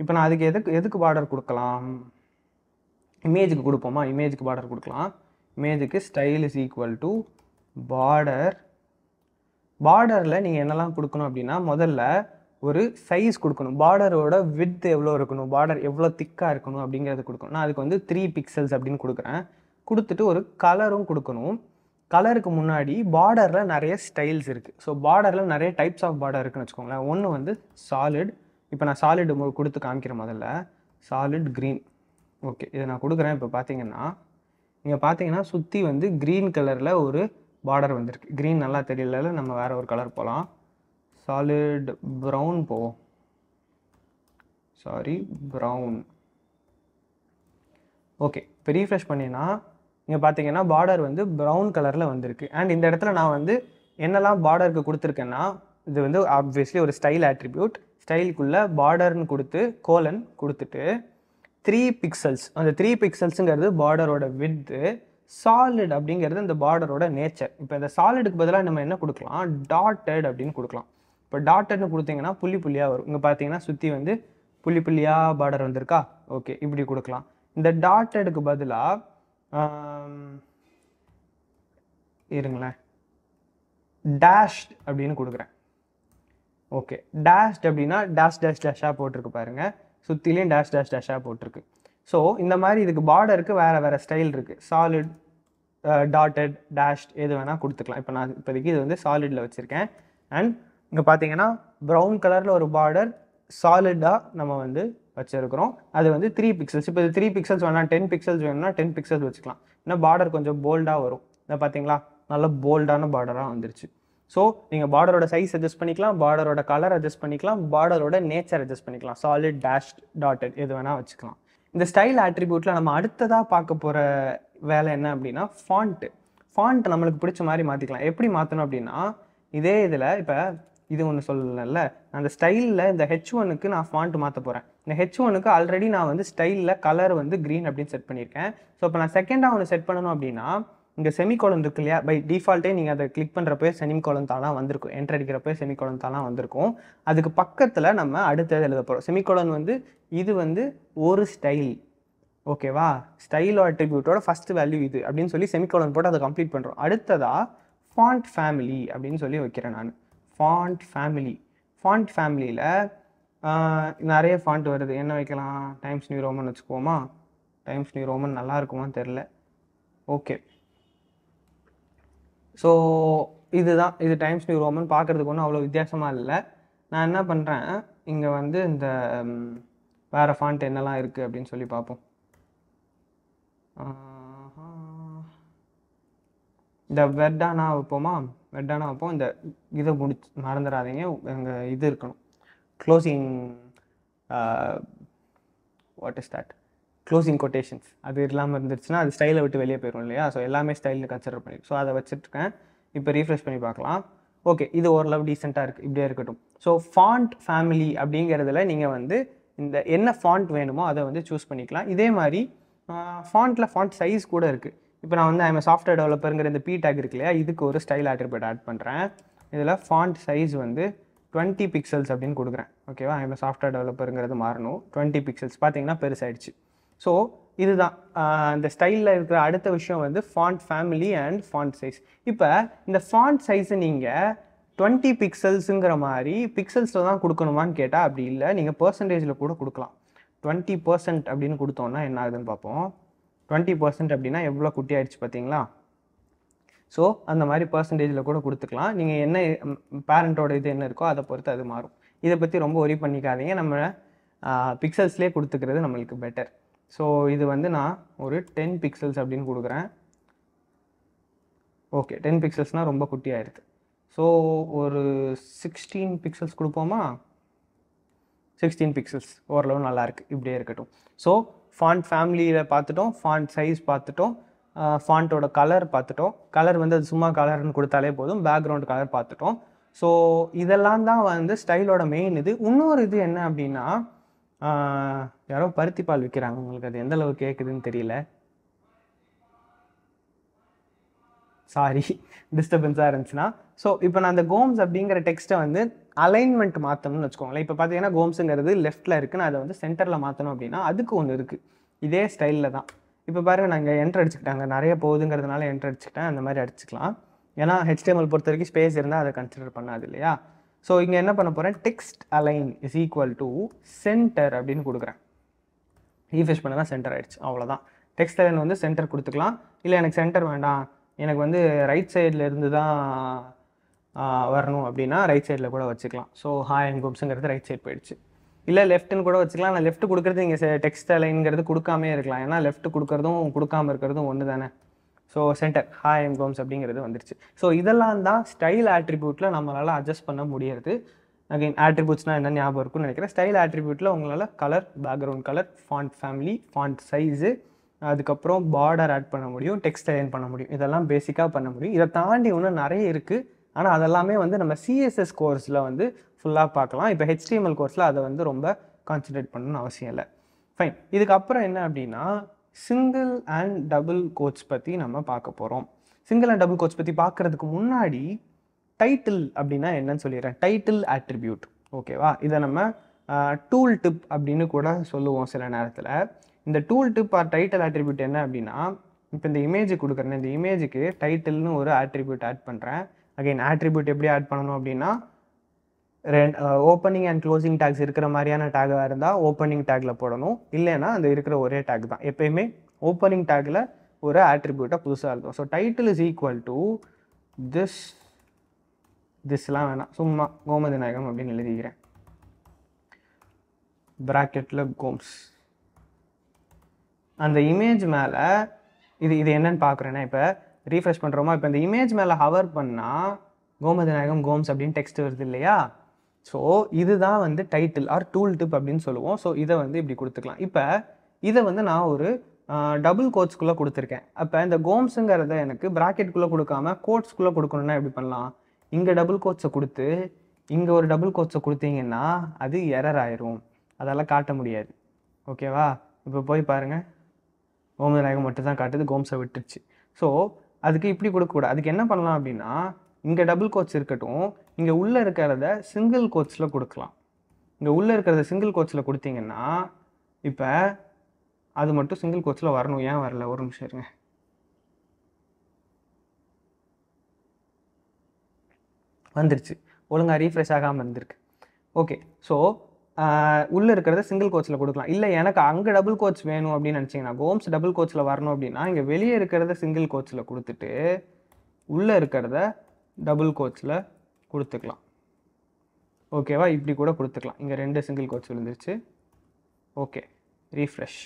இப்போ நான் அதுக்கு எதுக்கு எதுக்கு பார்டர் கொடுக்கலாம் இமேஜுக்கு கொடுப்போமா இமேஜுக்கு பார்டர் கொடுக்கலாம் இமேஜுக்கு style is equal to border பார்டரில் நீங்கள் என்னெல்லாம் கொடுக்கணும் அப்படின்னா முதல்ல ஒரு சைஸ் கொடுக்கணும் பார்டரோட வித் எவ்வளோ இருக்கணும் பார்டர் எவ்வளோ திக்காக இருக்கணும் அப்படிங்கிறது கொடுக்கணும் நான் அதுக்கு வந்து த்ரீ பிக்சல்ஸ் அப்படின்னு கொடுக்குறேன் கொடுத்துட்டு ஒரு கலரும் கொடுக்கணும் கலருக்கு முன்னாடி பார்டரில் நிறைய ஸ்டைல்ஸ் இருக்குது ஸோ பார்டரில் நிறைய டைப்ஸ் ஆஃப் பார்டர் இருக்குன்னு வச்சுக்கோங்களேன் ஒன்று வந்து சாலிட் இப்போ நான் சாலிட் கொடுத்து காமிக்கிறேன் முதல்ல சாலிட் க்ரீன் ஓகே இதை நான் கொடுக்குறேன் இப்போ பார்த்தீங்கன்னா நீங்கள் பார்த்தீங்கன்னா சுற்றி வந்து க்ரீன் கலரில் ஒரு பார்டர் வந்திருக்கு க்ரீன் நல்லா தெரியல நம்ம வேறு ஒரு கலர் போகலாம் சாலிட் ப்ரௌன் போ சாரி ப்ரௌன் ஓகே இப்போ ரீஃப்ரெஷ் பண்ணினா இங்கே பார்த்தீங்கன்னா பார்டர் வந்து ப்ரௌன் கலரில் வந்திருக்கு அண்ட் இந்த இடத்துல நான் வந்து என்னெல்லாம் பார்டருக்கு கொடுத்துருக்கேன்னா இது வந்து ஆப்வியஸ்லி ஒரு ஸ்டைல் ஆட்ரிபியூட் ஸ்டைலுக்குள்ளே பார்டர்னு கொடுத்து கோலன் கொடுத்துட்டு த்ரீ பிக்சல்ஸ் அந்த த்ரீ பிக்சல்ஸுங்கிறது பார்டரோட வித்து சாலிட் அப்படிங்கிறது இந்த பார்டரோட நேச்சர் இப்போ இந்த சாலிடுக்கு பதிலாக நம்ம என்ன கொடுக்கலாம் டாட்டட் அப்படின்னு கொடுக்கலாம் இப்போ டாட்டட்னு கொடுத்தீங்கன்னா புள்ளி புள்ளியாக வரும் இங்கே பார்த்தீங்கன்னா சுற்றி வந்து புள்ளி புள்ளியாக பார்டர் வந்திருக்கா ஓகே இப்படி கொடுக்கலாம் இந்த டாட்டடுக்கு பதிலாக இருங்களேன் டேஷ்ட் அப்படின்னு கொடுக்குறேன் ஓகே டேஷ்ட் அப்படின்னா டேஷ் டேஷ் டேஷாக போட்டிருக்கு பாருங்கள் சுற்றிலையும் டேஷ் டேஷ் டேஷாக போட்டிருக்கு ஸோ இந்த மாதிரி இதுக்கு பார்டருக்கு வேறு வேறு ஸ்டைல் இருக்குது சாலிட் டாட்டட் டேஷ்ட் எது வேணால் கொடுத்துக்கலாம் இப்போ நான் இப்போதைக்கு இது வந்து சாலிடில் வச்சுருக்கேன் அண்ட் இங்கே பார்த்தீங்கன்னா ப்ரௌன் கலரில் ஒரு பார்டர் சாலிடாக நம்ம வந்து வச்சுருக்கிறோம் அது வந்து த்ரீ பிக்சல்ஸ் இப்போ இது த்ரீ பிக்சல்ஸ் வேணால் டென் பிக்சல்ஸ் வேணும்னா டென் பிக்சல்ஸ் வச்சுக்கலாம் ஏன்னா பார்டர் கொஞ்சம் போல்டாக வரும் இதை பார்த்தீங்களா நல்ல போல்டான பார்டராக வந்துருச்சு ஸோ நீங்கள் பார்டரோட சைஸ் அட்ஜஸ்ட் பண்ணிக்கலாம் பார்டரோட கலர் அட்ஜஸ்ட் பண்ணிக்கலாம் பார்டரோட நேச்சர் அட்ஜஸ்ட் பண்ணிக்கலாம் சாலிட் டேஷ் டாட்டட் எது வேணால் வச்சுக்கலாம் இந்த ஸ்டைல் ஆட்ரிபியூட்டில் நம்ம அடுத்ததாக பார்க்க போகிற வேலை என்ன அப்படின்னா ஃபாண்ட்டு ஃபாண்ட் நம்மளுக்கு பிடிச்ச மாதிரி மாற்றிக்கலாம் எப்படி மாற்றணும் அப்படின்னா இதே இதில் இப்போ இது ஒன்று சொல்லல அந்த ஸ்டைலில் இந்த ஹெச் ஒனுக்கு நான் ஃபாண்ட் மாற்ற போகிறேன் இந்த ஹெச் ஒனுக்கு ஆல்ரெடி நான் வந்து ஸ்டைலில் கலர் வந்து க்ரீன் அப்படின்னு செட் பண்ணியிருக்கேன் ஸோ இப்போ நான் செகண்டாக ஒன்று செட் பண்ணணும் அப்படின்னா இங்கே செமிகோலன் இருக்கு இல்லையா பை டிஃபால்ட்டே நீங்கள் அதை கிளிக் பண்ணுறப்போ செமிகோலன் தானாக வந்திருக்கும் என்ட்ரு அடிக்கிறப்போ செமிகோலன் தானாக வந்திருக்கும் அதுக்கு பக்கத்தில் நம்ம அடுத்தது எழுத போகிறோம் செமிகோலன் வந்து இது வந்து ஒரு ஸ்டைல் ஓகேவா ஸ்டைல் அட்ரிபியூட்டோட ஃபஸ்ட் வேல்யூ இது அப்படின்னு சொல்லி செமிகோலன் போட்டு அதை கம்ப்ளீட் பண்ணுறோம் அடுத்ததாக ஃபாண்ட் ஃபேமிலி அப்படின்னு சொல்லி வைக்கிறேன் நான் ஃபாண்ட் ஃபேமிலி ஃபாண்ட் ஃபேமிலியில் நிறைய ஃபாண்ட் வருது என்ன வைக்கலாம் டைம்ஸ் நியூ ரோமன் வச்சுக்குவோமா டைம்ஸ் நியூ ரோமன் நல்லா இருக்குமான்னு தெரில ஓகே ஸோ இதுதான் இது டைம்ஸ் நியூ ரோமன் பார்க்குறதுக்கு ஒன்றும் அவ்வளோ வித்தியாசமாக இல்லை நான் என்ன பண்ணுறேன் இங்கே வந்து இந்த வேறு ஃபாண்ட் என்னெல்லாம் இருக்குது அப்படின்னு சொல்லி பார்ப்போம் இந்த வெட்டானா வைப்போமா வெட்டானா வைப்போம் இந்த இதை முடிச்சு மறந்துடாதீங்க எங்கள் இது இருக்கணும் closing what is that closing quotations அது இல்லாமல் இருந்துச்சுன்னா அது ஸ்டைலை விட்டு வெளியே போயிடும் இல்லையா ஸோ எல்லாமே ஸ்டைலில் கன்சிடர் பண்ணி ஸோ அதை வச்சுருக்கேன் இப்போ ரீஃப்ரெஷ் பண்ணி பார்க்கலாம் ஓகே இது ஓரளவு டீசெண்டாக இருக்குது இப்படியே இருக்கட்டும் ஸோ ஃபாண்ட் ஃபேமிலி அப்படிங்கிறதுல நீங்கள் வந்து இந்த என்ன ஃபாண்ட் வேணுமோ அதை வந்து சூஸ் பண்ணிக்கலாம் இதே மாதிரி ஃபாண்ட்டில் ஃபாண்ட் சைஸ் கூட இருக்குது இப்போ நான் வந்து ஐம் சாஃப்ட்வேர் டெவலப்பருங்கிற இந்த பி டேக் இருக்கு இல்லையா இதுக்கு ஒரு ஸ்டைல் ஆட்ரிபேட் ஆட் பண்ணுறேன் இதில் ஃபாண்ட் சைஸ் வந்து டுவெண்ட்டி பிக்சல்ஸ் அப்படின்னு கொடுக்குறேன் ஓகேவா ஐம் சாஃப்ட்வேர் டெவலப்பருங்கிறது மாறணும் டுவெண்ட்டி பிக்சல்ஸ் பார்த்தீங்கன்னா பெருசாகிடுச்சு ஸோ இதுதான் இந்த ஸ்டைலில் இருக்கிற அடுத்த விஷயம் வந்து font family and font size இப்போ இந்த ஃபாண்ட் சைஸை நீங்கள் டுவெண்ட்டி பிக்சல்ஸுங்கிற மாதிரி பிக்சல்ஸில் தான் கொடுக்கணுமான்னு கேட்டால் அப்படி இல்லை நீங்கள் பர்சன்டேஜில் கூட கொடுக்கலாம் டுவெண்ட்டி பர்சன்ட் அப்படின்னு கொடுத்தோன்னா என்ன ஆகுதுன்னு பார்ப்போம் டுவெண்ட்டி பர்சன்ட் அப்படின்னா எவ்வளோ குட்டி ஆயிடுச்சு பார்த்தீங்களா ஸோ அந்த மாதிரி பர்சன்டேஜில் கூட கொடுத்துக்கலாம் நீங்கள் என்ன பேரண்ட்டோட இது என்ன இருக்கோ அதை பொறுத்து அது மாறும் இதை பற்றி ரொம்ப ஒரி பண்ணிக்காதீங்க நம்ம பிக்சல்ஸ்லேயே கொடுத்துக்கிறது நம்மளுக்கு பெட்டர் ஸோ இது வந்து நான் ஒரு டென் பிக்சல்ஸ் அப்படின்னு கொடுக்குறேன் ஓகே டென் பிக்சல்ஸ்னால் ரொம்ப குட்டி ஸோ ஒரு சிக்ஸ்டீன் பிக்சல்ஸ் கொடுப்போமா சிக்ஸ்டீன் பிக்சல்ஸ் ஓரளவு நல்லாயிருக்கு இப்படியே இருக்கட்டும் ஸோ ஃபாண்ட் ஃபேமிலியில் பார்த்துட்டோம் ஃபாண்ட் சைஸ் பார்த்துட்டோம் ஃபாண்ட்டோட கலர் பார்த்துட்டோம் கலர் வந்து அது சும்மா கலர்னு கொடுத்தாலே போதும் பேக்ரவுண்ட் கலர் பார்த்துட்டோம் ஸோ இதெல்லாம் தான் வந்து ஸ்டைலோட மெயின் இது இன்னொரு இது என்ன அப்படின்னா யாரோ பருத்தி பால் விற்கிறாங்க உங்களுக்கு அது எந்த அளவுக்கு கேட்குதுன்னு தெரியல சாரி டிஸ்டர்பன்ஸாக இருந்துச்சுன்னா ஸோ இப்போ நான் அந்த கோம்ஸ் அப்படிங்கிற டெக்ஸ்ட்டை வந்து அலைன்மெண்ட் மாற்றணும்னு வச்சுக்கோங்களேன் இப்போ பார்த்தீங்கன்னா கோம்ஸுங்கிறது லெஃப்ட்டில் இருக்குன்னு அதை வந்து சென்டரில் மாற்றணும் அப்படின்னா அதுக்கு ஒன்று இருக்குது இதே ஸ்டைலில் தான் இப்போ பாருங்கள் நாங்கள் என்ட்ரு அடிச்சுக்கிட்டாங்க நிறைய போகுதுங்கிறதுனால என்ட்ரு அடிச்சுக்கிட்டேன் அந்த மாதிரி அடிச்சுக்கலாம் ஏன்னா ஹெச்டிஎம்எல் பொறுத்த வரைக்கும் ஸ்பேஸ் இருந்தால் அதை கன்சிடர் பண்ணாது இல்லையா ஸோ இங்கே என்ன பண்ண போகிறேன் text align is equal to centre அப்படின்னு கொடுக்குறேன் ரீஃப்ரெஷ் பண்ண தான் சென்டர் ஆகிடுச்சு அவ்வளோதான் டெக்ஸ்ட் அலைன் வந்து சென்டர் கொடுத்துக்கலாம் இல்லை எனக்கு சென்டர் வேண்டாம் எனக்கு வந்து ரைட் சைடில் இருந்து தான் வரணும் அப்படின்னா ரைட் சைடில் கூட வச்சுக்கலாம் ஸோ ஹாய் அண்ட் குப்ஸுங்கிறது ரைட் சைட் போயிடுச்சு இல்லை லெஃப்ட்டுன்னு கூட வச்சுக்கலாம் நான் லெஃப்ட் கொடுக்குறது இங்கே டெக்ஸ்ட் அலைன்ங்கிறது கொடுக்காமே இருக்கலாம் ஏன்னா லெஃப்ட் கொடுக்குறதும் கொடுக்காமல் இருக்கிறதும் ஒன்று தானே ஸோ சென்டர் ஹாய் கோம்ஸ் அப்படிங்கிறது வந்துருச்சு ஸோ இதெல்லாம் தான் ஸ்டைல் ஆட்ரிபியூட்டில் நம்மளால் அட்ஜஸ்ட் பண்ண முடியறது அகைன் ஆட்ரிபியூட்ஸ்னால் என்ன ஞாபகம் இருக்கும்னு நினைக்கிறேன் ஸ்டைல் ஆட்ரிபியூட்டில் உங்களால் colour background colour font family font size அதுக்கப்புறம் பார்டர் ஆட் பண்ண முடியும் டெக்ஸ்ட் அலைன் பண்ண முடியும் இதெல்லாம் பேசிக்காக பண்ண முடியும் இதை தாண்டி இன்னும் நிறைய இருக்குது ஆனால் அதெல்லாமே வந்து நம்ம சிஎஸ்எஸ் கோர்ஸில் வந்து ஃபுல்லாக பார்க்கலாம் இப்போ ஹெச்டிஎம்எல் கோர்ஸில் அதை வந்து ரொம்ப கான்சன்ட்ரேட் பண்ணணும்னு அவசியம் இல்லை ஃபைன் இதுக்கப்புறம் என்ன அப்படின்னா சிங்கிள் அண்ட் டபுள் கோட்ஸ் பற்றி நம்ம பார்க்க போகிறோம் சிங்கிள் அண்ட் டபுள் கோட்ஸ் பற்றி பார்க்குறதுக்கு முன்னாடி டைட்டில் அப்படின்னா என்னன்னு சொல்லிடுறேன் டைட்டில் ஆட்ரிபியூட் ஓகேவா இதை நம்ம டூல் டிப் அப்படின்னு கூட சொல்லுவோம் சில நேரத்தில் இந்த tool tip or title attribute என்ன அப்படின்னா இப்போ இந்த இமேஜ் கொடுக்குறேன் இந்த இமேஜுக்கு டைட்டில்னு ஒரு ஆட்ரிபியூட் ஆட் பண்ணுறேன் அகைன் ஆட்ரிபியூட் எப்படி ஆட் பண்ணணும் அப்படின்னா ரெண்டு ஓப்பனிங் அண்ட் க்ளோசிங் டேக்ஸ் இருக்கிற மாதிரியான டேக்காக இருந்தால் ஓப்பனிங் டேக்கில் போடணும் இல்லைன்னா அந்த இருக்கிற ஒரே டேக் தான் எப்பயுமே ஓப்பனிங் டேக்கில் ஒரு ஆட்ரிபியூட்டாக புதுசாக இருக்கும் so title is equal to this திஸ்லாம் வேணாம் சும்மா கோமதி நாயகம் அப்படின்னு எழுதிக்கிறேன் ப்ராக்கெட்டில் கோம்ஸ் அந்த இமேஜ் மேலே இது இது என்னன்னு பார்க்குறேன்னா இப்போ ரீஃப்ரெஷ் பண்ணுறோமா இப்போ இந்த இமேஜ் மேலே ஹவர் பண்ணால் கோமதி நாயகம் கோம்ஸ் அப்படின்னு டெக்ஸ்ட் வருது இல்லையா ஸோ இதுதான் வந்து டைட்டில் ஆர் டூல் டிப் அப்படின்னு சொல்லுவோம் ஸோ இதை வந்து இப்படி கொடுத்துக்கலாம் இப்போ இதை வந்து நான் ஒரு டபுள் கோட்ஸ்குள்ளே கொடுத்துருக்கேன் அப்போ இந்த கோம்ஸுங்கிறத எனக்கு ப்ராக்கெட்குள்ளே கொடுக்காம கோட்ஸ்குள்ளே கொடுக்கணுன்னா எப்படி பண்ணலாம் இங்கே டபுள் கோட்ஸை கொடுத்து இங்கே ஒரு டபுள் கோட்ஸை கொடுத்தீங்கன்னா அது எரர் ஆயிரும் அதெல்லாம் காட்ட முடியாது ஓகேவா இப்போ போய் பாருங்கள் ஓமநாயகம் மட்டும் தான் காட்டுது கோம்ஸை விட்டுருச்சு ஸோ அதுக்கு இப்படி கொடுக்கக்கூடாது அதுக்கு என்ன பண்ணலாம் அப்படின்னா இங்கே டபுள் கோட்ஸ் இருக்கட்டும் இங்கே உள்ளே இருக்கிறத சிங்கிள் கோட்ஸில் கொடுக்கலாம் இங்கே உள்ளே இருக்கிறத சிங்கிள் கோட்ஸில் கொடுத்தீங்கன்னா இப்போ அது மட்டும் சிங்கிள் கோட்ஸில் வரணும் ஏன் வரல ஒரு நிமிஷம் இருங்க வந்துருச்சு ஒழுங்காக ரீஃப்ரெஷ் ஆகாமல் இருந்திருக்கு ஓகே ஸோ உள்ளே இருக்கிறத சிங்கிள் கோச்சில் கொடுக்கலாம் இல்லை எனக்கு அங்கே டபுள் கோச் வேணும் அப்படின்னு நினச்சிங்கன்னா கோம்ஸ் டபுள் கோச்சில் வரணும் அப்படின்னா இங்கே வெளியே இருக்கிறத சிங்கிள் கோச்சில் கொடுத்துட்டு உள்ளே இருக்கிறத டபுள் கோச்சில் கொடுத்துக்கலாம் ஓகேவா இப்படி கூட கொடுத்துக்கலாம் இங்கே ரெண்டு சிங்கிள் கோட்ஸ் விழுந்துருச்சு ஓகே ரீஃப்ரெஷ்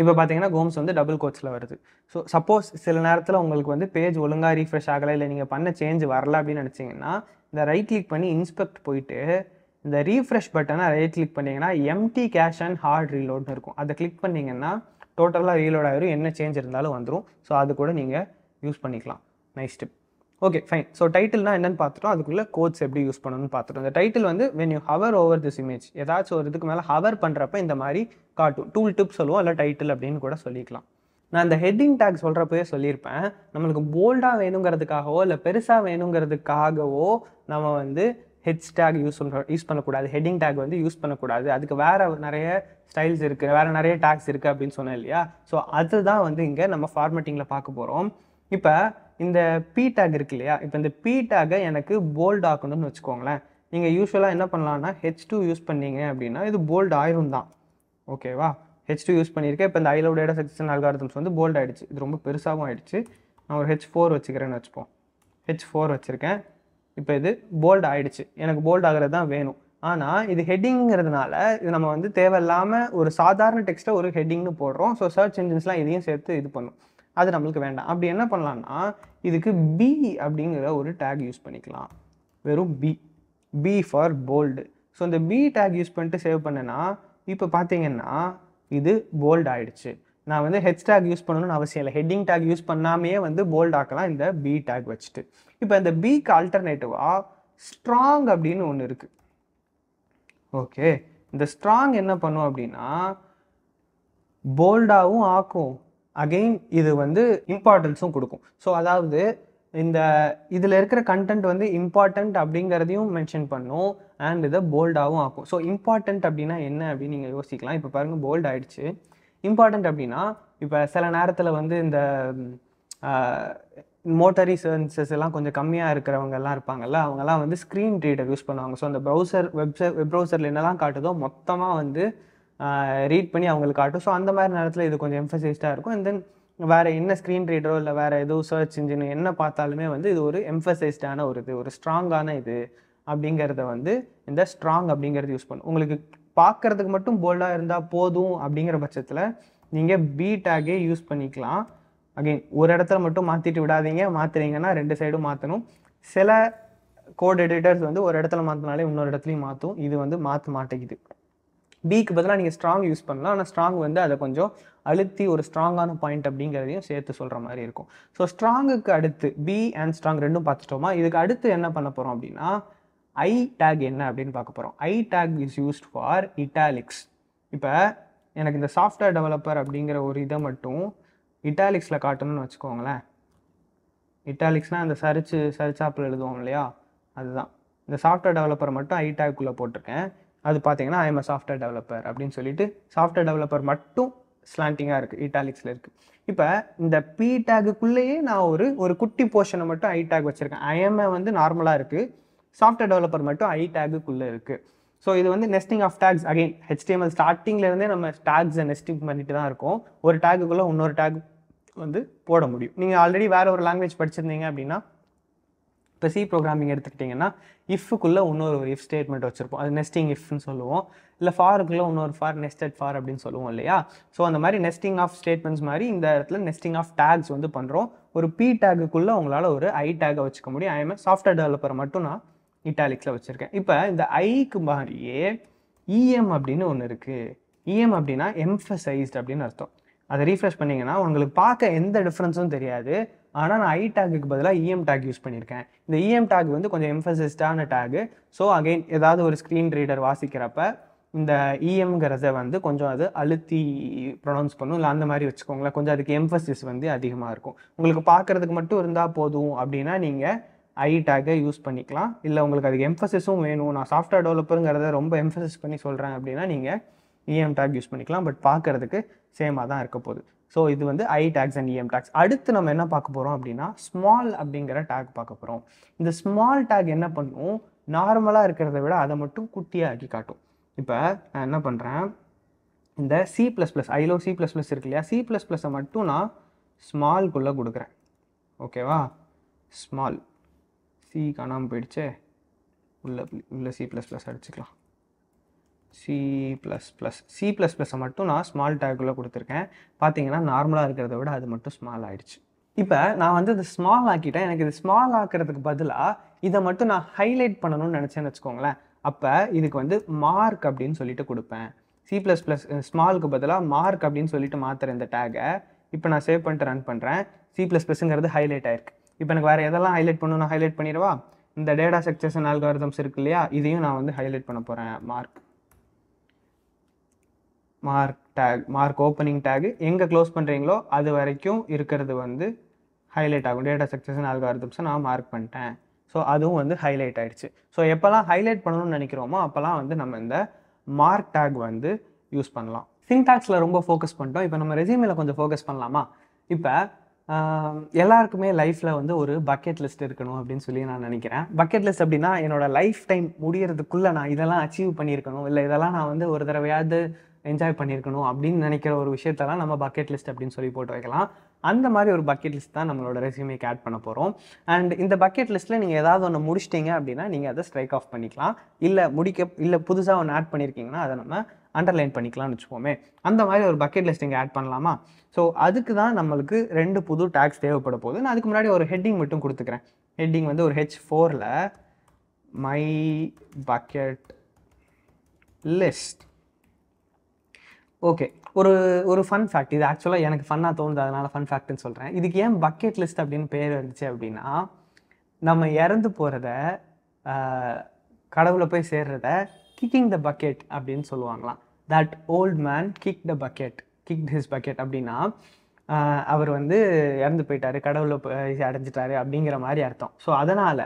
இப்போ பார்த்தீங்கன்னா கோம்ஸ் வந்து டபுள் கோட்ஸில் வருது ஸோ சப்போஸ் சில நேரத்தில் உங்களுக்கு வந்து பேஜ் ஒழுங்காக ரீஃப்ரெஷ் ஆகலை இல்லை நீங்கள் பண்ண சேஞ்ச் வரல அப்படின்னு நினச்சிங்கன்னா இந்த ரைட் கிளிக் பண்ணி இன்ஸ்பெக்ட் போயிட்டு இந்த ரீஃப்ரெஷ் பட்டனை ரைட் கிளிக் பண்ணிங்கன்னா எம்டி கேஷ் அண்ட் ஹார்ட் ரீலோட்னு இருக்கும் அதை கிளிக் பண்ணிங்கன்னா டோட்டலாக ரீலோட் ஆகிரும் என்ன சேஞ்ச் இருந்தாலும் வந்துடும் ஸோ அது கூட நீங்கள் யூஸ் பண்ணிக்கலாம் nice tip okay fine so டைட்டில்னா என்னென்னு பார்த்துட்டோம் அதுக்குள்ளே கோட்ஸ் எப்படி யூஸ் பண்ணணும்னு பார்த்துட்டோம் இந்த டைட்டில் வந்து when you hover over this image ஏதாச்சும் ஒரு இதுக்கு மேலே ஹவர் பண்ணுறப்ப இந்த மாதிரி காட்டும் டூல் டிப் சொல்லுவோம் இல்லை டைட்டில் அப்படின்னு கூட சொல்லிக்கலாம் நான் இந்த ஹெட்டிங் டேக் சொல்கிறப்பவே சொல்லியிருப்பேன் நம்மளுக்கு போல்டாக வேணுங்கிறதுக்காகவோ இல்லை பெருசாக வேணுங்கிறதுக்காகவோ நம்ம வந்து ஹெட் டேக் யூஸ் பண்ணுற யூஸ் பண்ணக்கூடாது ஹெட்டிங் டேக் வந்து யூஸ் பண்ணக்கூடாது அதுக்கு வேறு நிறைய ஸ்டைல்ஸ் இருக்குது வேறு நிறைய டேக்ஸ் இருக்குது அப்படின்னு சொன்னேன் இல்லையா ஸோ அதுதான் வந்து இங்கே நம்ம ஃபார்மேட்டிங்கில் பார்க்க போகிறோம் இப்போ இந்த பி டேக் இருக்கு இல்லையா இப்போ இந்த பி டேக்கை எனக்கு போல்ட் ஆக்கணும்னு வச்சுக்கோங்களேன் நீங்கள் யூஸ்வலாக என்ன பண்ணலான்னா ஹெச் டூ யூஸ் பண்ணீங்க அப்படின்னா இது போல்ட் ஆயிரும் தான் ஓகேவா ஹெச் டூ யூஸ் பண்ணியிருக்கேன் இப்போ இந்த ஐலோட டேட்டா செக்ஷன் அல்காரதம்ஸ் வந்து போல்ட் ஆகிடுச்சு இது ரொம்ப பெருசாகவும் ஆகிடுச்சு நான் ஒரு ஹெச் ஃபோர் வச்சுக்கிறேன்னு வச்சுப்போம் ஹெச் ஃபோர் வச்சுருக்கேன் இப்போ இது போல்ட் ஆகிடுச்சு எனக்கு போல்ட் ஆகிறது தான் வேணும் ஆனால் இது ஹெட்டிங்கிறதுனால இது நம்ம வந்து தேவையில்லாமல் ஒரு சாதாரண டெக்ஸ்ட்டை ஒரு ஹெட்டிங்னு போடுறோம் ஸோ சர்ச் இன்ஜின்ஸ்லாம் இதையும் சேர்த்து இது பண்ணும் அது நம்மளுக்கு வேண்டாம் அப்படி என்ன பண்ணலாம்னா இதுக்கு பி அப்படிங்கிற ஒரு டேக் யூஸ் பண்ணிக்கலாம் வெறும் B B for bold so இந்த பி டேக் யூஸ் பண்ணிட்டு சேவ் பண்ணேன்னா இப்போ பார்த்தீங்கன்னா இது போல்ட் ஆகிடுச்சு நான் வந்து ஹெச் டேக் யூஸ் பண்ணணும்னு அவசியம் இல்லை ஹெட்டிங் டேக் யூஸ் பண்ணாமே வந்து போல்ட் ஆக்கலாம் இந்த பி டேக் வச்சுட்டு இப்போ இந்த பிக்கு ஆல்டர்னேட்டிவாக ஸ்ட்ராங் அப்படின்னு ஒன்று இருக்குது ஓகே இந்த ஸ்ட்ராங் என்ன பண்ணும் அப்படின்னா போல்டாகவும் ஆக்கும் அகெயின் இது வந்து இம்பார்ட்டன்ஸும் கொடுக்கும் ஸோ அதாவது இந்த இதில் இருக்கிற கண்டென்ட் வந்து இம்பார்ட்டண்ட் அப்படிங்கிறதையும் மென்ஷன் பண்ணும் அண்ட் இதை போல்டாகவும் ஆக்கும் ஸோ இம்பார்ட்டண்ட் அப்படின்னா என்ன அப்படின்னு நீங்கள் யோசிக்கலாம் இப்போ பாருங்கள் போல்ட் ஆகிடுச்சு இம்பார்ட்டண்ட் அப்படின்னா இப்போ சில நேரத்தில் வந்து இந்த மோட்டரி சர்வீசஸ் எல்லாம் கொஞ்சம் கம்மியாக இருக்கிறவங்கெல்லாம் இருப்பாங்கல்ல அவங்கெல்லாம் வந்து ஸ்க்ரீன் ரீடர் யூஸ் பண்ணுவாங்க ஸோ அந்த ப்ரௌசர் வெப்சை வெப் ப்ரௌசரில் என்னெல்லாம் காட்டுதோ மொத்தமாக வந்து ரீட் பண்ணி அவங்களுக்கு காட்டும் ஸோ அந்த மாதிரி நேரத்தில் இது கொஞ்சம் எம்ஃபசைஸ்டாக இருக்கும் அண்ட் தென் வேறு என்ன ஸ்க்ரீன் ரீடரோ இல்லை வேறு எதுவும் சர்ச் இன்ஜின் என்ன பார்த்தாலுமே வந்து இது ஒரு எம்ஃபசைஸ்டான ஒரு இது ஒரு ஸ்ட்ராங்கான இது அப்படிங்கிறத வந்து இந்த ஸ்ட்ராங் அப்படிங்கிறது யூஸ் பண்ணும் உங்களுக்கு பார்க்குறதுக்கு மட்டும் போல்டாக இருந்தால் போதும் அப்படிங்கிற பட்சத்தில் நீங்கள் பி யூஸ் பண்ணிக்கலாம் அகெயின் ஒரு இடத்துல மட்டும் மாற்றிட்டு விடாதீங்க மாற்றுறீங்கன்னா ரெண்டு சைடும் மாற்றணும் சில கோட் எடிட்டர்ஸ் வந்து ஒரு இடத்துல மாற்றினாலே இன்னொரு இடத்துலையும் மாற்றும் இது வந்து மாற்ற மாட்டேங்குது பிக்கு பதிலாக நீங்கள் ஸ்ட்ராங் யூஸ் பண்ணலாம் ஆனால் ஸ்ட்ராங் வந்து அதை கொஞ்சம் அழுத்தி ஒரு ஸ்ட்ராங்கான பாயிண்ட் அப்படிங்கிறதையும் சேர்த்து சொல்கிற மாதிரி இருக்கும் ஸோ ஸ்ட்ராங்குக்கு அடுத்து பி அண்ட் ஸ்ட்ராங் ரெண்டும் பார்த்துட்டோமா இதுக்கு அடுத்து என்ன பண்ண போகிறோம் அப்படின்னா ஐ டேக் என்ன அப்படின்னு பார்க்க போகிறோம் I tag is used for italics இப்போ எனக்கு இந்த சாஃப்ட்வேர் டெவலப்பர் அப்படிங்கிற ஒரு இதை மட்டும் இட்டாலிக்ஸில் காட்டணும்னு வச்சுக்கோங்களேன் இட்டாலிக்ஸ்னால் அந்த சரிச்சு சரிச்சாப்பில் எழுதுவோம் இல்லையா அதுதான் இந்த சாஃப்ட்வேர் டெவலப்பரை மட்டும் ஐ டேக்குள்ளே போட்டிருக்கேன் அது பார்த்தீங்கன்னா ஐஎம் சாஃப்ட்வேர் டெவலப்பர் அப்படின்னு சொல்லிட்டு சாஃப்ட்வேர் டெவலப்பர் மட்டும் ஸ்லாண்டிங்காக இருக்குது இட்டாலிக்ஸில் இருக்குது இப்போ இந்த பி டேகுக்குள்ளேயே நான் ஒரு ஒரு குட்டி போர்ஷனை மட்டும் ஐ டேக் வச்சுருக்கேன் ஐஎம்ஏ வந்து நார்மலாக இருக்குது சாஃப்ட்வேர் டெவலப்பர் மட்டும் ஐ டேகுக்குள்ளே இருக்குது ஸோ இது வந்து nesting of tags again HTML ஸ்டார்டிங்லேருந்தே நம்ம டேக்ஸை நெஸ்டிங் பண்ணிட்டு தான் இருக்கோம் ஒரு டேகுக்குள்ளே இன்னொரு டேக் வந்து போட முடியும் நீங்கள் ஆல்ரெடி வேறு ஒரு லாங்குவேஜ் படிச்சிருந்தீங்க அப்படின்னா இப்போ சி ப்ரோக்ராமிங் எடுத்துக்கிட்டிங்கன்னா இஃப்க்குள்ளே இன்னொரு ஒரு இஃப் ஸ்டேட்மெண்ட் வச்சுருப்போம் அது நெஸ்டிங் இஃப்னு சொல்லுவோம் இல்லை ஃபாருக்குள்ளே இன்னொரு ஃபார் நெஸ்டட் ஃபார் அப்படின்னு சொல்லுவோம் இல்லையா ஸோ அந்த மாதிரி நெஸ்டிங் ஆஃப் ஸ்டேட்மெண்ட்ஸ் மாதிரி இந்த இடத்துல நெஸ்டிங் ஆஃப் டேக்ஸ் வந்து பண்ணுறோம் ஒரு பி டேக்குக்குள்ளே உங்களால் ஒரு ஐ டேக்கை வச்சுக்க முடியும் ஐஎம் சாஃப்ட்வேர் டெவலப்பர் மட்டும் நான் இட்டாலிக்ஸில் வச்சுருக்கேன் இப்போ இந்த ஐக்கு மாதிரியே இஎம் அப்படின்னு ஒன்று இருக்குது இஎம் அப்படின்னா எம்ஃபசைஸ்ட் அப்படின்னு அர்த்தம் அதை ரீஃப்ரெஷ் பண்ணிங்கன்னா உங்களுக்கு பார்க்க எந்த டிஃப்ரென்ஸும் தெரியாது ஆனால் நான் ஐ டேக்குக்கு பதிலாக இஎம் e டேக் யூஸ் பண்ணியிருக்கேன் இந்த இஎம் e டேக் வந்து கொஞ்சம் எம்ஃபசிஸ்டான டேகு ஸோ அகெயின் ஏதாவது ஒரு ஸ்க்ரீன் ரீடர் வாசிக்கிறப்ப இந்த இஎம்ங்கிறத e வந்து கொஞ்சம் அது அழுத்தி ப்ரொனவுன்ஸ் பண்ணும் இல்லை அந்த மாதிரி வச்சுக்கோங்களேன் கொஞ்சம் அதுக்கு எம்ஃபசிஸ் வந்து அதிகமாக இருக்கும் உங்களுக்கு பார்க்குறதுக்கு மட்டும் இருந்தால் போதும் அப்படின்னா நீங்கள் ஐ டேக்கை யூஸ் பண்ணிக்கலாம் இல்லை உங்களுக்கு அதுக்கு எம்ஃபசிஸும் வேணும் நான் சாஃப்ட்வேர் டெவலப்பருங்கிறத ரொம்ப எம்ஃபசிஸ் பண்ணி சொல்கிறேன் அப்படின்னா நீங்கள் இஎம் டேக் யூஸ் பண்ணிக்கலாம் பட் பார்க்குறதுக்கு சேமாக தான் இருக்க போகுது ஸோ இது வந்து I tags and EM tags அடுத்து நம்ம என்ன பார்க்க போகிறோம் அப்படின்னா ஸ்மால் அப்படிங்கிற டேக் பார்க்க போகிறோம் இந்த ஸ்மால் டேக் என்ன பண்ணும் நார்மலாக இருக்கிறத விட அதை மட்டும் குட்டியாக ஆக்கி காட்டும் இப்போ நான் என்ன பண்ணுறேன் இந்த சி ப்ளஸ் ப்ளஸ் ஐலோ சி ப்ளஸ் ப்ளஸ் இருக்கு இல்லையா சி ப்ளஸ் ப்ளஸ்ஸை மட்டும் நான் ஸ்மால்குள்ளே கொடுக்குறேன் ஓகேவா ஸ்மால் சி காணாமல் போயிடுச்சே உள்ள உள்ள சி ப்ளஸ் ப்ளஸ் அடிச்சுக்கலாம் C plus plus C plus ப்ளஸ்ஸை மட்டும் நான் ஸ்மால் டேக்குள்ளே கொடுத்துருக்கேன் பார்த்தீங்கன்னா நார்மலாக இருக்கிறத விட அது மட்டும் ஸ்மால் ஆகிடுச்சு இப்போ நான் வந்து இது ஸ்மால் ஆக்கிட்டேன் எனக்கு இது ஸ்மால் ஆக்கிறதுக்கு பதிலாக இதை மட்டும் நான் ஹைலைட் பண்ணணும்னு நினச்சேன்னு வச்சுக்கோங்களேன் அப்போ இதுக்கு வந்து மார்க் அப்படின்னு சொல்லிட்டு கொடுப்பேன் சி ப்ளஸ் ப்ளஸ் ஸ்மாலுக்கு பதிலாக மார்க் அப்படின்னு சொல்லிட்டு மாற்றுறேன் இந்த டேகை இப்போ நான் சேவ் பண்ணிட்டு ரன் பண்ணுறேன் சி ப்ளஸ் ப்ளஸ்ங்கிறது ஹைலைட் ஆயிருக்கு இப்போ எனக்கு வேறு எதெல்லாம் ஹைலைட் பண்ணணும் நான் ஹைலைட் பண்ணிடுவா இந்த டேட்டா செக்சர்ஸ் அண்ட் ஆல்காரிதம்ஸ் இருக்கு இல்லையா இதையும் நான் வந்து ஹைலைட் பண்ண போகிறேன் mark mark tag mark opening tag எங்கே க்ளோஸ் பண்ணுறீங்களோ அது வரைக்கும் இருக்கிறது வந்து ஹைலைட் ஆகும் டேட்டா ஸ்ட்ரக்சர்ஸ் அல்காரிதம்ஸை நான் மார்க் பண்ணிட்டேன் ஸோ அதுவும் வந்து ஹைலைட் ஆகிடுச்சு ஸோ எப்போல்லாம் ஹைலைட் பண்ணணும்னு நினைக்கிறோமோ அப்போல்லாம் வந்து நம்ம இந்த மார்க் டேக் வந்து யூஸ் பண்ணலாம் டேக்ஸில் ரொம்ப ஃபோக்கஸ் பண்ணிட்டோம் இப்போ நம்ம ரெசியூமில் கொஞ்சம் ஃபோக்கஸ் பண்ணலாமா இப்போ எல்லாருக்குமே லைஃப்பில் வந்து ஒரு பக்கெட் லிஸ்ட் இருக்கணும் அப்படின்னு சொல்லி நான் நினைக்கிறேன் பக்கெட் லிஸ்ட் அப்படின்னா என்னோடய லைஃப் டைம் முடியறதுக்குள்ளே நான் இதெல்லாம் அச்சீவ் பண்ணியிருக்கணும் இல்லை இதெல்லாம் நான் வந்து ஒரு தடவையாவது என்ஜாய் பண்ணியிருக்கணும் அப்படின்னு நினைக்கிற ஒரு விஷயத்தெல்லாம் நம்ம பக்கெட் லிஸ்ட் அப்படின்னு சொல்லி போட்டு வைக்கலாம் அந்த மாதிரி ஒரு பக்கெட் லிஸ்ட் தான் நம்மளோட ரெசியூமேக்கு ஆட் பண்ண போகிறோம் அண்ட் இந்த பக்கெட் லிஸ்ட்டில் நீங்கள் ஏதாவது ஒன்று முடிச்சிட்டிங்க அப்படின்னா நீங்கள் அதை ஸ்ட்ரைக் ஆஃப் பண்ணிக்கலாம் இல்லை முடிக்க இல்லை புதுசாக ஒன்று ஆட் பண்ணியிருக்கீங்கன்னா அதை நம்ம அண்டர்லைன் பண்ணிக்கலாம்னு வச்சுக்கோமே அந்த மாதிரி ஒரு பக்கெட் லிஸ்ட் இங்கே ஆட் பண்ணலாமா ஸோ அதுக்கு தான் நம்மளுக்கு ரெண்டு புது டேக்ஸ் தேவைப்பட போகுது நான் அதுக்கு முன்னாடி ஒரு ஹெட்டிங் மட்டும் கொடுத்துக்கிறேன் ஹெட்டிங் வந்து ஒரு ஹெச் ஃபோரில் மை பக்கெட் லிஸ்ட் ஓகே ஒரு ஒரு ஃபன் ஃபேக்ட் இது ஆக்சுவலாக எனக்கு ஃபன்னாக தோணுது அதனால் ஃபன் ஃபேக்ட்னு சொல்கிறேன் இதுக்கு ஏன் பக்கெட் லிஸ்ட் அப்படின்னு பேர் வந்துச்சு அப்படின்னா நம்ம இறந்து போகிறத கடவுளை போய் சேர்றத கிக்கிங் த பக்கெட் அப்படின்னு சொல்லுவாங்களாம் that old man kick the bucket kick his bucket அப்படின்னா அவர் வந்து இறந்து போயிட்டாரு கடவுளை அடைஞ்சிட்டாரு அப்படிங்கிற மாதிரி அர்த்தம் ஸோ அதனால்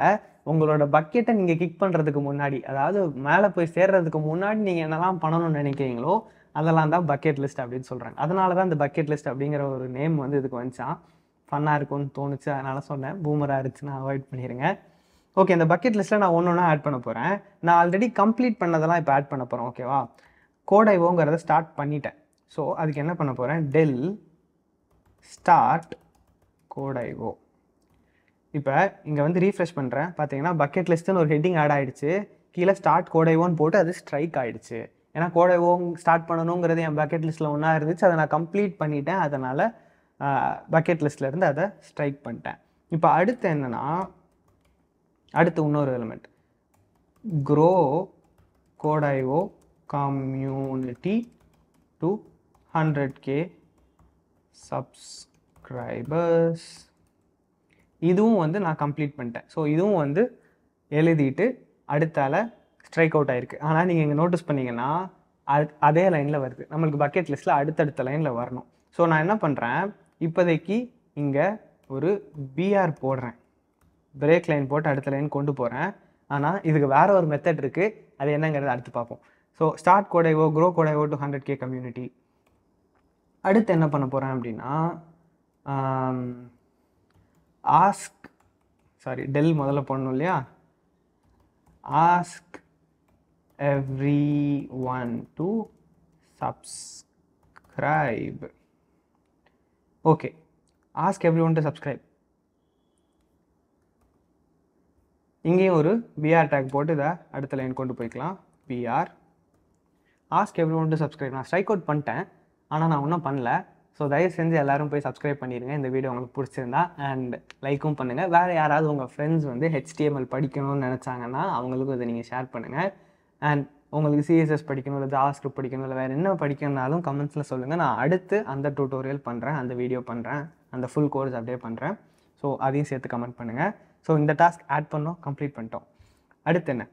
உங்களோட பக்கெட்டை நீங்கள் கிக் பண்ணுறதுக்கு முன்னாடி அதாவது மேலே போய் சேர்றதுக்கு முன்னாடி நீங்கள் என்னெல்லாம் பண்ணணும்னு நினைக்கிறீங்களோ அதெல்லாம் தான் பக்கெட் லிஸ்ட் அப்படின்னு சொல்கிறாங்க அதனால தான் இந்த பக்கெட் லிஸ்ட் அப்படிங்கிற ஒரு நேம் வந்து இதுக்கு வந்துச்சான் ஃபன்னாக இருக்கும்னு தோணுச்சு அதனால் சொன்னேன் பூமராக இருந்துச்சுன்னா அவாய்ட் பண்ணிடுங்க ஓகே இந்த பக்கெட் லிஸ்ட்டில் நான் ஒன்று ஒன்றா ஆட் பண்ண போகிறேன் நான் ஆல்ரெடி கம்ப்ளீட் பண்ணதெல்லாம் இப்போ ஆட் பண்ண போகிறேன் ஓகேவா கோடைவோங்கிறத ஸ்டார்ட் பண்ணிட்டேன் ஸோ அதுக்கு என்ன பண்ண போகிறேன் டெல் ஸ்டார்ட் கோடைவோ இப்போ இங்கே வந்து ரீஃப்ரெஷ் பண்ணுறேன் பார்த்தீங்கன்னா பக்கெட் லிஸ்ட்டுன்னு ஒரு ஹெட்டிங் ஆட் ஆகிடுச்சு கீழே ஸ்டார்ட் கோடைவோன்னு போட்டு அது ஸ்ட்ரைக் ஆகிடுச்சு ஏன்னா கோடை ஸ்டார்ட் பண்ணணுங்கிறது என் பக்கெட் லிஸ்ட்டில் ஒன்றா இருந்துச்சு அதை நான் கம்ப்ளீட் பண்ணிட்டேன் அதனால் பக்கெட் லிஸ்ட்லேருந்து அதை ஸ்ட்ரைக் பண்ணிட்டேன் இப்போ அடுத்து என்னென்னா அடுத்து இன்னொரு எலிமெண்ட் க்ரோ கோடைவோ community to hundred K subscribers இதுவும் வந்து நான் கம்ப்ளீட் பண்ணிட்டேன் ஸோ இதுவும் வந்து எழுதிட்டு அடுத்தால ஸ்ட்ரைக் அவுட் ஆயிருக்கு ஆனால் நீங்கள் இங்கே நோட்டீஸ் பண்ணிங்கன்னா அது அதே லைனில் வருது நம்மளுக்கு பக்கெட் லிஸ்ட்டில் அடுத்தடுத்த லைனில் வரணும் ஸோ நான் என்ன பண்ணுறேன் இப்போதைக்கு இங்கே ஒரு பிஆர் போடுறேன் பிரேக் லைன் போட்டு அடுத்த லைன் கொண்டு போகிறேன் ஆனால் இதுக்கு வேறு ஒரு மெத்தட் இருக்குது அது என்னங்கிறத அடுத்து பார்ப்போம் ஸோ ஸ்டார்ட் கோடைவோ க்ரோ கோடைவோ டூ ஹண்ட்ரட் கே கம்யூனிட்டி அடுத்து என்ன பண்ண போகிறேன் அப்படின்னா ஆஸ்க் சாரி டெல் முதல்ல போடணும் இல்லையா ask everyone to subscribe okay ask everyone to subscribe இங்கேயும் ஒரு பிஆர் டேக் போட்டு இதை அடுத்த லைன் கொண்டு போய்க்கலாம் BR ask everyone to subscribe நான் ஸ்ட்ரைக் அவுட் பண்ணிட்டேன் ஆனால் நான் ஒன்றும் பண்ணல ஸோ தயவு செஞ்சு எல்லோரும் போய் சப்ஸ்கிரைப் பண்ணிடுங்க இந்த வீடியோ உங்களுக்கு பிடிச்சிருந்தா அண்ட் லைக்கும் பண்ணுங்கள் வேறு யாராவது உங்கள் ஃப்ரெண்ட்ஸ் வந்து ஹெச்டிஎம்எல் படிக்கணும்னு நினச்சாங்கன்னா அவங்களுக்கும் இதை நீங்கள் ஷேர் பண்ணுங்கள் அண்ட் உங்களுக்கு சிஎஸ்எஸ் படிக்கணும் இல்லை ஜாவாஸ்கிரிப்ட் படிக்கணும் இல்லை வேறு என்ன படிக்கணும்னாலும் கமெண்ட்ஸில் சொல்லுங்கள் நான் அடுத்து அந்த டூட்டோரியல் பண்ணுறேன் அந்த வீடியோ பண்ணுறேன் அந்த ஃபுல் கோர்ஸ் அப்படியே பண்ணுறேன் ஸோ அதையும் சேர்த்து கமெண்ட் பண்ணுங்கள் ஸோ இந்த டாஸ்க் ஆட் பண்ணோம் கம்ப்ளீட் பண்ணிட்டோம் அடுத்து என்ன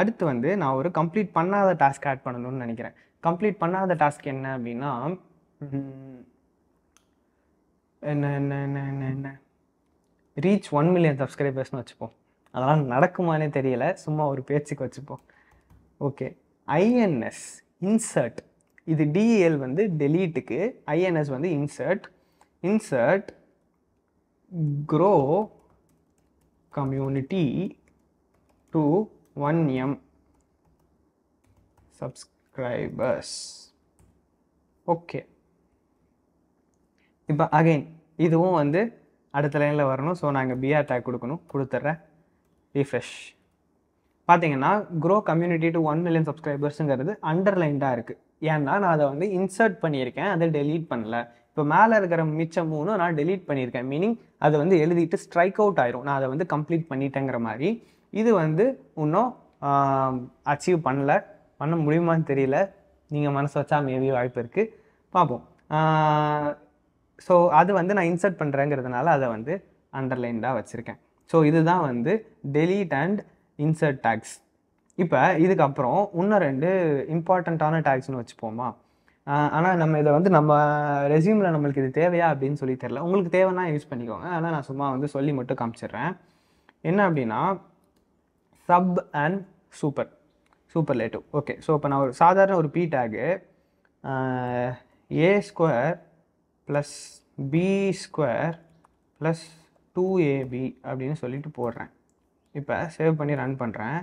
அடுத்து வந்து நான் ஒரு கம்ப்ளீட் பண்ணாத டாஸ்க் ஆட் பண்ணணும்னு நினைக்கிறேன் கம்ப்ளீட் பண்ணாத டாஸ்க் என்ன அப்படின்னா என்ன என்ன என்ன என்ன என்ன ரீச் ஒன் மில்லியன் சப்ஸ்கிரைபர்ஸ்னு வச்சுப்போம் அதெல்லாம் நடக்குமானே தெரியல சும்மா ஒரு பேச்சுக்கு வச்சுப்போம் ஓகே ஐஎன்எஸ் இன்சர்ட் இது டிஎல் e வந்து டெலீட்டுக்கு ஐஎன்எஸ் வந்து insert insert grow community to one M subscribers okay இப்போ அகைன் இதுவும் வந்து அடுத்த லைனில் வரணும் ஸோ நாங்கள் இங்கே பிஆர் டேக் கொடுக்கணும் கொடுத்துட்றேன் ரிஃப்ரெஷ் பார்த்தீங்கன்னா grow community to one million சப்ஸ்கிரைபர்ஸுங்கிறது அண்டர்லைன்டாக இருக்குது ஏன்னா நான் அதை வந்து இன்சர்ட் பண்ணியிருக்கேன் அதை டெலீட் பண்ணல இப்போ மேலே இருக்கிற மிச்சம் மூணும் நான் டெலீட் பண்ணியிருக்கேன் மீனிங் அது வந்து எழுதிட்டு ஸ்ட்ரைக் அவுட் ஆயிரும் நான் அதை வந்து கம்ப்ளீட் பண்ணிட்டேங்கிற மாதிரி இது வந்து இன்னும் அச்சீவ் பண்ணல பண்ண முடியுமான்னு தெரியல நீங்கள் மனசு வச்சா மேபி வாய்ப்பு இருக்குது பார்ப்போம் ஸோ அது வந்து நான் இன்சர்ட் பண்ணுறேங்கிறதுனால அதை வந்து அண்டர்லைன்டாக வச்சுருக்கேன் ஸோ இதுதான் வந்து டெலீட் அண்ட் இன்சர்ட் டேக்ஸ் இப்போ இதுக்கப்புறம் இன்னும் ரெண்டு இம்பார்ட்டண்ட்டான டேக்ஸ்னு வச்சுப்போமா ஆனால் நம்ம இதை வந்து நம்ம ரெசியூமில் நம்மளுக்கு இது தேவையா அப்படின்னு சொல்லி தெரில உங்களுக்கு தேவைன்னா யூஸ் பண்ணிக்கோங்க ஆனால் நான் சும்மா வந்து சொல்லி மட்டும் காமிச்சிடுறேன் என்ன அப்படின்னா சப் அண்ட் சூப்பர் சூப்பர் லேட்டு ஓகே ஸோ இப்போ நான் ஒரு சாதாரண ஒரு P tag A square plus B square plus two AB அப்படின்னு சொல்லிட்டு போடுறேன் இப்போ சேவ் பண்ணி ரன் பண்ணுறேன்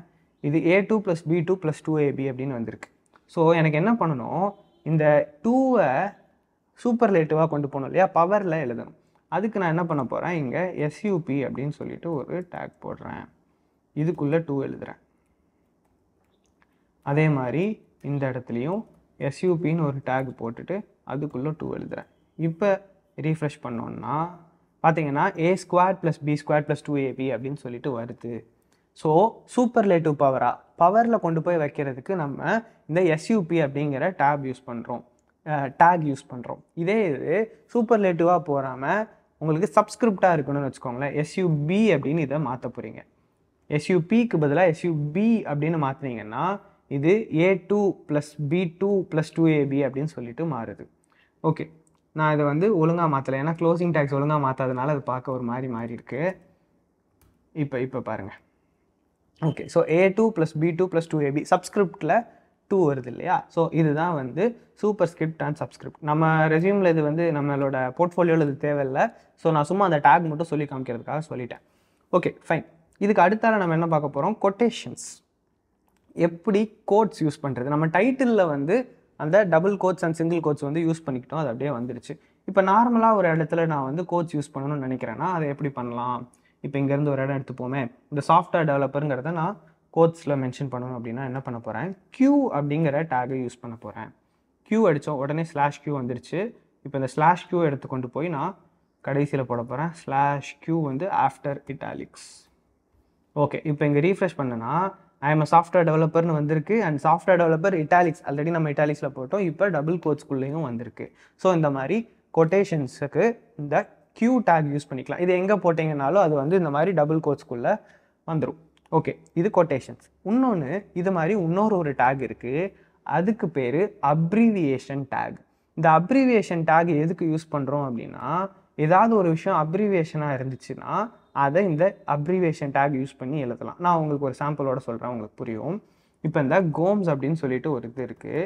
இது A two plus B two plus two AB அப்படின்னு வந்திருக்கு ஸோ எனக்கு என்ன பண்ணணும் இந்த டூவை சூப்பர் சூப்பர்லேட்டிவாக கொண்டு போகணும் இல்லையா பவரில் எழுதணும் அதுக்கு நான் என்ன பண்ண போகிறேன் இங்கே எஸ்யூபி அப்படின்னு சொல்லிட்டு ஒரு டேக் போடுறேன் இதுக்குள்ளே டூ எழுதுகிறேன் அதே மாதிரி இந்த இடத்துலையும் எஸ்யூபின்னு ஒரு டேக் போட்டுட்டு அதுக்குள்ளே டூ எழுதுகிறேன் இப்போ ரீஃப்ரெஷ் பண்ணோன்னா பார்த்தீங்கன்னா A square plus B square plus two AB அப்படின்னு சொல்லிட்டு வருது ஸோ சூப்பர் லேட்டிவ் பவராக பவரில் கொண்டு போய் வைக்கிறதுக்கு நம்ம இந்த எஸ்யூபி அப்படிங்கிற டேப் யூஸ் பண்ணுறோம் டேக் யூஸ் பண்ணுறோம் இதே இது சூப்பர் லேட்டிவாக போகாமல் உங்களுக்கு சப்ஸ்கிரிப்டாக இருக்கணும்னு வச்சுக்கோங்களேன் எஸ்யூபி அப்படின்னு இதை மாற்ற போகிறீங்க எஸ்யூபிக்கு பதிலாக எஸ்யூபி அப்படின்னு மாற்றினீங்கன்னா இது A two plus B two plus two AB அப்படின்னு சொல்லிட்டு மாறுது ஓகே நான் இதை வந்து ஒழுங்காக மாற்றலை ஏன்னா க்ளோசிங் டேக்ஸ் ஒழுங்காக மாற்றாதனால அது பார்க்க ஒரு மாதிரி மாறி இருக்குது இப்போ இப்போ பாருங்கள் okay so A two plus B two plus two AB சப்ஸ்கிரிப்டில் டூ வருது இல்லையா ஸோ இதுதான் வந்து சூப்பர் ஸ்கிரிப்ட் அண்ட் சப்ஸ்கிரிப்ட் நம்ம ரெசியூமில் இது வந்து நம்மளோட போர்ட்ஃபோலியோவில் இது தேவையில்லை ஸோ நான் சும்மா அந்த டேக் மட்டும் சொல்லி காமிக்கிறதுக்காக சொல்லிட்டேன் ஓகே ஃபைன் இதுக்கு அடுத்தால நம்ம என்ன பார்க்க போகிறோம் கொட்டேஷன்ஸ் எப்படி கோட்ஸ் யூஸ் பண்ணுறது நம்ம டைட்டிலில் வந்து அந்த double quotes and single quotes வந்து யூஸ் பண்ணிக்கிட்டோம் அது அப்படியே வந்துடுச்சு இப்போ நார்மலாக ஒரு இடத்துல நான் வந்து கோட்ஸ் யூஸ் பண்ணணும்னு நினைக்கிறேன்னா அதை எப்படி பண்ணலாம் இப்போ இங்கேருந்து ஒரு இடம் எடுத்துப்போமே இந்த சாஃப்ட்வேர் டெவலப்பருங்கிறத நான் கோட்ஸில் மென்ஷன் பண்ணணும் அப்படின்னா என்ன பண்ண போகிறேன் க்யூ அப்படிங்கிற டேகை யூஸ் பண்ண போகிறேன் க்யூ அடித்தோம் உடனே ஸ்லாஷ் க்யூ வந்துருச்சு இப்போ இந்த ஸ்லாஷ் க்யூ எடுத்து கொண்டு போய் நான் கடைசியில் போட போகிறேன் ஸ்லாஷ் க்யூ வந்து ஆஃப்டர் இட்டாலிக்ஸ் ஓகே இப்போ இங்கே ரீஃப்ரெஷ் பண்ணனா ஐஎம் எம் சாஃப்ட்வேர் டெவலப்பர்னு வந்திருக்கு and software developer italics already நம்ம இட்டாலிக்ஸில் போட்டோம் இப்போ டபுள் கோட்ஸ்குள்ளேயும் வந்திருக்கு ஸோ இந்த மாதிரி கொட்டேஷன்ஸுக்கு இந்த கியூ டேக் யூஸ் பண்ணிக்கலாம் இது எங்கே போட்டிங்கனாலும் அது வந்து இந்த மாதிரி டபுள் கோட்ஸ்குள்ளே வந்துடும் ஓகே இது கொட்டேஷன்ஸ் இன்னொன்று இது மாதிரி இன்னொரு ஒரு டேக் இருக்குது அதுக்கு பேர் அப்ரிவியேஷன் டேக் இந்த அப்ரிவியேஷன் டேக் எதுக்கு யூஸ் பண்ணுறோம் அப்படின்னா ஏதாவது ஒரு விஷயம் அப்ரிவியேஷனாக இருந்துச்சுன்னா அதை இந்த அப்ரிவேஷன் டேக் யூஸ் பண்ணி எழுதலாம் நான் உங்களுக்கு ஒரு சாம்பிளோட சொல்கிறேன் உங்களுக்கு புரியும் இப்போ இந்த கோம்ஸ் அப்படின்னு சொல்லிட்டு ஒரு இது இருக்குது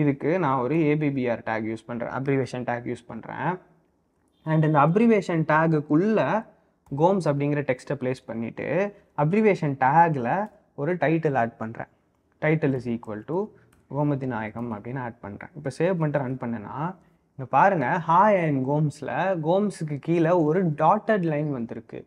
இதுக்கு நான் ஒரு ஏபிபிஆர் டேக் யூஸ் பண்ணுறேன் அப்ரிவேஷன் டேக் யூஸ் பண்ணுறேன் அண்ட் இந்த அப்ரிவேஷன் டேகுக்குள்ளே கோம்ஸ் அப்படிங்கிற டெக்ஸ்ட்டை ப்ளேஸ் பண்ணிவிட்டு அப்ரிவேஷன் டேக்கில் ஒரு டைட்டில் ஆட் பண்ணுறேன் title is equal to Gomathi Nayagam அப்படின்னு ஆட் பண்ணுறேன் இப்போ சேவ் பண்ணிட்டு ரன் பண்ணேன்னா இங்கே பாருங்கள் ஹாய் அண்ட் கோம்ஸில் கோம்ஸுக்கு கீழே ஒரு டாட்டட் லைன் வந்திருக்கு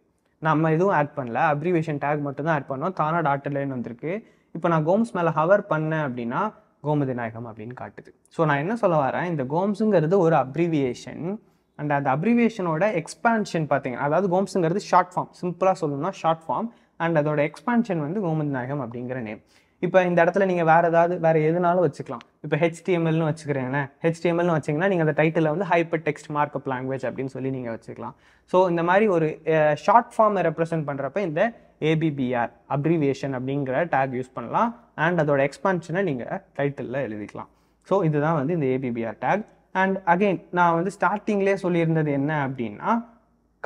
நம்ம எதுவும் ஆட் பண்ணல அப்ரிவேஷன் டேக் மட்டும்தான் ஆட் பண்ணோம் தானா டாட்டர்லேன்னு வந்திருக்கு இப்போ நான் கோம்ஸ் மேலே ஹவர் பண்ணேன் அப்படின்னா கோமதி நாயகம் அப்படின்னு காட்டுது ஸோ நான் என்ன சொல்ல வரேன் இந்த கோம்ஸுங்கிறது ஒரு அப்ரிவியேஷன் அண்ட் அந்த அப்ரிவியேஷனோட எக்ஸ்பான்ஷன் பார்த்தீங்கன்னா அதாவது கோம்ஸுங்கிறது ஷார்ட் ஃபார்ம் சிம்பிளாக சொல்லணும்னா ஷார்ட் ஃபார்ம் அண்ட் அதோட எக்ஸ்பான்ஷன் வந்து கோமதி நாயகம் அப்படிங்கிற நேம் இப்போ இந்த இடத்துல நீங்கள் வேறு ஏதாவது வேறு எதுனாலும் வச்சுக்கலாம் இப்போ ஹெச்டிஎம்எல்னு வச்சுக்கிறேன் ஹெச்டிஎம்எல்னு வச்சிங்கன்னா நீங்கள் அந்த டைட்டில் வந்து ஹைப்பர் டெக்ஸ்ட் மார்க்அப் லாங்குவேஜ் அப்படின்னு சொல்லி நீங்கள் வச்சுக்கலாம் ஸோ இந்த மாதிரி ஒரு ஷார்ட் ஃபார்மை ரெப்ரசென்ட் பண்ணுறப்ப இந்த ஏபிபிஆர் அப்ரிவியேஷன் அப்படிங்கிற டேக் யூஸ் பண்ணலாம் அண்ட் அதோட எக்ஸ்பான்ஷனை நீங்கள் டைட்டிலில் எழுதிக்கலாம் ஸோ இதுதான் வந்து இந்த ஏபிபிஆர் டேக் அண்ட் அகெயின் நான் வந்து ஸ்டார்டிங்லேயே சொல்லியிருந்தது என்ன அப்படின்னா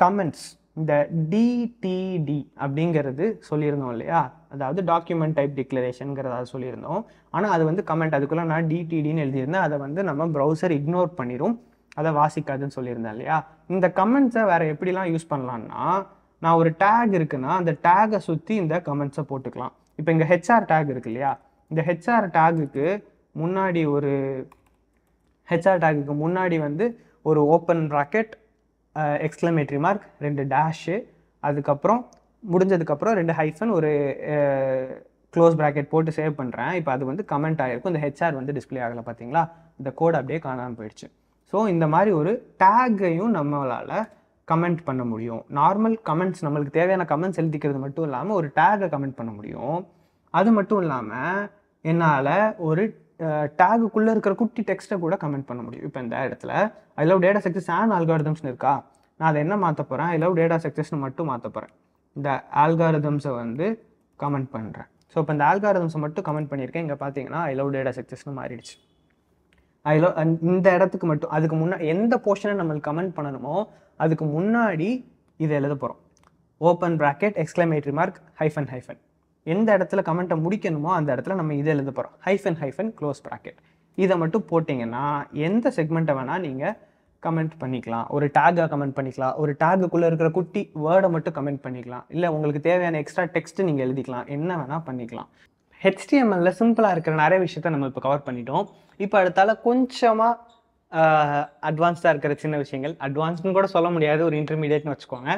கமெண்ட்ஸ் இந்த டிடிடி அப்படிங்கிறது சொல்லியிருந்தோம் இல்லையா அதாவது டாக்குமெண்ட் டைப் டிக்ளரேஷனுங்கிறத சொல்லியிருந்தோம் ஆனால் அது வந்து கமெண்ட் அதுக்குள்ளே நான் டிடிடின்னு எழுதியிருந்தேன் அதை வந்து நம்ம ப்ரௌசர் இக்னோர் பண்ணிடும் அதை வாசிக்காதுன்னு சொல்லியிருந்தேன் இல்லையா இந்த கமெண்ட்ஸை வேறு எப்படிலாம் யூஸ் பண்ணலான்னா நான் ஒரு டேக் இருக்குன்னா அந்த டேகை சுற்றி இந்த கமெண்ட்ஸை போட்டுக்கலாம் இப்போ இங்கே ஹெச்ஆர் டேக் இருக்கு இல்லையா இந்த ஹெச்ஆர் டேகுக்கு முன்னாடி ஒரு ஹெச்ஆர் டேகுக்கு முன்னாடி வந்து ஒரு ஓப்பன் ராக்கெட் எக்ஸ்க்ளமேட்ரி மார்க் ரெண்டு டேஷு அதுக்கப்புறம் முடிஞ்சதுக்கப்புறம் ரெண்டு ஹைஃபன் ஒரு க்ளோஸ் ப்ராக்கெட் போட்டு சேவ் பண்ணுறேன் இப்போ அது வந்து கமெண்ட் ஆகிருக்கும் இந்த ஹெச்ஆர் வந்து டிஸ்பிளே ஆகலை பார்த்தீங்களா இந்த கோட் அப்படியே காணாமல் போயிடுச்சு ஸோ இந்த மாதிரி ஒரு டேக்கையும் நம்மளால் கமெண்ட் பண்ண முடியும் நார்மல் கமெண்ட்ஸ் நம்மளுக்கு தேவையான கமெண்ட்ஸ் எழுதிக்கிறது மட்டும் இல்லாமல் ஒரு டேகை கமெண்ட் பண்ண முடியும் அது மட்டும் இல்லாமல் என்னால் ஒரு டேகுக்குள்ளே இருக்கிற குட்டி டெக்ஸ்ட்டை கூட கமெண்ட் பண்ண முடியும் இப்போ இந்த இடத்துல I love data success on ஆல்கார்தம்ஸ்னு இருக்கா நான் அதை என்ன மாற்ற போகிறேன் ஐ லவ் டேட்டா சக்ஸஸ்னு மட்டும் மாற்ற போகிறேன் இந்த ஆல்காரிதம்ஸை வந்து கமெண்ட் பண்ணுறேன் ஸோ இப்போ இந்த ஆல்காரதம்ஸை மட்டும் கமெண்ட் பண்ணியிருக்கேன் இங்கே பார்த்தீங்கன்னா ஐ லவ் டேட்டா சக்ஸஸ்னு மாறிடுச்சு ஐ லவ் இந்த இடத்துக்கு மட்டும் அதுக்கு முன்னா எந்த போர்ஷனை நம்மளுக்கு கமெண்ட் பண்ணணுமோ அதுக்கு முன்னாடி இதை எழுத போகிறோம் open bracket exclamatory mark hyphen hyphen எந்த இடத்துல கமெண்ட்டை முடிக்கணுமோ அந்த இடத்துல நம்ம இதை எழுத போகிறோம் ஹைஃபன் ஹைஃபன் க்ளோஸ் ப்ராக்கெட் இதை மட்டும் போட்டிங்கன்னா எந்த செக்மெண்ட்டை வேணால் நீங்கள் கமெண்ட் பண்ணிக்கலாம் ஒரு டேக்காக கமெண்ட் பண்ணிக்கலாம் ஒரு டேக்குக்குள்ளே இருக்கிற குட்டி வேர்டை மட்டும் கமெண்ட் பண்ணிக்கலாம் இல்லை உங்களுக்கு தேவையான எக்ஸ்ட்ரா டெக்ஸ்ட்டு நீங்கள் எழுதிக்கலாம் என்ன வேணால் பண்ணிக்கலாம் ஹெச்டிஎம்எல்ல சிம்பிளாக இருக்கிற நிறைய விஷயத்த நம்ம இப்போ கவர் பண்ணிட்டோம் இப்போ அடுத்தால கொஞ்சமாக அட்வான்ஸ்டாக இருக்கிற சின்ன விஷயங்கள் அட்வான்ஸ்னு கூட சொல்ல முடியாது ஒரு இன்டர்மீடியட்னு வச்சுக்கோங்க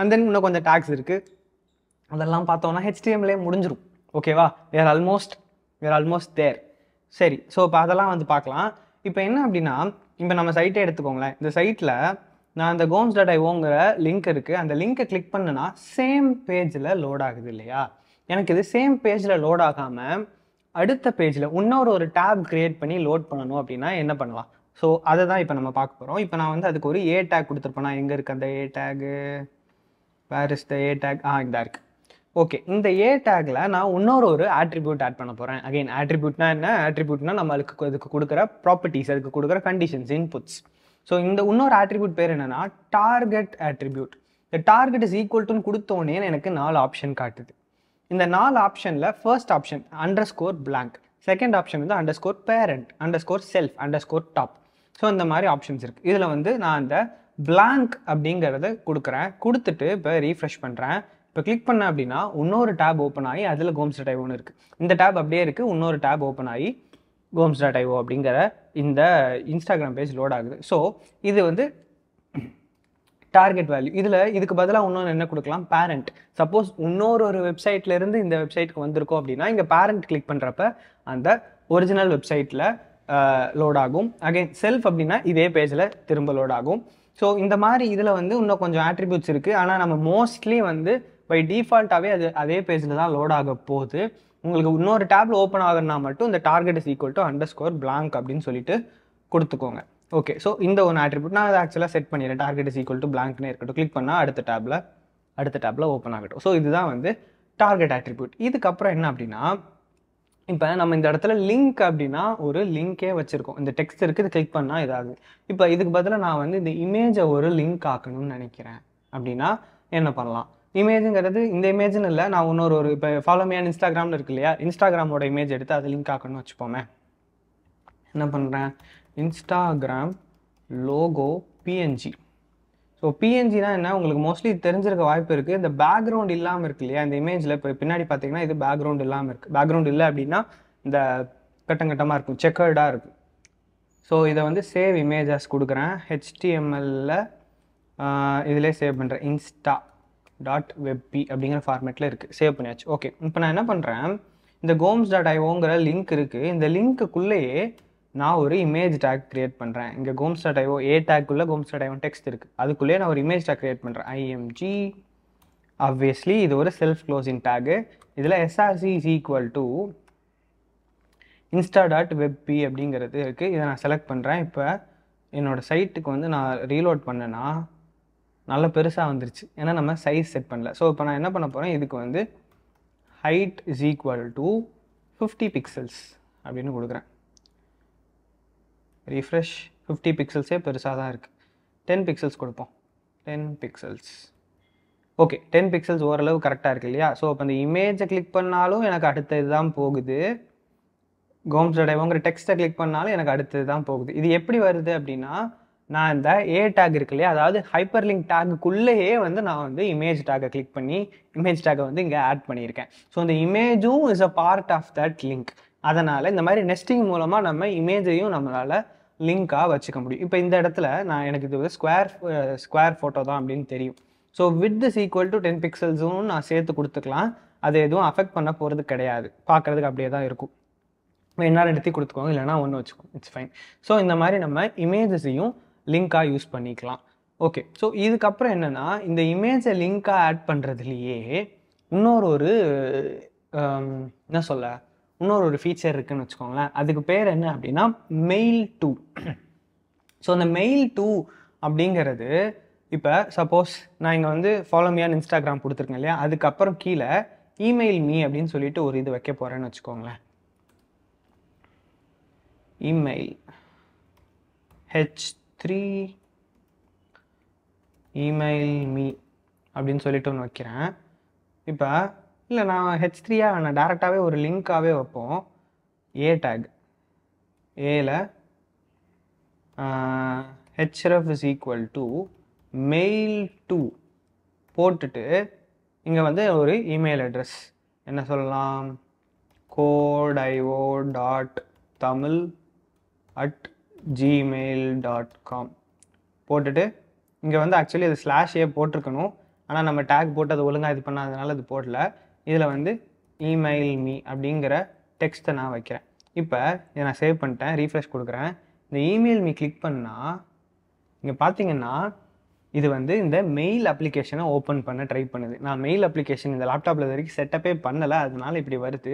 அண்ட் தென் இன்னும் கொஞ்சம் டேக்ஸ் இருக்குது அதெல்லாம் பார்த்தோம்னா ஹெச்டிஎம்லே முடிஞ்சிடும் ஓகேவா வேர் ஆல்மோஸ்ட் வேர் ஆல்மோஸ்ட் தேர் சரி ஸோ இப்போ அதெல்லாம் வந்து பார்க்கலாம் இப்போ என்ன அப்படின்னா இப்போ நம்ம சைட்டை எடுத்துக்கோங்களேன் இந்த சைட்டில் நான் அந்த கோம்ஸ் டாட் ஐஓங்கிற லிங்க் இருக்குது அந்த லிங்க்கை கிளிக் பண்ணுனா சேம் பேஜில் லோட் ஆகுது இல்லையா எனக்கு இது சேம் பேஜில் லோட் ஆகாமல் அடுத்த பேஜில் இன்னொரு ஒரு டேப் க்ரியேட் பண்ணி லோட் பண்ணணும் அப்படின்னா என்ன பண்ணலாம் ஸோ அதை தான் இப்போ நம்ம பார்க்க போகிறோம் இப்போ நான் வந்து அதுக்கு ஒரு ஏ டேக் கொடுத்துருப்பேன் நான் எங்கே இருக்குது அந்த a tag where is the a tag ஆ இதாக இருக்குது ஓகே இந்த ஏ டேக்ல நான் இன்னொரு ஒரு ஆட்ரிபியூட் ஆட் பண்ண போகிறேன் அகைன் ஆட்ரிபியூட்னா என்ன ஆட்ரிபியூட்னா நம்மளுக்கு இதுக்கு கொடுக்குற ப்ராப்பர்ட்டிஸ் அதுக்கு கொடுக்குற கண்டிஷன்ஸ் இன்புட்ஸ் ஸோ இந்த இன்னொரு ஆட்ரிபியூட் பேர் என்னன்னா டார்கெட் ஆட்ரிபியூட் இந்த டார்கெட் இஸ் ஈக்குவல் டுன்னு கொடுத்தோடனே எனக்கு நாலு ஆப்ஷன் காட்டுது இந்த நாலு ஆப்ஷனில் first option underscore blank second option வந்து underscore parent underscore self underscore top so இந்த மாதிரி ஆப்ஷன்ஸ் இருக்குது இதில் வந்து நான் அந்த பிளாங்க் அப்படிங்கிறத கொடுக்குறேன் கொடுத்துட்டு இப்போ ரீஃப்ரெஷ் பண்ணுறேன் இப்போ கிளிக் பண்ண அப்படின்னா இன்னொரு டேப் ஓப்பன் ஆகி அதில் கோம்ஸ் டாட் ஐஓன்னு இருக்குது இந்த டேப் அப்படியே இருக்குது இன்னொரு டேப் ஓப்பன் ஆகி கோம்ஸ் டாட் ஐஓ அப்படிங்கிற இந்த இன்ஸ்டாகிராம் பேஜ் லோட் ஆகுது ஸோ இது வந்து டார்கெட் வேல்யூ இதில் இதுக்கு பதிலாக இன்னொன்று என்ன கொடுக்கலாம் பேரண்ட் சப்போஸ் இன்னொரு ஒரு வெப்சைட்லேருந்து இந்த வெப்சைட்டுக்கு வந்திருக்கோம் அப்படின்னா இங்கே பேரண்ட் கிளிக் பண்ணுறப்ப அந்த ஒரிஜினல் வெப்சைட்டில் லோட் ஆகும் அகைன் செல்ஃப் அப்படின்னா இதே பேஜில் திரும்ப லோட் ஆகும் ஸோ இந்த மாதிரி இதில் வந்து இன்னும் கொஞ்சம் ஆட்ரிபியூட்ஸ் இருக்குது ஆனால் நம்ம மோஸ்ட்லி வந்து பை டிஃபால்ட்டாகவே அது அதே பேஜில் தான் லோட் ஆக போகுது உங்களுக்கு இன்னொரு டேப்ல ஓப்பன் ஆகுனா மட்டும் இந்த target is equal to underscore blank அப்படின்னு சொல்லிட்டு கொடுத்துக்கோங்க ஓகே ஸோ இந்த ஒன்று ஆட்ரிபியூட் நான் அதை ஆக்சுவலாக செட் பண்ணிடுறேன் டார்கெட் இஸ் ஈக்குவல் டு பிளாங்க்னு இருக்கட்டும் கிளிக் பண்ணால் அடுத்த டேப்பில் அடுத்த டேப்ல ஓப்பன் ஆகட்டும் ஸோ இதுதான் வந்து டார்கெட் ஆட்ரிபியூட் இதுக்கப்புறம் என்ன அப்படின்னா இப்போ நம்ம இந்த இடத்துல லிங்க் அப்படின்னா ஒரு லிங்கே வச்சுருக்கோம் இந்த டெக்ஸ்ட் இருக்குது இது கிளிக் பண்ணால் இதாகுது இப்போ இதுக்கு பதிலாக நான் வந்து இந்த இமேஜை ஒரு லிங்க் ஆக்கணும்னு நினைக்கிறேன் அப்படின்னா என்ன பண்ணலாம் இமேஜுங்கிறது இந்த இமேஜ்னு இல்லை நான் இன்னொரு ஒரு இப்போ ஃபாலோ மீ இன்ஸ்டாகிராம்னு இருக்கு இல்லையா இன்ஸ்டாகிராமோட இமேஜ் எடுத்து அதை லிங்க் ஆக்கணும்னு வச்சுப்போமே என்ன பண்ணுறேன் இன்ஸ்டாகிராம் லோகோ பிஎன்ஜி ஸோ பிஎன்ஜினா என்ன உங்களுக்கு மோஸ்ட்லி தெரிஞ்சிருக்க வாய்ப்பு இருக்குது இந்த பேக்ரவுண்ட் இல்லாமல் இருக்கு இல்லையா இந்த இமேஜில் இப்போ பின்னாடி பார்த்தீங்கன்னா இது பேக்ரவுண்ட் இல்லாமல் இருக்குது பேக்ரவுண்ட் இல்லை அப்படின்னா இந்த கட்டம் கட்டமாக இருக்கும் செக்கர்டாக இருக்கும் ஸோ இதை வந்து சேவ் இமேஜஸ் கொடுக்குறேன் ஹெச்டிஎம்எல்லில் இதிலே சேவ் பண்ணுறேன் இன்ஸ்டா டாட் வெப்பி அப்படிங்கிற ஃபார்மேட்டில் இருக்குது சேவ் பண்ணியாச்சு ஓகே இப்போ நான் என்ன பண்ணுறேன் இந்த கோம்ஸ் டாட் ஐஓங்கிற லிங்க் இருக்குது இந்த லிங்க்குள்ளேயே நான் ஒரு இமேஜ் டேக் க்ரியேட் பண்ணுறேன் இங்கே கோம்ஸ் டாட் ஐஓ ஏ டேக்குள்ளே கோம்ஸ் டாட் ஐஓ டெக்ஸ்ட் இருக்குது அதுக்குள்ளேயே நான் ஒரு இமேஜ் டேக் க்ரியேட் பண்ணுறேன் ஐஎம்ஜி ஆப்வியஸ்லி இது ஒரு செல்ஃப் க்ளோசிங் டேகு இதில் SRC is equal to insta dot webp அப்படிங்கிறது இருக்குது இதை நான் செலக்ட் பண்ணுறேன் இப்போ என்னோடய சைட்டுக்கு வந்து நான் ரீலோட் பண்ணேன்னா நல்ல பெருசாக வந்துருச்சு ஏன்னா நம்ம சைஸ் செட் பண்ணல ஸோ இப்போ நான் என்ன பண்ண போகிறேன் இதுக்கு வந்து height is equal to fifty pixels அப்படின்னு கொடுக்குறேன் ரீஃப்ரெஷ் ஃபிஃப்டி பிக்சல்ஸே பெருசாக தான் இருக்குது டென் பிக்சல்ஸ் கொடுப்போம் ten pixels okay ten pixels ஓரளவு கரெக்டாக இருக்குது இல்லையா ஸோ அப்போ அந்த இமேஜை கிளிக் பண்ணாலும் எனக்கு அடுத்த இதுதான் போகுது கோம்ஸ் அடைவோங்கிற டெக்ஸ்ட்டை கிளிக் பண்ணாலும் எனக்கு அடுத்தது தான் போகுது இது எப்படி வருது அப்படின்னா நான் இந்த ஏ டேக் இருக்கு இல்லையா அதாவது ஹைப்பர் லிங்க் டேக்குக்குள்ளேயே வந்து நான் வந்து இமேஜ் டேக்கை கிளிக் பண்ணி இமேஜ் டேக்கை வந்து இங்கே ஆட் பண்ணியிருக்கேன் ஸோ இந்த இமேஜும் is a part of that link அதனால் இந்த மாதிரி நெஸ்டிங் மூலமாக நம்ம இமேஜையும் நம்மளால் லிங்காக வச்சுக்க முடியும் இப்போ இந்த இடத்துல நான் எனக்கு இது ஸ்கொயர் ஸ்கொயர் ஃபோட்டோ தான் அப்படின்னு தெரியும் so width this equal to ten பிக்சல்ஸும் நான் சேர்த்து கொடுத்துக்கலாம் அது எதுவும் அஃபெக்ட் பண்ண போகிறது கிடையாது பார்க்குறதுக்கு அப்படியே தான் இருக்கும் என்ன எடுத்து கொடுத்துக்கோங்க இல்லைனா ஒன்று வச்சுக்கோங்க இட்ஸ் ஃபைன் ஸோ இந்த மாதிரி நம்ம இமேஜஸையும் லிங்காக யூஸ் பண்ணிக்கலாம் ஓகே ஸோ இதுக்கப்புறம் என்னென்னா இந்த இமேஜை லிங்காக ஆட் பண்ணுறதுலையே இன்னொரு ஒரு என்ன சொல்ல இன்னொரு ஒரு ஃபீச்சர் இருக்குதுன்னு வச்சுக்கோங்களேன் அதுக்கு பேர் என்ன அப்படின்னா மெயில் டூ ஸோ அந்த மெயில் டூ அப்படிங்கிறது இப்போ சப்போஸ் நான் இங்கே வந்து மீன் இன்ஸ்டாகிராம் கொடுத்துருக்கேன் இல்லையா அதுக்கப்புறம் கீழே இமெயில் மீ அப்படின்னு சொல்லிட்டு ஒரு இது வைக்க போகிறேன்னு வச்சுக்கோங்களேன் email H three email me அப்படின்னு சொல்லிட்டு ஒன்று வைக்கிறேன் இப்போ இல்லை நான் ஹெச் த்ரீயாக நான் டேரெக்டாகவே ஒரு லிங்க்காகவே வைப்போம் ஏ டேக் ஏல href is equal to mail to போட்டுட்டு இங்கே வந்து ஒரு இமெயில் அட்ரஸ் என்ன சொல்லலாம் code IO dot Tamil at Gmail dot com போட்டுட்டு இங்கே வந்து ஆக்சுவலி அது ஸ்லாஷே போட்டிருக்கணும் ஆனால் நம்ம டேக் போட்டு அதை ஒழுங்காக இது பண்ணாததுனால அது போடல இதில் வந்து இமெயில் மீ அப்படிங்கிற டெக்ஸ்ட்டை நான் வைக்கிறேன் இப்போ இதை நான் சேவ் பண்ணிட்டேன் ரீஃப்ரெஷ் கொடுக்குறேன் இந்த இமெயில் மீ கிளிக் பண்ணால் இங்கே பார்த்தீங்கன்னா இது வந்து இந்த மெயில் அப்ளிகேஷனை ஓப்பன் பண்ண ட்ரை பண்ணுது நான் மெயில் அப்ளிகேஷன் இந்த லேப்டாப்பில் வரைக்கும் செட்டப்பே பண்ணலை அதனால இப்படி வருது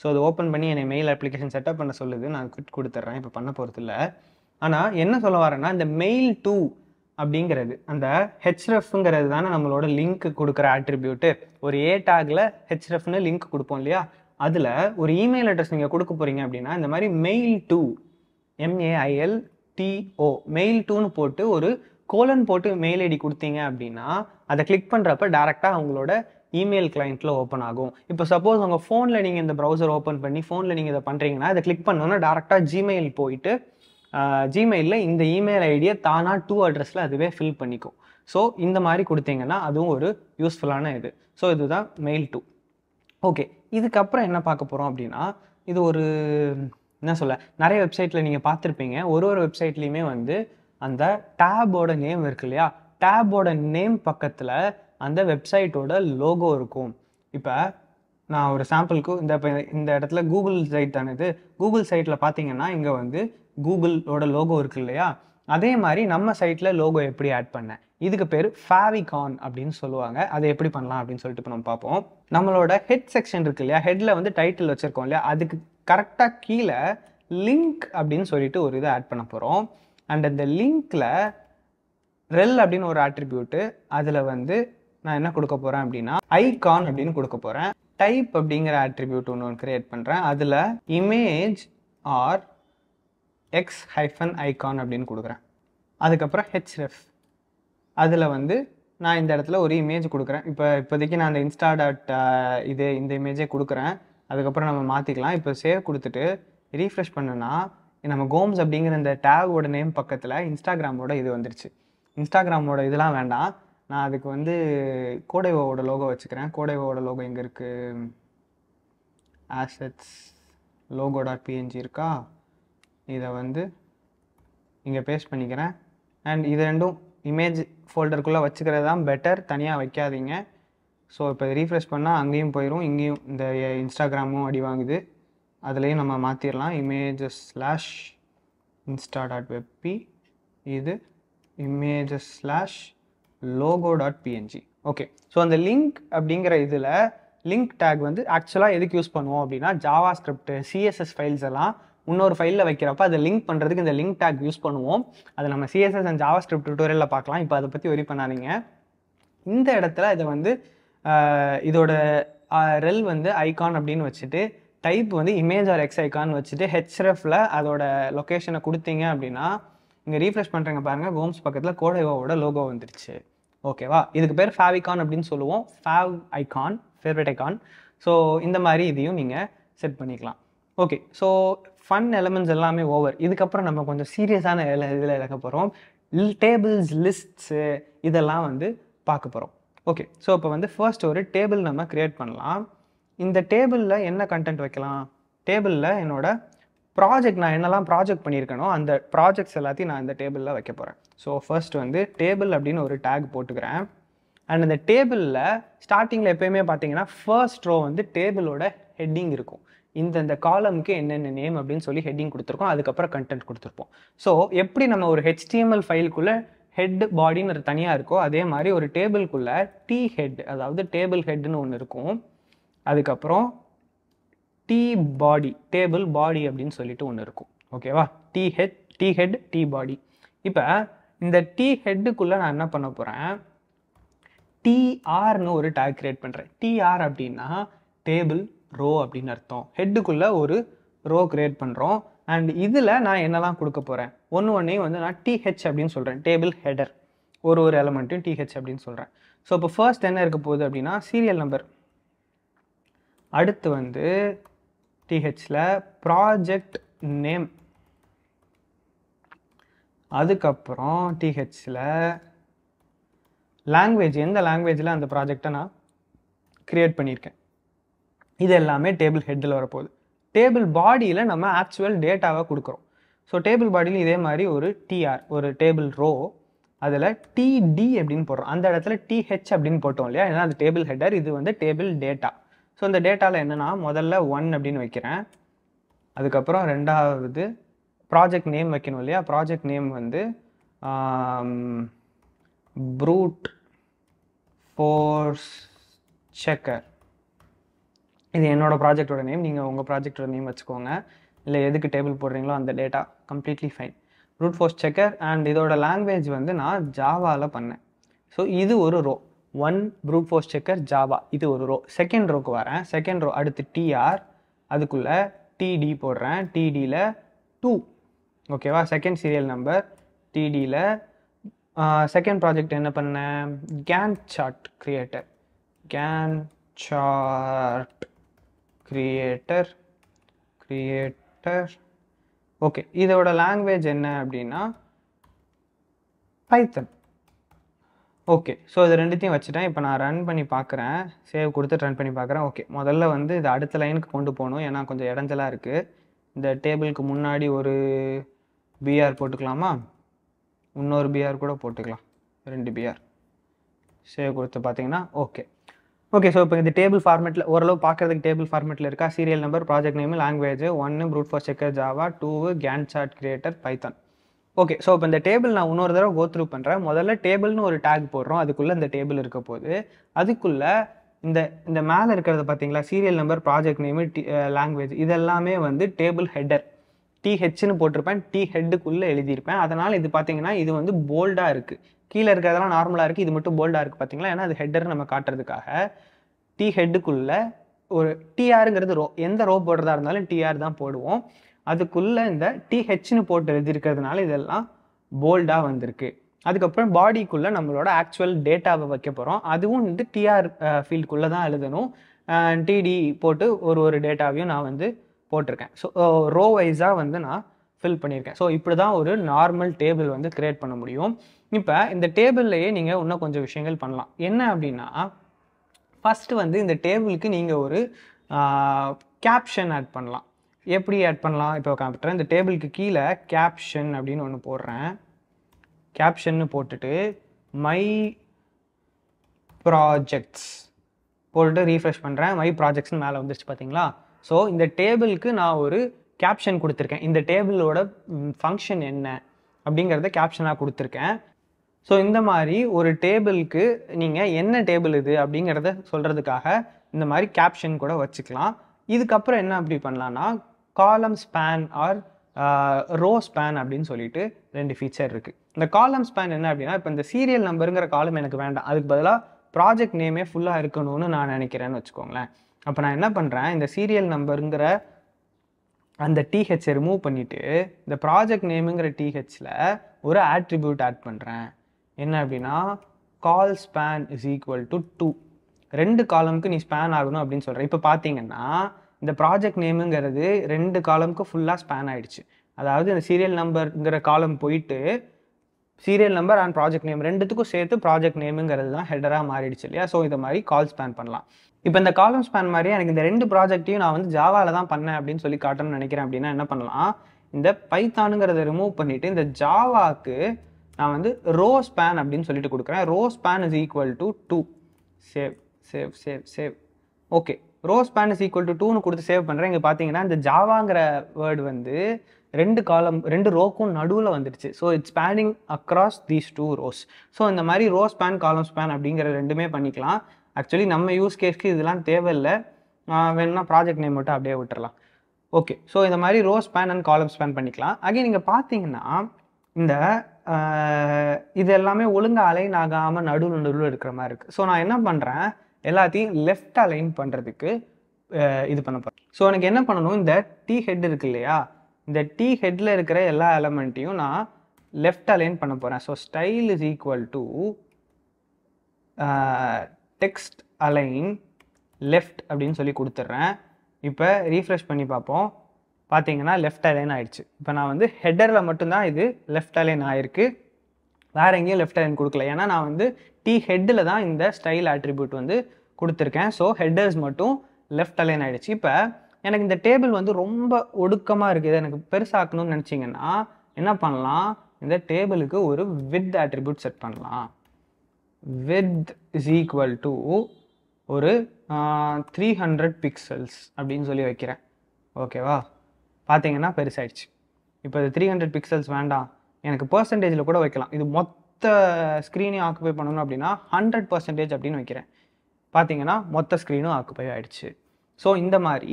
ஸோ அது ஓப்பன் பண்ணி என்னை மெயில் அப்ளிகேஷன் செட்டப் பண்ண சொல்லுது நான் குவிட் கொடுத்துட்றேன் இப்போ பண்ண போகிறது இல்லை ஆனால் என்ன சொல்ல வரேன்னா இந்த மெயில் டூ அப்படிங்கிறது அந்த ஹெச்எஃப்ங்கிறது தானே நம்மளோட லிங்க் கொடுக்குற ஆட்ரிபியூட்டு ஒரு ஏ டாகில் ஹெச்எஃப்னு லிங்க் கொடுப்போம் இல்லையா அதில் ஒரு இமெயில் அட்ரஸ் நீங்கள் கொடுக்க போகிறீங்க அப்படின்னா இந்த மாதிரி mail to M A I L T O mail டூன்னு போட்டு ஒரு கோலன் போட்டு மெயில் ஐடி கொடுத்தீங்க அப்படின்னா அதை கிளிக் பண்ணுறப்ப டேரெக்டாக அவங்களோட இமெயில் கிளைண்ட்டில் ஓப்பன் ஆகும் இப்போ சப்போஸ் உங்கள் ஃபோனில் நீங்கள் இந்த ப்ரௌசர் ஓப்பன் பண்ணி ஃபோனில் நீங்கள் இதை பண்ணுறீங்கன்னா அதை கிளிக் பண்ணோன்னா டேரெக்டாக ஜிமெயில் போயிட்டு ஜிமெயிலில் இந்த இமெயில் ஐடியை தானாக டூ அட்ரஸில் அதுவே ஃபில் பண்ணிக்கும் ஸோ இந்த மாதிரி கொடுத்தீங்கன்னா அதுவும் ஒரு யூஸ்ஃபுல்லான இது ஸோ இதுதான் மெயில் டூ ஓகே இதுக்கப்புறம் என்ன பார்க்க போகிறோம் அப்படின்னா இது ஒரு என்ன சொல்ல நிறைய வெப்சைட்டில் நீங்கள் பார்த்துருப்பீங்க ஒரு ஒரு வெப்சைட்லேயுமே வந்து அந்த டேபோட நேம் இருக்கு இல்லையா டேபோட நேம் பக்கத்தில் அந்த வெப்சைட்டோட லோகோ இருக்கும் இப்போ நான் ஒரு சாம்பிளுக்கு இந்த இந்த இடத்துல கூகுள் சைட் தானே இது கூகுள் சைட்டில் பார்த்தீங்கன்னா இங்கே வந்து கூகுளோட லோகோ இருக்கு இல்லையா அதே மாதிரி நம்ம சைட்டில் லோகோ எப்படி ஆட் பண்ணேன் இதுக்கு பேர் ஃபேவிகான் அப்படின்னு சொல்லுவாங்க அதை எப்படி பண்ணலாம் அப்படின்னு சொல்லிட்டு இப்போ நம்ம பார்ப்போம் நம்மளோட ஹெட் செக்ஷன் இருக்கு இல்லையா ஹெட்டில் வந்து டைட்டில் வச்சுருக்கோம் இல்லையா அதுக்கு கரெக்டாக கீழே லிங்க் அப்படின்னு சொல்லிட்டு ஒரு இதை ஆட் பண்ண போகிறோம் அண்ட் அந்த லிங்க்கில் ரெல் அப்படின்னு ஒரு ஆட்ரிபியூட்டு அதில் வந்து நான் என்ன கொடுக்க போகிறேன் அப்படின்னா ஐகான் அப்படின்னு கொடுக்க போகிறேன் டைப் அப்படிங்கிற ஆட்ரிபியூட் ஒன்று கிரியேட் பண்ணுறேன் அதில் image R X hyphen icon அப்படின்னு கொடுக்குறேன் அதுக்கப்புறம் ஹெச்ரெஃப் அதில் வந்து நான் இந்த இடத்துல ஒரு இமேஜ் கொடுக்குறேன் இப்போ இப்போதைக்கு நான் அந்த இன்ஸ்டா டாட் இது இந்த இமேஜே கொடுக்குறேன் அதுக்கப்புறம் நம்ம மாற்றிக்கலாம் இப்போ சேவ் கொடுத்துட்டு ரீஃப்ரெஷ் பண்ணனா நம்ம கோம்ஸ் அப்படிங்கிற இந்த டேகோட நேம் பக்கத்தில் இன்ஸ்டாகிராமோட இது வந்துருச்சு இன்ஸ்டாகிராமோட இதெல்லாம் வேண்டாம் நான் அதுக்கு வந்து கோடைவோவோட லோகோ வச்சுக்கிறேன் கோடைவோவோட லோகோ எங்கே இருக்குது ஆசட்ஸ் லோகோ டாட் பிஎன்ஜி இருக்கா இதை வந்து இங்கே பேஸ்ட் பண்ணிக்கிறேன் அண்ட் இது ரெண்டும் இமேஜ் ஃபோல்டருக்குள்ளே வச்சுக்கிறது தான் பெட்டர் தனியாக வைக்காதீங்க ஸோ இப்போ ரீஃப்ரெஷ் பண்ணால் அங்கேயும் போயிடும் இங்கேயும் இந்த இன்ஸ்டாகிராமும் அடி வாங்குது அதுலேயும் நம்ம மாற்றிடலாம் images slash insta dot webp இது images slash logo dot PNG okay so அந்த லிங்க் அப்படிங்கிற இதில் லிங்க் டேக் வந்து ஆக்சுவலாக எதுக்கு யூஸ் பண்ணுவோம் அப்படின்னா ஜாவா ஸ்கிரிப்ட் சிஎஸ்எஸ் ஃபைல்ஸ் எல்லாம் இன்னொரு ஃபைலில் வைக்கிறப்ப அதை லிங்க் பண்ணுறதுக்கு இந்த லிங்க் டேக் யூஸ் பண்ணுவோம் அதை நம்ம சிஎஸ்எஸ் அண்ட் ஜாவா ஸ்கிரிப்ட் டூட்டோரியலில் பார்க்கலாம் இப்போ அதை பற்றி ஒரி பண்ணாதீங்க இந்த இடத்துல இதை வந்து இதோட ரெல் வந்து ஐகான் அப்படின்னு வச்சுட்டு டைப் வந்து இமேஜ் ஆர் எக்ஸ் ஐக்கான் வச்சுட்டு ஹெச்எஃப்ல அதோட லொக்கேஷனை கொடுத்தீங்க அப்படின்னா இங்கே ரீஃப்ரெஷ் பண்ணுறங்க பாருங்கள் கோம்ஸ் பக்கத்தில் கோடைவோட லோகோ வந்துருச்சு ஓகேவா இதுக்கு பேர் ஃபேவிகான் அப்படின்னு சொல்லுவோம் fav icon favourite icon so இந்த மாதிரி இதையும் நீங்கள் செட் பண்ணிக்கலாம் ஓகே ஸோ ஃபன் எலமெண்ட்ஸ் எல்லாமே ஓவர் இதுக்கப்புறம் நம்ம கொஞ்சம் சீரியஸான இதில் இறக்க போகிறோம் டேபிள்ஸ் லிஸ்ட்ஸு இதெல்லாம் வந்து பார்க்க போகிறோம் ஓகே ஸோ இப்போ வந்து ஃபர்ஸ்ட் ஒரு டேபிள் நம்ம க்ரியேட் பண்ணலாம் இந்த டேபிளில் என்ன கண்டென்ட் வைக்கலாம் டேபிளில் என்னோடய ப்ராஜெக்ட் நான் என்னெல்லாம் ப்ராஜெக்ட் பண்ணியிருக்கேனோ அந்த ப்ராஜெக்ட்ஸ் எல்லாத்தையும் நான் இந்த டேபிளில் வைக்க போகிறேன் ஸோ ஃபர்ஸ்ட் வந்து டேபிள் அப்படின்னு ஒரு டேக் போட்டுக்கிறேன் அண்ட் அந்த டேபிளில் ஸ்டார்டிங்கில் எப்போயுமே பார்த்தீங்கன்னா ஃபர்ஸ்ட் ரோ வந்து டேபிளோட ஹெட்டிங் இருக்கும் இந்தந்த காலமுக்கு என்னென்ன நேம் அப்படின்னு சொல்லி ஹெட்டிங் கொடுத்துருக்கோம் அதுக்கப்புறம் கண்டென்ட் கொடுத்துருப்போம் ஸோ எப்படி நம்ம ஒரு ஹெச்டிஎம்எல் ஃபைலுக்குள்ளே ஹெட் பாடின்னு ஒரு தனியாக இருக்கோ அதே மாதிரி ஒரு டேபிள்குள்ளே டி ஹெட் அதாவது டேபிள் ஹெட்னு ஒன்று இருக்கும் அதுக்கப்புறம் டி பாடி டேபிள் பாடி அப்படின்னு சொல்லிட்டு ஒன்று இருக்கும் ஓகேவா T head T head T body இப்போ இந்த டி ஹெட்டுக்குள்ளே நான் என்ன பண்ண போகிறேன் டிஆர்னு ஒரு டேக் கிரியேட் பண்ணுறேன் டிஆர் அப்படின்னா டேபிள் ரோ அப்படின்னு அர்த்தம் ஹெட்டுக்குள்ளே ஒரு ரோ கிரியேட் பண்ணுறோம் அண்ட் இதில் நான் என்னெல்லாம் கொடுக்க போகிறேன் ஒன்று ஒன்றையும் வந்து நான் டிஹெச் அப்படின்னு சொல்கிறேன் டேபிள் ஹெடர் ஒரு ஒரு எலமெண்ட்டையும் டிஹெச் அப்படின்னு சொல்கிறேன் ஸோ இப்போ ஃபர்ஸ்ட் என்ன இருக்க போகுது அப்படின்னா சீரியல் நம்பர் அடுத்து வந்து டிஹெச்சில் ப்ராஜெக்ட் நேம் அதுக்கப்புறம் டிஹெச்சில் லாங்குவேஜ் எந்த லாங்குவேஜில் அந்த ப்ராஜெக்டை நான் க்ரியேட் பண்ணியிருக்கேன் இது எல்லாமே டேபிள் ஹெட்டில் வரப்போகுது டேபிள் பாடியில் நம்ம ஆக்சுவல் டேட்டாவை கொடுக்குறோம் ஸோ டேபிள் பாடியில் இதே மாதிரி ஒரு டிஆர் ஒரு டேபிள் ரோ அதில் டிடி அப்படின்னு போடுறோம் அந்த இடத்துல டிஹெச் அப்படின்னு போட்டோம் இல்லையா ஏன்னா அந்த டேபிள் ஹெட்டர் இது வந்து டேபிள் டேட்டா ஸோ அந்த டேட்டாவில் என்னென்னா முதல்ல ஒன் அப்படின்னு வைக்கிறேன் அதுக்கப்புறம் ரெண்டாவது ப்ராஜெக்ட் நேம் வைக்கணும் இல்லையா ப்ராஜெக்ட் நேம் வந்து ப்ரூட் ஃபோர்ஸ் செக்கர் இது என்னோடய ப்ராஜெக்டோட நேம் நீங்கள் உங்கள் ப்ராஜெக்டோட நேம் வச்சுக்கோங்க இல்லை எதுக்கு டேபிள் போடுறீங்களோ அந்த data completely fine brute force checker and இதோட லாங்குவேஜ் வந்து நான் ஜாவாவில் பண்ணேன் ஸோ இது ஒரு row one brute force checker Java இது ஒரு ரோ செகண்ட் ரோக்கு வரேன் செகண்ட் ரோ அடுத்து டிஆர் அதுக்குள்ளே டிடி போடுறேன் டிடியில் டூ ஓகேவா செகண்ட் சீரியல் நம்பர் டிடியில் செகண்ட் ப்ராஜெக்ட் என்ன பண்ணேன் Gantt chart creator Gantt chart creator creator okay இதோட லாங்குவேஜ் என்ன அப்படின்னா பைத்தன் ஓகே ஸோ இது ரெண்டுத்தையும் வச்சுட்டேன் இப்போ நான் ரன் பண்ணி பார்க்குறேன் சேவ் கொடுத்து ரன் பண்ணி பார்க்குறேன் ஓகே முதல்ல வந்து இது அடுத்த லைனுக்கு கொண்டு போகணும் ஏன்னா கொஞ்சம் இடஞ்சலாக இருக்குது இந்த டேபிளுக்கு முன்னாடி ஒரு பிஆர் போட்டுக்கலாமா இன்னொரு பிஆர் கூட போட்டுக்கலாம் ரெண்டு பிஆர் சேவ் கொடுத்து பார்த்தீங்கன்னா ஓகே ஓகே ஸோ இப்போ இந்த டேபிள் ஃபார்மெட்டில் ஓரளவு பார்க்குறதுக்கு டேபிள் ஃபார்மெட்டில் இருக்கா serial number project name language ஒன்று brute force checker Java two Gantt chart creator Python okay so இப்போ இந்த டேபிள் நான் இன்னொரு தடவை கோத்ரூ பண்ணுறேன் முதல்ல டேபிள்னு ஒரு டேக் போடுறோம் அதுக்குள்ளே இந்த டேபிள் இருக்க போது அதுக்குள்ளே இந்த இந்த மேலே இருக்கிறத பார்த்தீங்களா சீரியல் நம்பர் ப்ராஜெக்ட் நேமு டி லாங்குவேஜ் இதெல்லாமே வந்து டேபிள் ஹெட்டர் டிஹெச்னு போட்டிருப்பேன் டி ஹெட்டுக்குள்ளே எழுதியிருப்பேன் அதனால் இது பார்த்தீங்கன்னா இது வந்து போல்டாக இருக்குது கீழே இருக்கிறதெல்லாம் நார்மலாக இருக்குது இது மட்டும் போல்டாக இருக்குது பார்த்தீங்களா ஏன்னா அது ஹெட்டர் நம்ம காட்டுறதுக்காக டி ஹெட்டுக்குள்ளே ஒரு டிஆருங்கிறது ரோ எந்த ரோ போடுறதா இருந்தாலும் டிஆர் தான் போடுவோம் அதுக்குள்ளே இந்த டிஹெச்னு போட்டு எழுதியிருக்கிறதுனால இதெல்லாம் போல்டாக வந்திருக்கு அதுக்கப்புறம் பாடிக்குள்ளே நம்மளோட ஆக்சுவல் டேட்டாவை வைக்க போகிறோம் அதுவும் வந்து டிஆர் ஃபீல்டுக்குள்ளே தான் எழுதணும் டிடி போட்டு ஒரு ஒரு டேட்டாவையும் நான் வந்து போட்டிருக்கேன் ஸோ ரோ வைஸாக வந்து நான் ஃபில் பண்ணியிருக்கேன் ஸோ இப்படி தான் ஒரு நார்மல் டேபிள் வந்து க்ரியேட் பண்ண முடியும் இப்போ இந்த டேபிள்லையே நீங்கள் இன்னும் கொஞ்சம் விஷயங்கள் பண்ணலாம் என்ன அப்படின்னா ஃபஸ்ட்டு வந்து இந்த டேபிளுக்கு நீங்கள் ஒரு கேப்ஷன் ஆட் பண்ணலாம் எப்படி ஆட் பண்ணலாம் இப்போ காப்பிட்றேன் இந்த டேபிளுக்கு கீழே கேப்ஷன் அப்படின்னு ஒன்று போடுறேன் கேப்ஷன்னு போட்டுட்டு மை ப்ராஜெக்ட்ஸ் போட்டுட்டு ரீஃப்ரெஷ் பண்ணுறேன் மை ப்ராஜெக்ட்ஸ்னு மேலே வந்துருச்சு பார்த்தீங்களா ஸோ இந்த டேபிளுக்கு நான் ஒரு கேப்ஷன் கொடுத்துருக்கேன் இந்த டேபிளோட ஃபங்க்ஷன் என்ன அப்படிங்கிறத கேப்ஷனாக கொடுத்துருக்கேன் ஸோ இந்த மாதிரி ஒரு டேபிளுக்கு நீங்கள் என்ன டேபிள் இது அப்படிங்கிறத சொல்கிறதுக்காக இந்த மாதிரி கேப்ஷன் கூட வச்சுக்கலாம் இதுக்கப்புறம் என்ன அப்படி பண்ணலான்னா காலம் ஸ்பேன் ஆர் ரோ ஸ்பேன் அப்படின்னு சொல்லிட்டு ரெண்டு ஃபீச்சர் இருக்குது இந்த காலம் ஸ்பேன் என்ன அப்படின்னா இப்போ இந்த சீரியல் நம்பருங்கிற காலம் எனக்கு வேண்டாம் அதுக்கு பதிலாக ப்ராஜெக்ட் நேமே ஃபுல்லாக இருக்கணும்னு நான் நினைக்கிறேன்னு வச்சுக்கோங்களேன் அப்போ நான் என்ன பண்ணுறேன் இந்த சீரியல் நம்பருங்கிற அந்த டிஹெச்சை ரிமூவ் பண்ணிவிட்டு இந்த ப்ராஜெக்ட் நேமுங்கிற டிஹெச்சில் ஒரு ஆட்ரிபியூட் ஆட் பண்ணுறேன் என்ன அப்படின்னா col span is equal to two ரெண்டு காலமுக்கு நீ ஸ்பேன் ஆகணும் அப்படின்னு சொல்கிற இப்போ பார்த்தீங்கன்னா இந்த ப்ராஜெக்ட் நேமுங்கிறது ரெண்டு காலமுக்கு ஃபுல்லாக ஸ்பேன் ஆகிடுச்சு அதாவது இந்த சீரியல் நம்பருங்கிற காலம் போயிட்டு serial number and project name ரெண்டுத்துக்கும் சேர்த்து ப்ராஜெக்ட் நேமுங்கிறது தான் ஹெடராக மாறிடுச்சு இல்லையா ஸோ இதை மாதிரி கால் ஸ்பேன் பண்ணலாம் இப்போ இந்த காலம் ஸ்பேன் மாதிரி எனக்கு இந்த ரெண்டு ப்ராஜெக்ட்டையும் நான் வந்து ஜாவாவில் தான் பண்ணேன் அப்படின்னு சொல்லி காட்டணும்னு நினைக்கிறேன் அப்படின்னா என்ன பண்ணலாம் இந்த பைத்தானுங்கிறத ரிமூவ் பண்ணிவிட்டு இந்த ஜாவாக்கு நான் வந்து ரோ ஸ்பேன் அப்படின்னு சொல்லிட்டு கொடுக்குறேன் row span is equal to two save save save save okay row span is equal to டூன்னு கொடுத்து சேவ் பண்ணுறேன் இங்கே பார்த்தீங்கன்னா இந்த ஜாவாங்கிற வேர்டு வந்து ரெண்டு காலம் ரெண்டு ரோக்கும் நடுவில் வந்துடுச்சு so it's spanning across these two rows so இந்த மாதிரி ரோ ஸ்பேன் காலம் ஸ்பேன் அப்படிங்கிற ரெண்டுமே பண்ணிக்கலாம் ஆக்சுவலி நம்ம யூஸ் கேஸ்க்கு இதெல்லாம் தேவையில்லை வேணும்னா ப்ராஜெக்ட் நேம் மட்டும் அப்படியே விட்டுறலாம் ஓகே ஸோ இந்த மாதிரி row span and column span பண்ணிக்கலாம் அகைன் நீங்கள் பார்த்தீங்கன்னா இந்த இது எல்லாமே ஒழுங்காக அலைன் ஆகாமல் நடு நடுவில் இருக்கிற மாதிரி இருக்குது ஸோ நான் என்ன பண்ணுறேன் எல்லாத்தையும் லெஃப்ட் அலைன் பண்ணுறதுக்கு இது பண்ண போகிறேன் ஸோ எனக்கு என்ன பண்ணணும் இந்த டீ ஹெட் இருக்கு இல்லையா இந்த டீ ஹெட்டில் இருக்கிற எல்லா எலமெண்ட்டையும் நான் லெஃப்ட் அலைன் பண்ண போகிறேன் so style is equal to text align left அப்படின்னு சொல்லி கொடுத்துட்றேன் இப்போ ரீஃப்ரெஷ் பண்ணி பார்ப்போம் பார்த்தீங்கன்னா லெஃப்ட் அலைன் ஆயிடுச்சு இப்போ நான் வந்து ஹெட்டரில் மட்டும்தான் இது லெஃப்ட் அலைன் ஆயிருக்கு வேறு எங்கேயும் லெஃப்ட் அலைன் கொடுக்கல ஏன்னா நான் வந்து டி ஹெட்டில் தான் இந்த ஸ்டைல் ஆட்ரிபியூட் வந்து கொடுத்துருக்கேன் ஸோ ஹெட்டர்ஸ் மட்டும் லெஃப்ட் அலைன் ஆயிடுச்சு இப்போ எனக்கு இந்த டேபிள் வந்து ரொம்ப ஒடுக்கமாக இருக்குது எனக்கு பெருசாக்கணும்னு நினச்சிங்கன்னா என்ன பண்ணலாம் இந்த டேபிளுக்கு ஒரு வித் ஆட்ரிபியூட் செட் பண்ணலாம் வித் இஸ் ஈக்குவல் டு ஒரு த்ரீ ஹண்ட்ரட் பிக்சல்ஸ் அப்படின்னு சொல்லி வைக்கிறேன் ஓகேவா பார்த்தீங்கன்னா பெருசாயிடுச்சு இப்போ இது த்ரீ ஹண்ட்ரட் பிக்சல்ஸ் வேண்டாம் எனக்கு பர்சன்டேஜில் கூட வைக்கலாம் இது மொத்த ஸ்க்ரீனையும் ஆக்குபை பண்ணணும் அப்படின்னா ஹண்ட்ரட் பர்சன்டேஜ் அப்படின்னு வைக்கிறேன் பார்த்தீங்கன்னா மொத்த ஸ்க்ரீனும் ஆக்குபை ஆகிடுச்சு ஸோ இந்த மாதிரி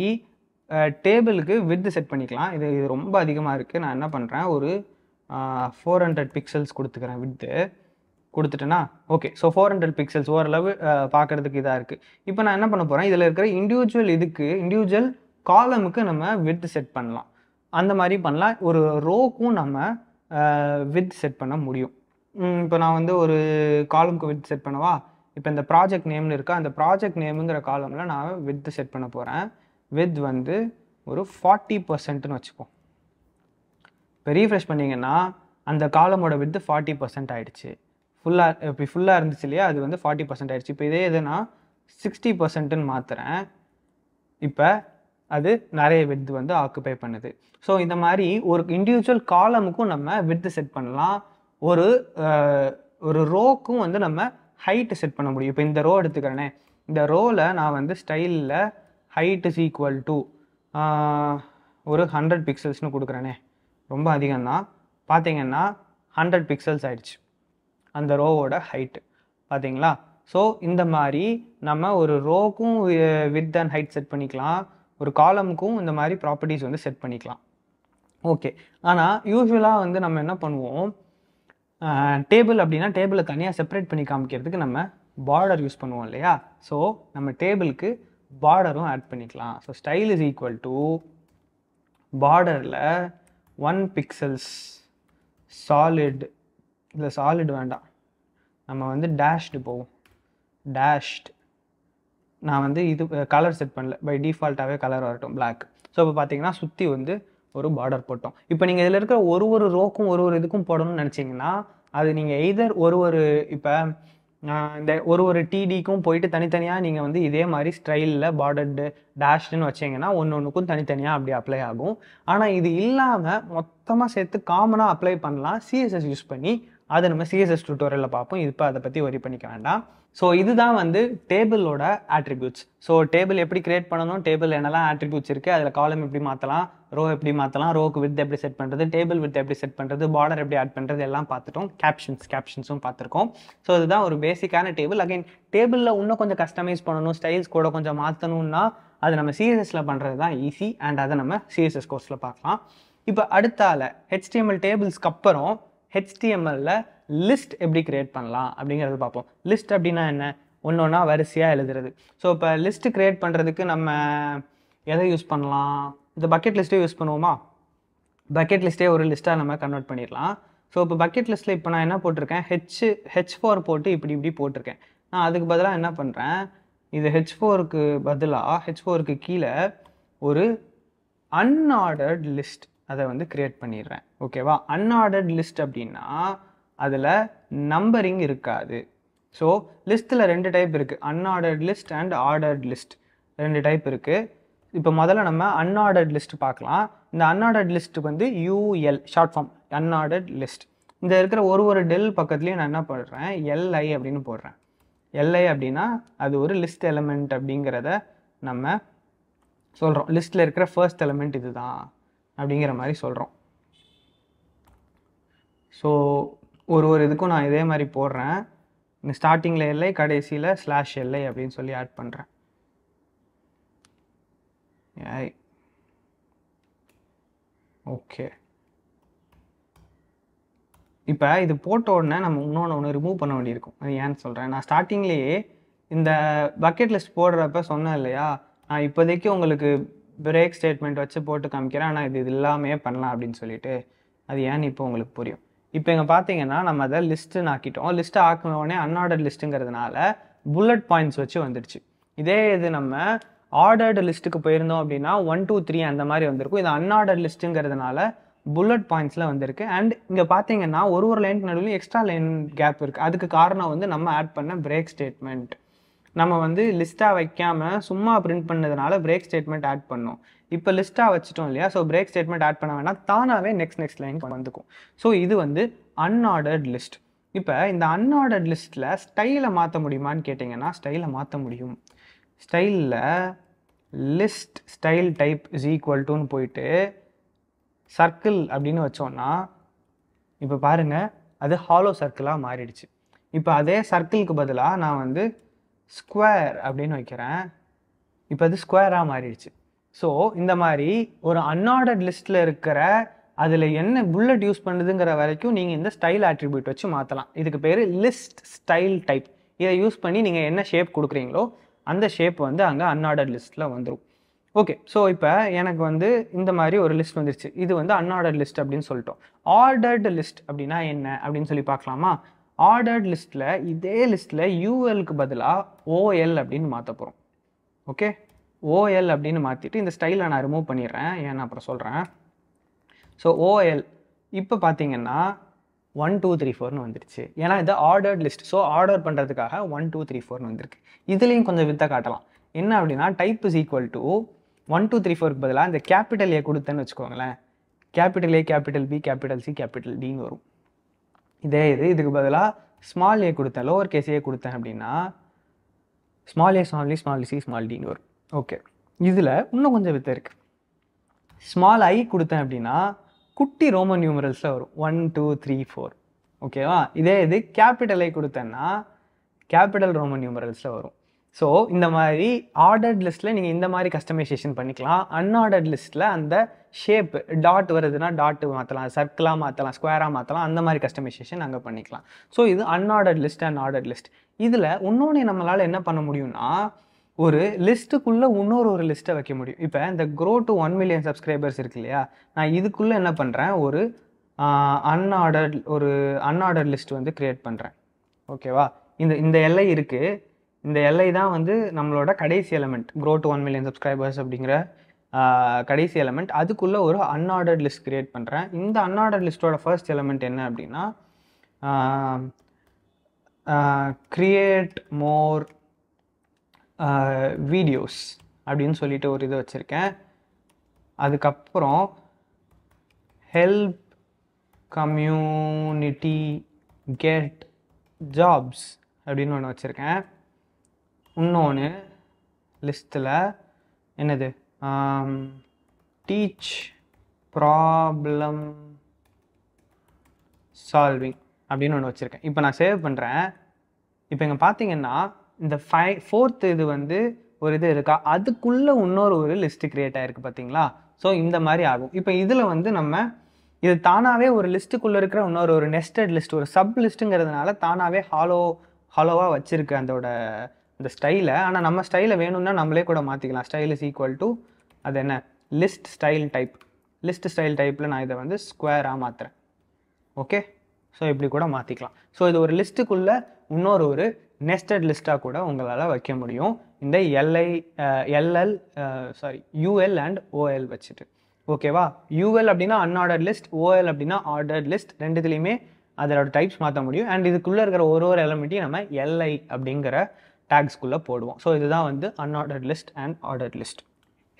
டேபிளுக்கு வித்து செட் பண்ணிக்கலாம் இது இது ரொம்ப அதிகமாக இருக்குது நான் என்ன பண்ணுறேன் ஒரு ஃபோர் ஹண்ட்ரட் பிக்சல்ஸ் கொடுத்துக்கிறேன் வித்து கொடுத்துட்டேன்னா okay so four hundred pixels ஓரளவு பார்க்குறதுக்கு இதாக இருக்குது இப்போ நான் என்ன பண்ண போகிறேன் இதில் இருக்கிற இண்டிவிஜுவல் இதுக்கு இண்டிவிஜுவல் காலமுக்கு நம்ம வித் செட் பண்ணலாம் அந்த மாதிரி பண்ணலாம் ஒரு ரோக்கும் நம்ம வித் செட் பண்ண முடியும் இப்போ நான் வந்து ஒரு காலமுக்கு வித் செட் பண்ணவா இப்போ இந்த ப்ராஜெக்ட் நேம்னு இருக்கா அந்த ப்ராஜெக்ட் நேமுங்கிற காலமில் நான் வித் செட் பண்ண போகிறேன் வித் வந்து ஒரு ஃபார்ட்டி பர்சன்ட்னு வச்சுப்போம் இப்போ ரீஃப்ரெஷ் பண்ணிங்கன்னா அந்த காலமோட வித்து ஃபார்ட்டி பர்சன்ட் ஆகிடுச்சு ஃபுல்லாக இப்போ ஃபுல்லாக இருந்துச்சு இல்லையா அது வந்து ஃபார்ட்டி பர்சன்ட் ஆகிடுச்சு இப்போ இதே எதுனா சிக்ஸ்டி பர்சன்ட்டுன்னு மாற்றுறேன் இப்போ அது நிறைய வித்து வந்து ஆக்குப்பை பண்ணுது ஸோ இந்த மாதிரி ஒரு இண்டிவிஜுவல் காலமுக்கும் நம்ம வித்து செட் பண்ணலாம் ஒரு ஒரு ரோக்கும் வந்து நம்ம ஹைட்டு செட் பண்ண முடியும் இப்போ இந்த ரோ எடுத்துக்கிறேனே இந்த ரோவில் நான் வந்து ஸ்டைலில் ஹைட் இஸ் ஈக்குவல் டு ஒரு ஹண்ட்ரட் பிக்சல்ஸ்னு கொடுக்குறேனே ரொம்ப அதிகம்தான் பார்த்தீங்கன்னா ஹண்ட்ரட் பிக்சல்ஸ் ஆயிடுச்சு அந்த ரோவோட ஹைட்டு பார்த்தீங்களா ஸோ இந்த மாதிரி நம்ம ஒரு ரோக்கும் வித் அண்ட் ஹைட் செட் பண்ணிக்கலாம் ஒரு காலமுக்கும் இந்த மாதிரி ப்ராப்பர்ட்டிஸ் வந்து செட் பண்ணிக்கலாம் ஓகே ஆனால் யூஸ்வலாக வந்து நம்ம என்ன பண்ணுவோம் டேபிள் அப்படின்னா டேபிளை தனியாக செப்பரேட் பண்ணி காமிக்கிறதுக்கு நம்ம பார்டர் யூஸ் பண்ணுவோம் இல்லையா ஸோ நம்ம டேபிளுக்கு பார்டரும் ஆட் பண்ணிக்கலாம் so style is equal to பார்டரில் ஒன் பிக்சல்ஸ் சாலிட் இல்லை சாலிட் வேண்டாம் நம்ம வந்து டேஷ்டு போவோம் டேஷ்டு நான் வந்து இது கலர் செட் பண்ணல பை டிஃபால்ட்டாகவே கலர் வரட்டும் பிளாக் ஸோ இப்போ பார்த்தீங்கன்னா சுற்றி வந்து ஒரு பார்டர் போட்டோம் இப்போ நீங்கள் இதில் இருக்கிற ஒரு ஒரு ரோக்கும் ஒரு ஒரு இதுக்கும் போடணும்னு நினச்சிங்கன்னா அது நீங்கள் எய்தர் ஒரு ஒரு இப்போ இந்த ஒரு ஒரு டிடிக்கும் போயிட்டு தனித்தனியாக நீங்கள் வந்து இதே மாதிரி ஸ்டைலில் பார்டர்டு டேஷ்டுன்னு வச்சிங்கன்னா ஒன்று ஒன்றுக்கும் தனித்தனியாக அப்படி அப்ளை ஆகும் ஆனால் இது இல்லாமல் மொத்தமாக சேர்த்து காமனாக அப்ளை பண்ணலாம் சிஎஸ்எஸ் யூஸ் பண்ணி அதை நம்ம சிஎஸ்எஸ் டூட்டோரியலில் பார்ப்போம் இப்போ அதை பற்றி ஒரி பண்ணிக்க வேண்டாம் ஸோ இதுதான் வந்து டேபிளோட ஆட்ரிபியூட்ஸ் ஸோ டேபிள் எப்படி கிரியேட் பண்ணணும் டேபிள் என்னெல்லாம் ஆட்ரிபியூட்ஸ் இருக்குது அதில் காலம் எப்படி மாற்றலாம் ரோ எப்படி மாற்றலாம் ரோக்கு வித் எப்படி செட் பண்ணுறது டேபிள் வித் எப்படி செட் பண்ணுறது பார்டர் எப்படி ஆட் பண்ணுறது எல்லாம் பார்த்துட்டோம் கேப்ஷன்ஸ் கேப்ஷன்ஸும் பார்த்துருக்கோம் ஸோ இதுதான் ஒரு பேசிக்கான டேபிள் அகைன் டேபிளில் இன்னும் கொஞ்சம் கஸ்டமைஸ் பண்ணணும் ஸ்டைல்ஸ் கூட கொஞ்சம் மாற்றணும்னா அது நம்ம சிஎஸ்எஸில் பண்ணுறது தான் ஈஸி அண்ட் அதை நம்ம சிஎஸ்எஸ் கோர்ஸில் பார்க்கலாம் இப்போ அடுத்தால ஹெச்டிஎம்எல் டேபிள்ஸ்க்கு அப்புறம் ஹெச்டிஎம்எல்ல லிஸ்ட் எப்படி கிரியேட் பண்ணலாம் அப்படிங்கிறது பார்ப்போம் லிஸ்ட் அப்படின்னா என்ன ஒன்று ஒன்றா வரிசையாக எழுதுறது ஸோ இப்போ லிஸ்ட் க்ரியேட் பண்ணுறதுக்கு நம்ம எதை யூஸ் பண்ணலாம் இந்த பக்கெட் லிஸ்ட்டே யூஸ் பண்ணுவோமா பக்கெட் லிஸ்ட்டே ஒரு லிஸ்ட்டாக நம்ம கன்வெர்ட் பண்ணிடலாம் ஸோ இப்போ பக்கெட் லிஸ்ட்டில் இப்போ நான் என்ன போட்டிருக்கேன் ஹெச் ஹெச் ஃபோர் போட்டு இப்படி இப்படி போட்டிருக்கேன் நான் அதுக்கு பதிலாக என்ன பண்ணுறேன் இது ஹெச் ஃபோருக்கு பதிலாக ஹெச் ஃபோருக்கு கீழே ஒரு அன்ஆர்டர்ட் லிஸ்ட் அதை வந்து க்ரியேட் பண்ணிடுறேன் ஓகேவா அன்ஆர்டர்ட் லிஸ்ட் அப்படின்னா அதில் நம்பரிங் இருக்காது ஸோ லிஸ்ட்டில் ரெண்டு டைப் இருக்குது unordered list and ordered list ரெண்டு டைப் இருக்குது இப்போ முதல்ல நம்ம அன்ஆர்டர்ட் லிஸ்ட் பார்க்கலாம் இந்த அன்ஆர்டர்ட் லிஸ்ட்டு வந்து UL short form unordered list இந்த இருக்கிற ஒரு ஒரு டெல் பக்கத்துலேயும் நான் என்ன போடுறேன் எல்ஐ அப்படின்னு போடுறேன் எல்ஐ அப்படின்னா அது ஒரு லிஸ்ட் எலமெண்ட் அப்படிங்கிறத நம்ம சொல்கிறோம் லிஸ்ட்டில் இருக்கிற ஃபர்ஸ்ட் எலமெண்ட் இது தான் அப்படிங்கிற மாதிரி சொல்கிறோம் ஸோ ஒரு ஒரு இதுக்கும் நான் இதே மாதிரி போடுறேன் இந்த ஸ்டார்டிங்கில் எல்லை கடைசியில் ஸ்லாஷ் எல்லை அப்படின்னு சொல்லி ஆட் பண்ணுறேன் ஓகே இப்போ இது போட்ட உடனே நம்ம இன்னொன்று ஒன்று ரிமூவ் பண்ண வேண்டியிருக்கும் அது ஏன்னு சொல்கிறேன் நான் ஸ்டார்டிங்லேயே இந்த பக்கெட் லிஸ்ட் போடுறப்ப சொன்னேன் இல்லையா நான் இப்போதைக்கு உங்களுக்கு பிரேக் ஸ்டேட்மெண்ட் வச்சு போட்டு காமிக்கிறேன் ஆனால் இது இது பண்ணலாம் அப்படின்னு சொல்லிட்டு அது ஏன்னு இப்போ உங்களுக்கு புரியும் இப்போ இங்கே பார்த்தீங்கன்னா நம்ம அதை லிஸ்ட்டுன்னு ஆக்கிட்டோம் லிஸ்ட்டு உடனே அன்ஆர்டர்ட் லிஸ்ட்டுங்கிறதுனால புல்லட் பாயிண்ட்ஸ் வச்சு வந்துடுச்சு இதே இது நம்ம ஆர்டர்டு லிஸ்ட்டுக்கு போயிருந்தோம் அப்படின்னா ஒன் டூ த்ரீ அந்த மாதிரி வந்திருக்கும் இது அன்ஆர்டர்ட் லிஸ்ட்டுங்கிறதுனால புல்லட் பாயிண்ட்ஸில் வந்திருக்கு அண்ட் இங்கே பார்த்தீங்கன்னா ஒரு ஒரு லைனுக்கு நடுவில் எக்ஸ்ட்ரா லைன் கேப் இருக்குது அதுக்கு காரணம் வந்து நம்ம ஆட் பண்ண பிரேக் ஸ்டேட்மெண்ட் நம்ம வந்து லிஸ்ட்டாக வைக்காமல் சும்மா பிரிண்ட் பண்ணதுனால பிரேக் ஸ்டேட்மெண்ட் ஆட் பண்ணோம் இப்போ லிஸ்ட்டாக வச்சுட்டோம் இல்லையா ஸோ பிரேக் ஸ்டேட்மெண்ட் ஆட் பண்ண வேணால் தானாகவே நெக்ஸ்ட் நெக்ஸ்ட் லைன் வந்துக்கும் ஸோ இது வந்து அன்ஆர்டர்ட் லிஸ்ட் இப்போ இந்த அன்ஆர்டர்ட் லிஸ்ட்டில் ஸ்டைலை மாற்ற முடியுமான்னு கேட்டிங்கன்னா ஸ்டைலை மாற்ற முடியும் ஸ்டைலில் list style type is equal டுன்னு போயிட்டு சர்க்கிள் அப்படின்னு வச்சோன்னா இப்போ பாருங்கள் அது ஹாலோ சர்க்கிளாக மாறிடுச்சு இப்போ அதே சர்க்கிளுக்கு பதிலாக நான் வந்து ஸ்கொயர் அப்படின்னு வைக்கிறேன் இப்போ அது ஸ்கொயராக மாறிடுச்சு ஸோ இந்த மாதிரி ஒரு அன்ஆர்டர்ட் லிஸ்ட்டில் இருக்கிற அதில் என்ன புல்லட் யூஸ் பண்ணுதுங்கிற வரைக்கும் நீங்கள் இந்த ஸ்டைல் ஆட்ரிபியூட் வச்சு மாற்றலாம் இதுக்கு பேர் லிஸ்ட் ஸ்டைல் டைப் இதை யூஸ் பண்ணி நீங்கள் என்ன ஷேப் கொடுக்குறீங்களோ அந்த ஷேப் வந்து அங்கே அன்ஆர்டர் லிஸ்ட்டில் வந்துடும் ஓகே ஸோ இப்போ எனக்கு வந்து இந்த மாதிரி ஒரு லிஸ்ட் வந்துருச்சு இது வந்து அன்ஆர்டர் லிஸ்ட் அப்படின்னு சொல்லிட்டோம் ஆர்டர்டு லிஸ்ட் அப்படின்னா என்ன அப்படின்னு சொல்லி பார்க்கலாமா ஆர்டர்ட் லிஸ்ட்டில் இதே லிஸ்ட்டில் யூஎலுக்கு பதிலாக ஓஎல் அப்படின்னு மாற்ற போகிறோம் ஓகே ஓஎல் அப்படின்னு மாற்றிட்டு இந்த ஸ்டைலை நான் ரிமூவ் பண்ணிடுறேன் ஏன் அப்புறம் சொல்கிறேன் ஸோ ஓஎல் இப்போ பார்த்தீங்கன்னா ஒன் டூ த்ரீ ஃபோர்னு வந்துருச்சு ஏன்னா இது ஆர்டர்ட் லிஸ்ட் ஸோ ஆர்டர் பண்ணுறதுக்காக ஒன் டூ த்ரீ ஃபோர்னு வந்திருக்கு இதுலேயும் கொஞ்சம் வித்த காட்டலாம் என்ன அப்படின்னா type is equal to one two three ஃபோருக்கு பதிலாக இந்த கேபிட்டல் ஏ கொடுத்தேன்னு வச்சுக்கோங்களேன் capital A capital B capital C capital டின்னு வரும் இதே இது இதுக்கு பதிலாக ஸ்மால் ஏ கொடுத்தேன் லோவர் கேஸ் ஏ கொடுத்தேன் அப்படின்னா small A small D small C small டின்னு வரும் ஓகே இதில் இன்னும் கொஞ்சம் வித்த இருக்குது ஸ்மால் ஐ கொடுத்தேன் அப்படின்னா குட்டி ரோமன் நியூமரல்ஸில் வரும் ஒன் டூ த்ரீ ஃபோர் ஓகேவா இதே இது கேபிட்டல் ஐ கொடுத்தேன்னா கேபிட்டல் ரோமன் நியூமரல்ஸில் வரும் ஸோ இந்த மாதிரி ஆர்டர்ட் லிஸ்ட்டில் நீங்கள் இந்த மாதிரி கஸ்டமைசேஷன் பண்ணிக்கலாம் அன்ஆர்டர்ட் லிஸ்ட்டில் அந்த ஷேப் டாட் வருதுன்னா டாட்டு மாற்றலாம் சர்க்கிளாக மாற்றலாம் ஸ்கொயராக மாற்றலாம் அந்த மாதிரி கஸ்டமைசேஷன் நாங்கள் பண்ணிக்கலாம் ஸோ இது unordered list and order list இதில் இன்னொன்று நம்மளால் என்ன பண்ண முடியும்னா ஒரு லிஸ்ட்டுக்குள்ளே இன்னொரு ஒரு லிஸ்ட்டை வைக்க முடியும் இப்போ இந்த grow to one million subscribers இருக்கு இல்லையா நான் இதுக்குள்ளே என்ன பண்ணுறேன் ஒரு அன்ஆர்டர்ட் ஒரு அன்ஆர்டர்ட் லிஸ்ட் வந்து க்ரியேட் பண்ணுறேன் ஓகேவா இந்த இந்த எல்லை இருக்குது இந்த எல்லை தான் வந்து நம்மளோட கடைசி element grow to one million subscribers அப்படிங்கிற கடைசி எலமெண்ட் அதுக்குள்ளே ஒரு அன்ஆர்டர்ட் லிஸ்ட் க்ரியேட் பண்ணுறேன் இந்த அன்ஆர்டர்ட் லிஸ்ட்டோட ஃபர்ஸ்ட் எலமெண்ட் என்ன அப்படின்னா க்ரியேட் மோர் வீடியோஸ் அப்படின்னு சொல்லிட்டு ஒரு இது வச்சுருக்கேன் அதுக்கப்புறம் ஹெல்ப் கம்யூனிட்டி கெட் ஜாப்ஸ் அப்படின்னு ஒன்று வச்சுருக்கேன் இன்னொன்று லிஸ்ட்டில் என்னது டீச் ப்ராப்ளம் solving அப்படின்னு ஒன்று வச்சுருக்கேன் இப்போ நான் சேவ் பண்ணுறேன் இப்போ இங்கே பார்த்தீங்கன்னா இந்த ஃபை ஃபோர்த் இது வந்து ஒரு இது இருக்கா அதுக்குள்ளே இன்னொரு ஒரு லிஸ்ட்டு க்ரியேட் ஆகிருக்கு பார்த்தீங்களா ஸோ இந்த மாதிரி ஆகும் இப்போ இதில் வந்து நம்ம இது தானாகவே ஒரு லிஸ்ட்டுக்குள்ளே இருக்கிற இன்னொரு ஒரு நெஸ்டட் லிஸ்ட் ஒரு சப் லிஸ்ட்டுங்கிறதுனால தானாகவே ஹாலோ ஹாலோவாக வச்சுருக்கு அதோட இந்த ஸ்டைலை ஆனால் நம்ம ஸ்டைலை வேணும்னா நம்மளே கூட மாற்றிக்கலாம் ஸ்டைல் இஸ் ஈக்குவல் டு அது என்ன list style type list style டைப்பில் நான் இதை வந்து ஸ்கொயராக மாற்றுறேன் ஓகே ஸோ இப்படி கூட மாற்றிக்கலாம் ஸோ இது ஒரு லிஸ்ட்டுக்குள்ளே இன்னொரு ஒரு நெஸ்டட் லிஸ்ட்டாக கூட உங்களால் வைக்க முடியும் இந்த LI LL sorry UL and OL வச்சுட்டு ஓகேவா யூஎல் அப்படின்னா அன்ஆர்டர் லிஸ்ட் ஓஎல் அப்படின்னா ஆர்டர் லிஸ்ட் ரெண்டுத்துலேயுமே அதோட டைப்ஸ் மாற்ற முடியும் அண்ட் இதுக்குள்ளே இருக்கிற ஒரு ஒரு எலமெண்ட்டையும் நம்ம எல்ஐ அப்படிங்கிற டேக்ஸ்குள்ளே போடுவோம் ஸோ இதுதான் வந்து unorder list and order list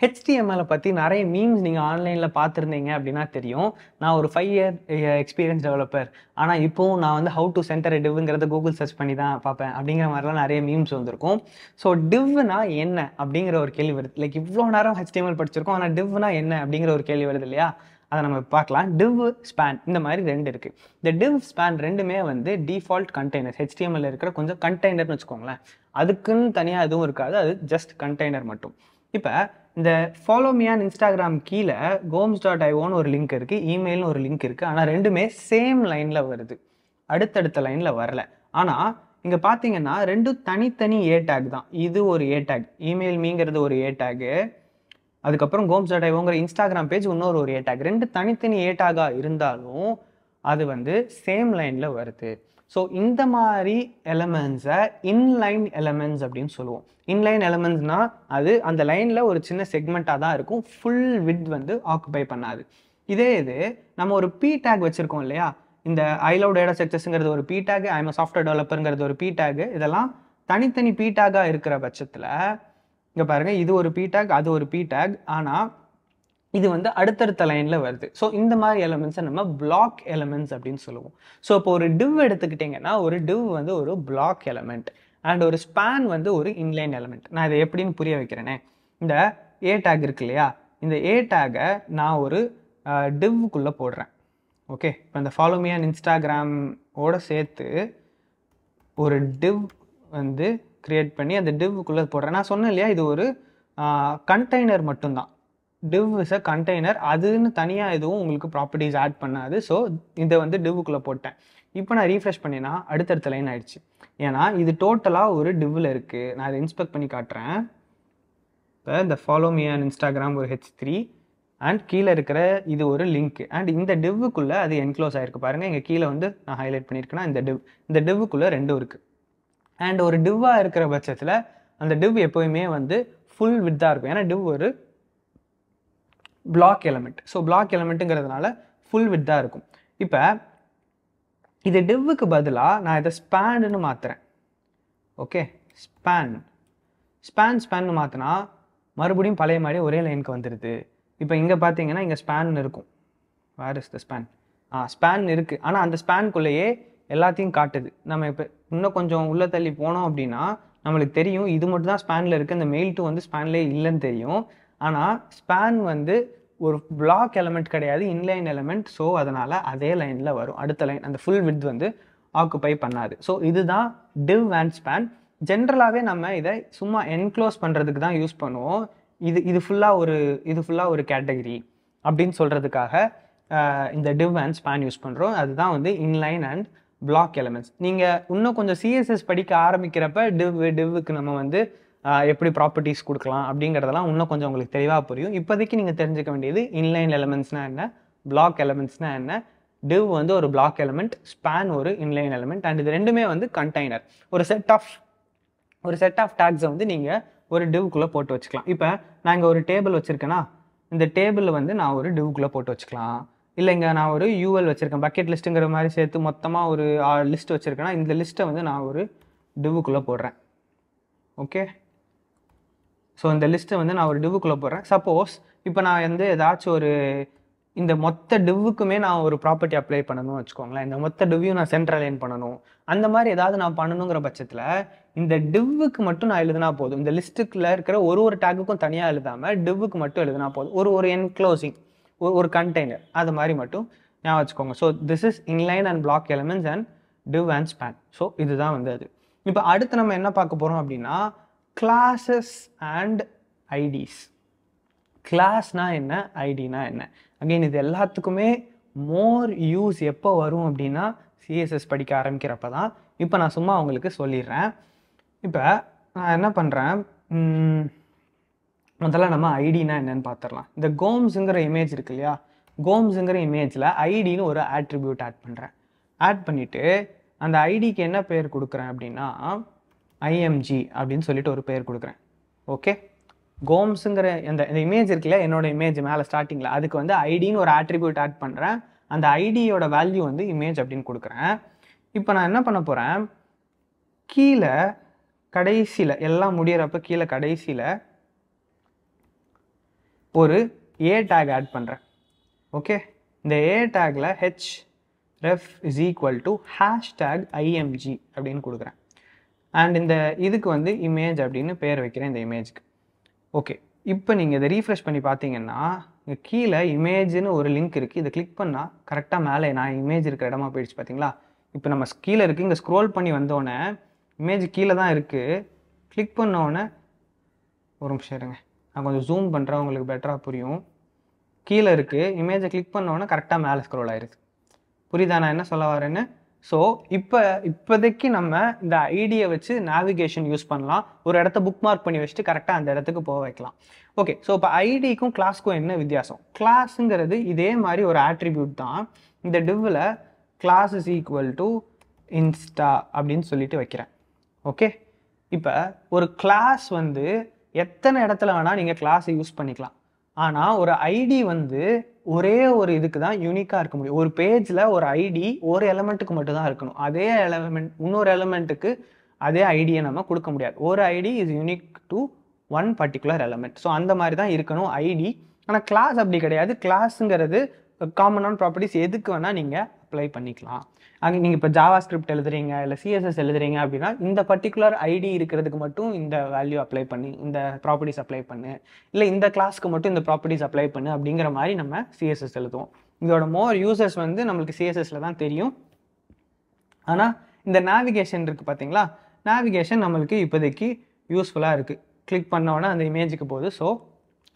HTML பற்றி நிறைய மீம்ஸ் நீங்கள் ஆன்லைனில் பார்த்துருந்தீங்க அப்படின்னா தெரியும் நான் ஒரு ஃபைவ் இயர் எக்ஸ்பீரியன்ஸ் டெவலப்பர் ஆனால் இப்போவும் நான் வந்து ஹவு டு சென்டர் டிவ்ங்கிறத கூகுள் சர்ச் பண்ணி தான் பார்ப்பேன் அப்படிங்கிற மாதிரிலாம் நிறைய மீம்ஸ் வந்திருக்கும் ஸோ டிவ்னா என்ன அப்படிங்கிற ஒரு கேள்வி வருது லைக் இவ்வளோ நேரம் ஹெச்டிஎம்எல் படிச்சிருக்கோம் ஆனால் டிவ்னா என்ன அப்படிங்கிற ஒரு கேள்வி வருது இல்லையா அதை நம்ம பார்க்கலாம் டிவ் ஸ்பேன் இந்த மாதிரி ரெண்டு இருக்குது இந்த டிவ் ஸ்பேன் ரெண்டுமே வந்து டிஃபால்ட் கண்டெய்னர் ஹெச்டிஎம்எல் இருக்கிற கொஞ்சம் கண்டெய்னர்னு வச்சுக்கோங்களேன் அதுக்குன்னு தனியாக எதுவும் இருக்காது அது ஜஸ்ட் கண்டெய்னர் மட்டும் இப்போ இந்த ஃபாலோ மியான் இன்ஸ்டாகிராம் கீழே கோம்ஸ் டாட் ஐஓன்னு ஒரு லிங்க் இருக்குது இமெயில்னு ஒரு லிங்க் இருக்குது ஆனால் ரெண்டுமே சேம் லைனில் வருது அடுத்தடுத்த லைனில் வரல ஆனால் இங்கே பார்த்தீங்கன்னா ரெண்டும் தனித்தனி ஏ டேக் தான் இது ஒரு ஏ டேக் இமெயில் மீங்கிறது ஒரு ஏ டேகு அதுக்கப்புறம் கோம்ஸ் டாட் ஐஓங்கிற இன்ஸ்டாகிராம் பேஜ் இன்னொரு ஒரு ஏ டேக் ரெண்டு தனித்தனி ஏ டேக்காக இருந்தாலும் அது வந்து சேம் லைனில் வருது ஸோ இந்த மாதிரி எலமெண்ட்ஸை இன்லைன் எலமெண்ட்ஸ் அப்படின்னு சொல்லுவோம் இன்லைன் எலமெண்ட்ஸ்னால் அது அந்த லைனில் ஒரு சின்ன செக்மெண்ட்டாக தான் இருக்கும் ஃபுல் வித் வந்து ஆக்குபை பண்ணாது இதே இது நம்ம ஒரு பி டேக் வச்சுருக்கோம் இல்லையா இந்த ஐலோ டேடா ஸ்ட்ரக்சர்ஸுங்கிறது ஒரு பி டேக் ஐம சாஃப்ட்வேர் டெவலப்பருங்கிறது ஒரு பி டேக் இதெல்லாம் தனித்தனி பி டேக்காக இருக்கிற பட்சத்தில் இங்கே பாருங்கள் இது ஒரு பி டேக் அது ஒரு பி டேக் ஆனால் இது வந்து அடுத்தடுத்த லைனில் வருது ஸோ இந்த மாதிரி எலமெண்ட்ஸை நம்ம பிளாக் எலமெண்ட்ஸ் அப்படின்னு சொல்லுவோம் ஸோ இப்போ ஒரு டிவ் எடுத்துக்கிட்டிங்கன்னா ஒரு டிவ் வந்து ஒரு பிளாக் எலமெண்ட் அண்ட் ஒரு ஸ்பேன் வந்து ஒரு இன்லைன் எலமெண்ட் நான் இதை எப்படின்னு புரிய வைக்கிறேனே இந்த ஏ டேக் இருக்கு இல்லையா இந்த ஏ டேகை நான் ஒரு டிவ்வுக்குள்ளே போடுறேன் ஓகே இப்போ இந்த ஃபாலோமியான் இன்ஸ்டாகிராமோட சேர்த்து ஒரு டிவ் வந்து கிரியேட் பண்ணி அந்த டிவ்வுக்குள்ளே போடுறேன் நான் சொன்னேன் இல்லையா இது ஒரு கண்டெய்னர் மட்டும்தான் டிவ் இஸ் அ கண்டெய்னர் அதுன்னு தனியாக எதுவும் உங்களுக்கு ப்ராப்பர்ட்டிஸ் ஆட் பண்ணாது ஸோ இதை வந்து டிவ்வுக்குள்ளே போட்டேன் இப்போ நான் ரீஃப்ரெஷ் பண்ணினா அடுத்தடுத்த லைன் ஆயிடுச்சு ஏன்னா இது டோட்டலாக ஒரு டிவ்வில் இருக்குது நான் அதை இன்ஸ்பெக்ட் பண்ணி காட்டுறேன் இப்போ இந்த ஃபாலோ மீ அண்ட் இன்ஸ்டாகிராம் ஒரு ஹெச் த்ரீ அண்ட் கீழே இருக்கிற இது ஒரு லிங்க் அண்ட் இந்த டிவ்வுக்குள்ளே அது என்க்ளோஸ் ஆகிருக்கு பாருங்கள் இங்கே கீழே வந்து நான் ஹைலைட் பண்ணியிருக்கேன்னா இந்த டிவ் இந்த டிவ்வுக்குள்ளே ரெண்டும் இருக்குது அண்ட் ஒரு டிவ்வாக இருக்கிற பட்சத்தில் அந்த டிவ் எப்போயுமே வந்து ஃபுல் வித்தாக இருக்கும் ஏன்னா டிவ் ஒரு பிளாக் எலமெண்ட் ஸோ பிளாக் எலமெண்ட்டுங்கிறதுனால ஃபுல் வித் தான் இருக்கும் இப்போ இது டிவ்வுக்கு பதிலாக நான் இதை ஸ்பேனுன்னு மாற்றுறேன் ஓகே ஸ்பேன் ஸ்பேன் ஸ்பேன் மாற்றினா மறுபடியும் பழைய மாதிரி ஒரே லைனுக்கு வந்துடுது இப்போ இங்கே பார்த்தீங்கன்னா இங்கே ஸ்பேன் இருக்கும் where is the span ah span இருக்குது ஆனால் அந்த ஸ்பேனுக்குள்ளேயே எல்லாத்தையும் காட்டுது நம்ம இப்போ இன்னும் கொஞ்சம் உள்ளே தள்ளி போனோம் அப்படின்னா நம்மளுக்கு தெரியும் இது மட்டும் தான் ஸ்பேனில் இருக்குது இந்த மெயில் டூ வந்து ஸ்பேன்லே இல்லைன்னு தெரியும் ஆனால் ஸ்பேன் வந்து ஒரு பிளாக் எலமெண்ட் கிடையாது இன்லைன் எலமெண்ட் ஸோ அதனால் அதே லைனில் வரும் அடுத்த லைன் அந்த ஃபுல் வித் வந்து ஆக்குப்பை பண்ணாது ஸோ இதுதான் டிவ் அண்ட் ஸ்பேன் ஜென்ரலாகவே நம்ம இதை சும்மா என்க்ளோஸ் பண்ணுறதுக்கு தான் யூஸ் பண்ணுவோம் இது இது ஃபுல்லாக ஒரு இது ஃபுல்லாக ஒரு கேட்டகரி அப்படின்னு சொல்கிறதுக்காக இந்த டிவ் அண்ட் ஸ்பேன் யூஸ் பண்ணுறோம் அதுதான் வந்து இன்லைன் அண்ட் பிளாக் எலமெண்ட்ஸ் நீங்கள் இன்னும் கொஞ்சம் சிஎஸ்எஸ் படிக்க ஆரம்பிக்கிறப்ப டிவ் டிவ்வுக்கு நம்ம வந்து எப்படி ப்ராப்பர்ட்டிஸ் கொடுக்கலாம் அப்படிங்கிறதெல்லாம் இன்னும் கொஞ்சம் உங்களுக்கு தெளிவாக புரியும் இப்போதைக்கு நீங்கள் தெரிஞ்சுக்க வேண்டியது இன்லைன் எலமெண்ட்ஸ்னா என்ன பிளாக் எலமெண்ட்ஸ்னா என்ன டிவ் வந்து ஒரு பிளாக் எலமெண்ட் ஸ்பேன் ஒரு இன்லைன் எலமெண்ட் அண்ட் இது ரெண்டுமே வந்து கண்டெய்னர் ஒரு செட் ஆஃப் ஒரு செட் ஆஃப் டேக்ஸை வந்து நீங்கள் ஒரு டிவ்குள்ளே போட்டு வச்சுக்கலாம் இப்போ நான் இங்கே ஒரு டேபிள் வச்சுருக்கேன்னா இந்த டேபிளில் வந்து நான் ஒரு டிவ்குள்ளே போட்டு வச்சுக்கலாம் இல்லைங்க நான் ஒரு யூஎல் வச்சுருக்கேன் பக்கெட் லிஸ்ட்டுங்கிற மாதிரி சேர்த்து மொத்தமாக ஒரு லிஸ்ட் வச்சுருக்கேன்னா இந்த லிஸ்ட்டை வந்து நான் ஒரு டிவ்வுக்குள்ளே போடுறேன் ஓகே ஸோ இந்த லிஸ்ட்டை வந்து நான் ஒரு டிவுக்குள்ளே போடுறேன் சப்போஸ் இப்போ நான் வந்து ஏதாச்சும் ஒரு இந்த மொத்த டிவ்வுக்குமே நான் ஒரு ப்ராப்பர்ட்டி அப்ளை பண்ணணும்னு வச்சுக்கோங்களேன் இந்த மொத்த டிவ்யூ நான் சென்ட்ரல் லைன் பண்ணணும் அந்த மாதிரி ஏதாவது நான் பண்ணணுங்கிற பட்சத்தில் இந்த டிவ்வுக்கு மட்டும் நான் எழுதினா போதும் இந்த லிஸ்ட்டுக்குள்ள இருக்கிற ஒரு ஒரு டேக்குக்கும் தனியாக எழுதாமல் டிவ்வுக்கு மட்டும் எழுதினா போதும் ஒரு ஒரு என்க்ளோசிங் ஒரு ஒரு கண்டெய்னர் அது மாதிரி மட்டும் ஞாபகம் வச்சுக்கோங்க so this is inline and block elements and div and span so இதுதான் வந்து அது இப்போ அடுத்து நம்ம என்ன பார்க்க போகிறோம் அப்படின்னா கிளாஸஸ் அண்ட் ஐடிஸ் கிளாஸ்னால் என்ன ஐடினா என்ன அகெயின் இது எல்லாத்துக்குமே மோர் யூஸ் எப்போ வரும் அப்படின்னா சிஎஸ்எஸ் படிக்க ஆரம்பிக்கிறப்ப தான் இப்போ நான் சும்மா அவங்களுக்கு சொல்லிடுறேன் இப்போ நான் என்ன பண்ணுறேன் முதல்ல நம்ம ஐடினா என்னன்னு பார்த்துடலாம் இந்த கோம்ஸுங்கிற இமேஜ் இருக்கு இல்லையா கோம்ஸுங்கிற இமேஜில் ஐடின்னு ஒரு ஆட்ரிபியூட் ஆட் பண்ணுறேன் ஆட் பண்ணிவிட்டு அந்த ஐடிக்கு என்ன பேர் கொடுக்குறேன் அப்படின்னா ஐஎம்ஜி அப்படின்னு சொல்லிட்டு ஒரு பெயர் கொடுக்குறேன் ஓகே கோம்ஸுங்கிற அந்த இந்த இமேஜ் இருக்குல்ல என்னோட இமேஜ் மேலே ஸ்டார்டிங்கில் அதுக்கு வந்து ஐடின்னு ஒரு ஆட்ரிபியூட் ஆட் பண்ணுறேன் அந்த ஐடியோட வேல்யூ வந்து இமேஜ் அப்படின்னு கொடுக்குறேன் இப்போ நான் என்ன பண்ண போகிறேன் கீழே கடைசியில் எல்லாம் முடிகிறப்ப கீழே கடைசியில் ஒரு ஏ டேக் ஆட் பண்ணுறேன் ஓகே இந்த ஏ டேக்கில் H ref is equal to hashtag IMG அப்படின்னு கொடுக்குறேன் அண்ட் இந்த இதுக்கு வந்து இமேஜ் அப்படின்னு பேர் வைக்கிறேன் இந்த இமேஜ்க்கு ஓகே இப்போ நீங்கள் இதை ரீஃப்ரெஷ் பண்ணி பார்த்தீங்கன்னா இங்கே கீழே இமேஜ்னு ஒரு லிங்க் இருக்குது இதை கிளிக் பண்ணால் கரெக்டாக மேலே நான் இமேஜ் இருக்கிற இடமா போயிடுச்சு பார்த்தீங்களா இப்போ நம்ம கீழே இருக்குது இங்கே ஸ்க்ரோல் பண்ணி வந்தோடனே இமேஜ் கீழே தான் இருக்குது கிளிக் பண்ணோடனே ஒரு நிமிஷம் இருங்க நான் கொஞ்சம் ஜூம் பண்ணுறேன் உங்களுக்கு பெட்டராக புரியும் கீழே இருக்குது இமேஜை கிளிக் பண்ணோடனே கரெக்டாக மேலே ஸ்க்ரோல் ஆயிடுது புரியுதா நான் என்ன சொல்ல வரேன்னு ஸோ இப்போ இப்போதைக்கு நம்ம இந்த ஐடியை வச்சு நேவிகேஷன் யூஸ் பண்ணலாம் ஒரு இடத்த புக் மார்க் பண்ணி வச்சுட்டு கரெக்டாக அந்த இடத்துக்கு போக வைக்கலாம் ஓகே ஸோ இப்போ ஐடிக்கும் கிளாஸ்க்கும் என்ன வித்தியாசம் கிளாஸுங்கிறது இதே மாதிரி ஒரு ஆட்ரிபியூட் தான் இந்த டிவ்வில் class is equal to insta அப்படின்னு சொல்லிட்டு வைக்கிறேன் ஓகே இப்போ ஒரு கிளாஸ் வந்து எத்தனை இடத்துல வேணால் நீங்கள் கிளாஸை யூஸ் பண்ணிக்கலாம் ஆனால் ஒரு ஐடி வந்து ஒரே ஒரு இதுக்கு தான் யூனிக்காக இருக்க முடியும் ஒரு பேஜில் ஒரு ஐடி ஒரு எலமெண்ட்டுக்கு மட்டும்தான் இருக்கணும் அதே எலமெண்ட் இன்னொரு எலமெண்ட்டுக்கு அதே ஐடியை நம்ம கொடுக்க முடியாது ஒரு ID is unique to one particular element so அந்த மாதிரி தான் இருக்கணும் ஐடி ஆனால் கிளாஸ் அப்படி கிடையாது கிளாஸுங்கிறது காமனான ப்ராப்பர்ட்டிஸ் எதுக்கு வேணால் நீங்கள் அப்ளை பண்ணிக்கலாம் அங்கே நீங்கள் இப்போ ஜாவா ஸ்கிரிப்ட் எழுதுறீங்க இல்லை சிஎஸ்எஸ் எழுதுறீங்க அப்படின்னா இந்த பர்டிகுலர் ஐடி இருக்கிறதுக்கு மட்டும் இந்த வேல்யூ அப்ளை பண்ணி இந்த ப்ராப்பர்ட்டிஸ் அப்ளை பண்ணு இல்லை இந்த கிளாஸ்க்கு மட்டும் இந்த ப்ராப்பர்ட்டிஸ் அப்ளை பண்ணு அப்படிங்கிற மாதிரி நம்ம சிஎஸ்எஸ் எழுதுவோம் இதோட மோர் யூசர்ஸ் வந்து நம்மளுக்கு சிஎஸ்எஸ்ல தான் தெரியும் ஆனால் இந்த நேவிகேஷன் இருக்குது பார்த்தீங்களா நேவிகேஷன் நம்மளுக்கு இப்போதைக்கு யூஸ்ஃபுல்லாக இருக்குது கிளிக் பண்ணோன்னா அந்த இமேஜுக்கு போகுது ஸோ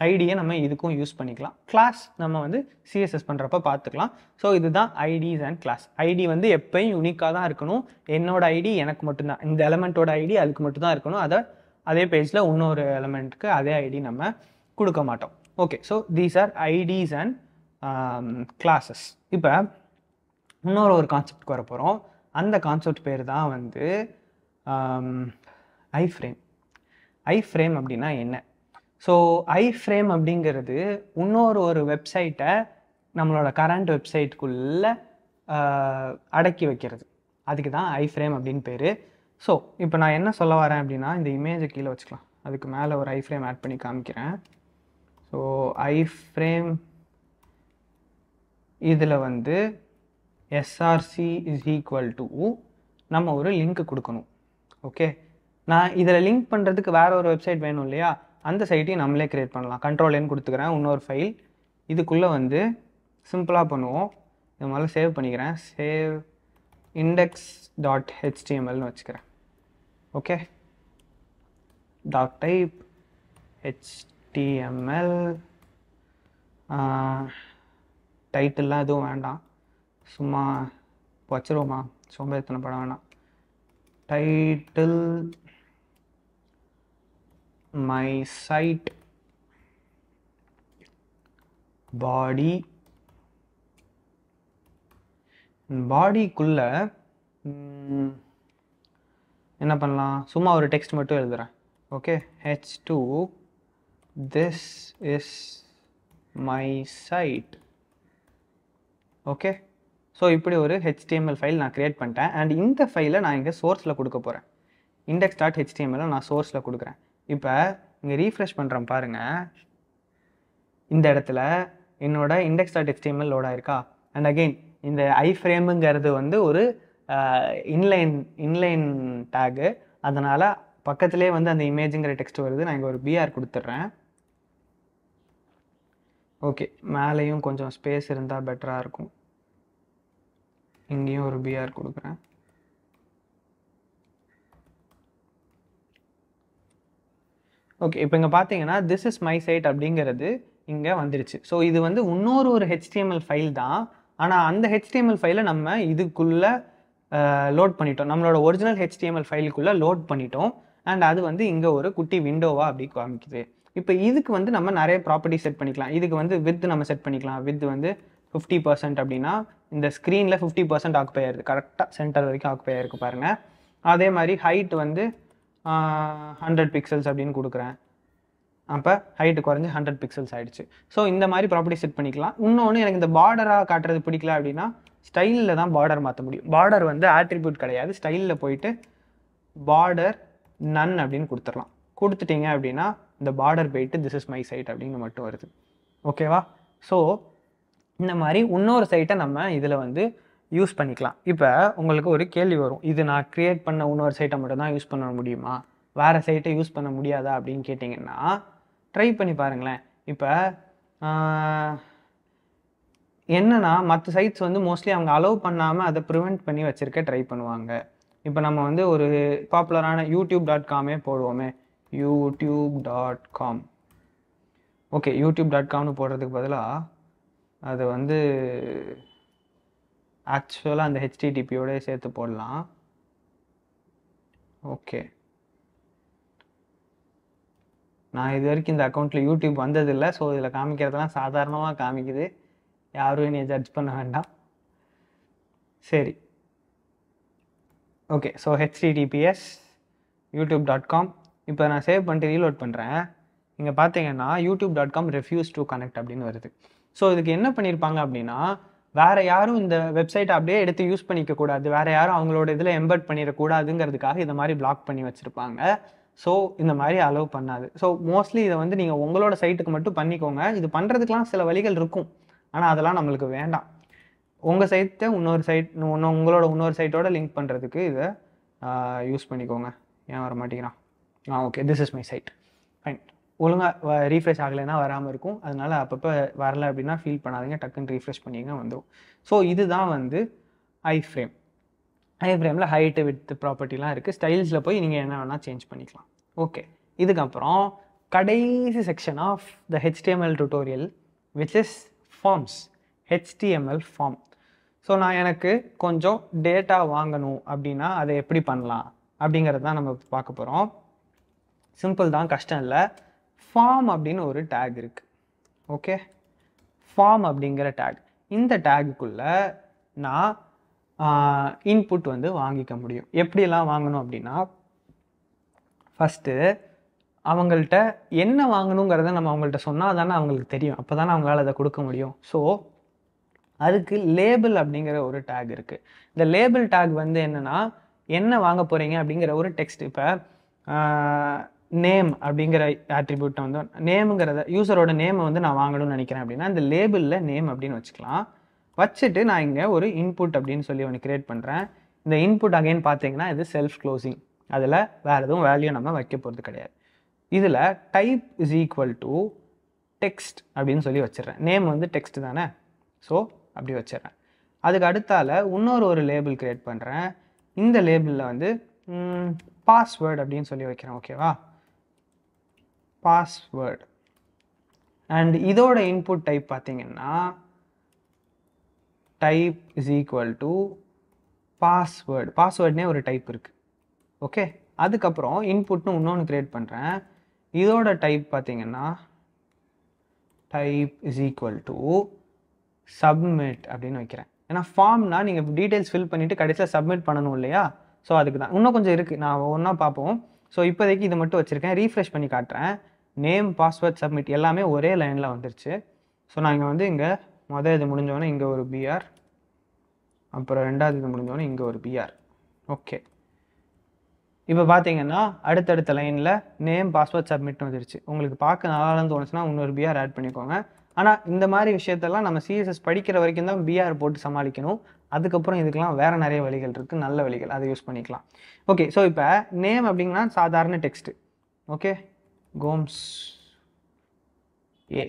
ஐடியை நம்ம இதுக்கும் யூஸ் பண்ணிக்கலாம் கிளாஸ் நம்ம வந்து சிஎஸ்எஸ் பண்ணுறப்ப பார்த்துக்கலாம் ஸோ இதுதான் ஐடிஸ் அண்ட் கிளாஸ் ஐடி வந்து எப்பயும் யூனிக்காக தான் இருக்கணும் என்னோட ஐடி எனக்கு மட்டும்தான் இந்த எலமெண்ட்டோட ஐடி அதுக்கு மட்டும்தான் இருக்கணும் அதை அதே பேஜில் இன்னொரு எலமெண்ட்டுக்கு அதே ஐடி நம்ம கொடுக்க மாட்டோம் okay so these are IDs and classes இப்போ இன்னொரு ஒரு கான்செப்ட்க்கு வர போகிறோம் அந்த கான்செப்ட் பேர் தான் வந்து ஐ ஃப்ரேம் ஐ ஃப்ரேம் அப்படின்னா என்ன ஸோ ஐ ஃப்ரேம் அப்படிங்கிறது இன்னொரு ஒரு வெப்சைட்டை நம்மளோட கரண்ட் வெப்சைட்டுக்குள்ளே அடக்கி வைக்கிறது அதுக்கு தான் ஐ ஃப்ரேம் அப்படின்னு பேர் ஸோ இப்போ நான் என்ன சொல்ல வரேன் அப்படின்னா இந்த இமேஜை கீழே வச்சுக்கலாம் அதுக்கு மேலே ஒரு ஐ ஃப்ரேம் ஆட் பண்ணி காமிக்கிறேன் ஸோ ஐ ஃப்ரேம் இதில் வந்து எஸ்ஆர்சி இஸ் ஈக்குவல் டு நம்ம ஒரு லிங்க் கொடுக்கணும் ஓகே நான் இதில் லிங்க் பண்ணுறதுக்கு வேறு ஒரு வெப்சைட் வேணும் இல்லையா அந்த சைட்டையும் நம்மளே க்ரியேட் பண்ணலாம் கண்ட்ரோல் என் கொடுத்துக்கிறேன் இன்னொரு ஃபைல் இதுக்குள்ளே வந்து சிம்பிளாக பண்ணுவோம் இது மாதிரிலாம் சேவ் பண்ணிக்கிறேன் சேவ் இண்டெக்ஸ் டாட் ஹெச்டிஎம்எல்னு வச்சுக்கிறேன் ஓகே டாட் டைப் ஹெச்டிஎம்எல் டைட்டில்லாம் எதுவும் வேண்டாம் சும்மா வச்சுருவோமா சோம்பேத்தனை படம் வேணாம் டைட்டில் my site body குள்ள என்ன பண்ணலாம் சும்மா ஒரு டெக்ஸ்ட் மட்டும் எழுதுறேன் okay H two this is my site okay so இப்படி ஒரு ஹெச்டிஎம்எல் ஃபைல் நான் க்ரியேட் பண்ணிட்டேன் அண்ட் இந்த ஃபைலை நான் இங்கே சோர்ஸில் கொடுக்க போகிறேன் இண்டெக்ஸ் டாட் ஹெச்டிஎம்எல்ல நான் சோர்ஸில் கொடுக்குறேன் இப்போ இங்கே ரீஃப்ரெஷ் பண்ணுறோம் பாருங்கள் இந்த இடத்துல என்னோட இண்டெக்ஸ் டாட் எக்ஸ்டிஎம்எல் லோடாக இருக்கா அண்ட் அகெயின் இந்த ஐ ஃப்ரேமுங்கிறது வந்து ஒரு இன்லைன் இன்லைன் டேகு அதனால் பக்கத்துலேயே வந்து அந்த இமேஜுங்கிற டெக்ஸ்ட் வருது நான் இங்கே ஒரு பிஆர் கொடுத்துட்றேன் ஓகே மேலேயும் கொஞ்சம் ஸ்பேஸ் இருந்தால் பெட்டராக இருக்கும் இங்கேயும் ஒரு பிஆர் கொடுக்குறேன் ஓகே இப்போ இங்கே பார்த்தீங்கன்னா திஸ் இஸ் மை சைட் அப்படிங்கிறது இங்கே வந்துருச்சு ஸோ இது வந்து இன்னொரு ஒரு ஹெச்டிஎம்எல் ஃபைல் தான் ஆனால் அந்த ஹெச்டிஎம்எல் ஃபைலை நம்ம இதுக்குள்ளே லோட் பண்ணிட்டோம் நம்மளோட ஒரிஜினல் ஹெச்டிஎம்எல் ஃபைலுக்குள்ளே லோட் பண்ணிட்டோம் அண்ட் அது வந்து இங்கே ஒரு குட்டி விண்டோவாக அப்படி காமிக்குது இப்போ இதுக்கு வந்து நம்ம நிறைய ப்ராப்பர்ட்டி செட் பண்ணிக்கலாம் இதுக்கு வந்து வித் நம்ம செட் பண்ணிக்கலாம் வித் வந்து ஃபிஃப்டி பர்சன்ட் அப்படின்னா இந்த ஸ்க்ரீனில் ஃபிஃப்டி பர்சன்ட் ஆக்குப்பையாக இருக்குது கரெக்டாக சென்டர் வரைக்கும் ஆக்குப்பையாக இருக்குது பாருங்கள் அதே மாதிரி ஹைட் வந்து ஹண்ட்ரட் பிக்சல்ஸ் அப்படின்னு கொடுக்குறேன் அப்போ ஹைட்டு குறைஞ்சி ஹண்ட்ரட் பிக்சல்ஸ் ஆகிடுச்சு ஸோ இந்த மாதிரி ப்ராப்பர்ட்டி செட் பண்ணிக்கலாம் இன்னொன்று எனக்கு இந்த பார்டராக காட்டுறது பிடிக்கல அப்படின்னா ஸ்டைலில் தான் பார்டர் மாற்ற முடியும் பார்டர் வந்து ஆட்ரிபியூட் கிடையாது ஸ்டைலில் போயிட்டு பார்டர் நன் அப்படின்னு கொடுத்துடலாம் கொடுத்துட்டீங்க அப்படின்னா இந்த பார்டர் போயிட்டு திஸ் இஸ் மை சைட் அப்படின்னு மட்டும் வருது ஓகேவா ஸோ இந்த மாதிரி இன்னொரு சைட்டை நம்ம இதில் வந்து யூஸ் பண்ணிக்கலாம் இப்போ உங்களுக்கு ஒரு கேள்வி வரும் இது நான் க்ரியேட் பண்ண இன்னொரு சைட்டை தான் யூஸ் பண்ண முடியுமா வேறு சைட்டை யூஸ் பண்ண முடியாதா அப்படின்னு கேட்டிங்கன்னா ட்ரை பண்ணி பாருங்களேன் இப்போ என்னென்னா மற்ற சைட்ஸ் வந்து மோஸ்ட்லி அவங்க அலோவ் பண்ணாமல் அதை ப்ரிவெண்ட் பண்ணி வச்சுருக்க ட்ரை பண்ணுவாங்க இப்போ நம்ம வந்து ஒரு பாப்புலரான யூடியூப் டாட் காமே போடுவோமே YouTube dot com okay YouTube dot காம்னு போடுறதுக்கு பதிலாக அது வந்து ஆக்சுவலாக அந்த ஹெச்டிடிபியோட சேர்த்து போடலாம் ஓகே நான் இது வரைக்கும் இந்த அக்கௌண்ட்டில் யூடியூப் வந்ததில்லை ஸோ இதில் காமிக்கிறதெல்லாம் சாதாரணமாக காமிக்குது யாரும் என்னை ஜட்ஜ் பண்ண வேண்டாம் சரி okay so HTTPS YouTube dot com இப்போ நான் சேவ் பண்ணிட்டு ரீலோட் பண்ணுறேன் இங்கே பார்த்தீங்கன்னா YouTube dot com refuse to connect அப்படின்னு வருது ஸோ இதுக்கு என்ன பண்ணியிருப்பாங்க அப்படின்னா வேற யாரும் இந்த வெப்சைட்டை அப்படியே எடுத்து யூஸ் பண்ணிக்க கூடாது வேற யாரும் அவங்களோட இதில் எம்பர்ட் பண்ணிடக்கூடாதுங்கிறதுக்காக இதை மாதிரி பிளாக் பண்ணி வச்சுருப்பாங்க ஸோ இந்த மாதிரி அலோவ் பண்ணாது ஸோ மோஸ்ட்லி இதை வந்து நீங்கள் உங்களோட சைட்டுக்கு மட்டும் பண்ணிக்கோங்க இது பண்ணுறதுக்கெலாம் சில வழிகள் இருக்கும் ஆனால் அதெல்லாம் நம்மளுக்கு வேண்டாம் உங்கள் சைட்டை இன்னொரு சைட் இன்னும் உங்களோட இன்னொரு சைட்டோட லிங்க் பண்ணுறதுக்கு இதை யூஸ் பண்ணிக்கோங்க ஏன் வர மாட்டேங்கிறான் ah okay this is my site fine ஒழுங்காக ரீஃப்ரெஷ் ஆகலைன்னா வராமல் இருக்கும் அதனால் அப்பப்போ வரலை அப்படின்னா ஃபீல் பண்ணாதீங்க டக்குன்னு ரீஃப்ரெஷ் பண்ணிங்க வந்துடும் ஸோ இதுதான் வந்து ஐ ஃப்ரேம் ஐ ஃப்ரேமில் ஹைட்டு வித் ப்ராப்பர்ட்டிலாம் இருக்குது ஸ்டைல்ஸில் போய் நீங்கள் என்ன வேணால் சேஞ்ச் பண்ணிக்கலாம் ஓகே இதுக்கப்புறம் கடைசி section of the HTML tutorial which is forms HTML form so நான் எனக்கு கொஞ்சம் டேட்டா வாங்கணும் அப்படின்னா அதை எப்படி பண்ணலாம் அப்படிங்கிறது தான் நம்ம பார்க்க போகிறோம் சிம்பிள் தான் கஷ்டம் இல்லை ஃபார்ம் அப்படின்னு ஒரு டேக் இருக்குது ஓகே ஃபார்ம் அப்படிங்கிற டேக் இந்த டேகுக்குள்ளே நான் இன்புட் வந்து வாங்கிக்க முடியும் எப்படிலாம் வாங்கணும் அப்படின்னா ஃபஸ்ட்டு அவங்கள்ட்ட என்ன வாங்கணுங்கிறத நம்ம அவங்கள்ட்ட சொன்னால் தானே அவங்களுக்கு தெரியும் அப்போ தானே அவங்களால அதை கொடுக்க முடியும் ஸோ அதுக்கு லேபிள் அப்படிங்கிற ஒரு டேக் இருக்குது இந்த லேபிள் டேக் வந்து என்னென்னா என்ன வாங்க போகிறீங்க அப்படிங்கிற ஒரு டெக்ஸ்ட் இப்போ நேம் அப்படிங்கிற ஆட்ரிபியூட்டை வந்து நேமுங்கிறத யூசரோட நேமை வந்து நான் வாங்கணும்னு நினைக்கிறேன் அப்படின்னா இந்த லேபிளில் நேம் அப்படின்னு வச்சுக்கலாம் வச்சுட்டு நான் இங்கே ஒரு இன்புட் அப்படின்னு சொல்லி ஒன்று கிரியேட் பண்ணுறேன் இந்த இன்புட் அகைன் பார்த்தீங்கன்னா இது செல்ஃப் க்ளோசிங் அதில் வேறு எதுவும் வேல்யூ நம்ம வைக்க போகிறது கிடையாது இதில் type is equal to text அப்படின்னு சொல்லி வச்சிடுறேன் நேம் வந்து டெக்ஸ்ட் தானே ஸோ அப்படி வச்சிடுறேன் அதுக்கு அடுத்தால் இன்னொரு ஒரு லேபிள் க்ரியேட் பண்ணுறேன் இந்த லேபிளில் வந்து பாஸ்வேர்டு அப்படின்னு சொல்லி வைக்கிறேன் ஓகேவா பாஸ்வேர்டு அண்ட் இதோட இன்புட் டைப் பார்த்தீங்கன்னா type is equal to password பாஸ்வேர்டுனே ஒரு டைப் இருக்குது ஓகே அதுக்கப்புறம் இன்புட்னு இன்னொன்று க்ரியேட் பண்ணுறேன் இதோட டைப் பார்த்தீங்கன்னா type is equal to submit அப்படின்னு வைக்கிறேன் ஏன்னா ஃபார்ம்னா நீங்கள் டீட்டெயில்ஸ் ஃபில் பண்ணிவிட்டு கடைசியில் சப்மிட் பண்ணணும் இல்லையா ஸோ அதுக்கு தான் இன்னும் கொஞ்சம் இருக்குது நான் ஒன்றா பார்ப்போம் ஸோ இப்போதைக்கு இது மட்டும் வச்சுருக்கேன் ரீஃப்ரெஷ் பண்ணி காட்டுறேன் நேம் பாஸ்வேர்ட் சப்மிட் எல்லாமே ஒரே லைனில் வந்துருச்சு ஸோ நான் இங்கே வந்து இங்கே மொதல் இது முடிஞ்சோடனே இங்கே ஒரு பிஆர் அப்புறம் ரெண்டாவது இது முடிஞ்சோடனே இங்கே ஒரு பிஆர் ஓகே இப்போ பார்த்தீங்கன்னா அடுத்தடுத்த லைனில் நேம் பாஸ்வேர்ட் சப்மிட்னு வந்துருச்சு உங்களுக்கு பார்க்க நல்லாலன்னு தோணுச்சுன்னா இன்னொரு பிஆர் ஆட் பண்ணிக்கோங்க ஆனால் இந்த மாதிரி விஷயத்தெல்லாம் நம்ம சிஎஸ்எஸ் படிக்கிற வரைக்கும் தான் பிஆர் போட்டு சமாளிக்கணும் அதுக்கப்புறம் இதுக்கெல்லாம் வேறு நிறைய வழிகள் இருக்குது நல்ல வழிகள் அதை யூஸ் பண்ணிக்கலாம் ஓகே ஸோ இப்போ நேம் அப்படிங்கன்னா சாதாரண டெக்ஸ்ட்டு ஓகே கோம்ஸ் ஏ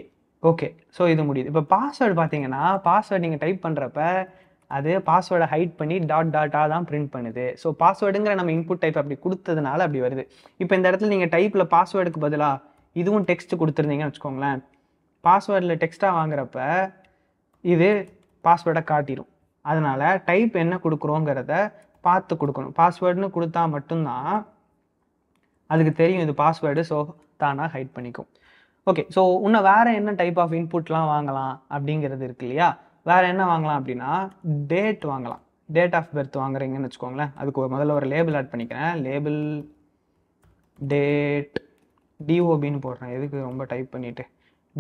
ஓகே ஸோ இது முடியுது இப்போ பாஸ்வேர்டு பார்த்தீங்கன்னா பாஸ்வேர்டு நீங்கள் டைப் பண்ணுறப்ப அது பாஸ்வேர்டை ஹைட் பண்ணி டாட் டாட்டாக தான் பிரிண்ட் பண்ணுது ஸோ பாஸ்வேர்டுங்கிற நம்ம இன்புட் டைப் அப்படி கொடுத்ததுனால அப்படி வருது இப்போ இந்த இடத்துல நீங்கள் டைப்பில் பாஸ்வேர்டுக்கு பதிலாக இதுவும் டெக்ஸ்ட் கொடுத்துருந்தீங்கன்னு வச்சுக்கோங்களேன் பாஸ்வேர்டில் டெக்ஸ்ட்டாக வாங்குறப்ப இது பாஸ்வேர்டை காட்டிடும் அதனால் டைப் என்ன கொடுக்குறோங்கிறத பார்த்து கொடுக்கணும் பாஸ்வேர்டுன்னு கொடுத்தா மட்டும்தான் அதுக்கு தெரியும் இது பாஸ்வேர்டு ஸோ தானாக ஹைட் பண்ணிக்கும் ஓகே ஸோ இன்னும் வேறு என்ன டைப் ஆஃப் இன்புட்லாம் வாங்கலாம் அப்படிங்கிறது இருக்கு இல்லையா வேறு என்ன வாங்கலாம் அப்படின்னா டேட் வாங்கலாம் டேட் ஆஃப் பர்த் வாங்குறீங்கன்னு வச்சுக்கோங்களேன் அதுக்கு முதல்ல ஒரு லேபிள் ஆட் பண்ணிக்கிறேன் லேபிள் டேட் டிஓபின்னு போடுறேன் எதுக்கு ரொம்ப டைப் பண்ணிவிட்டு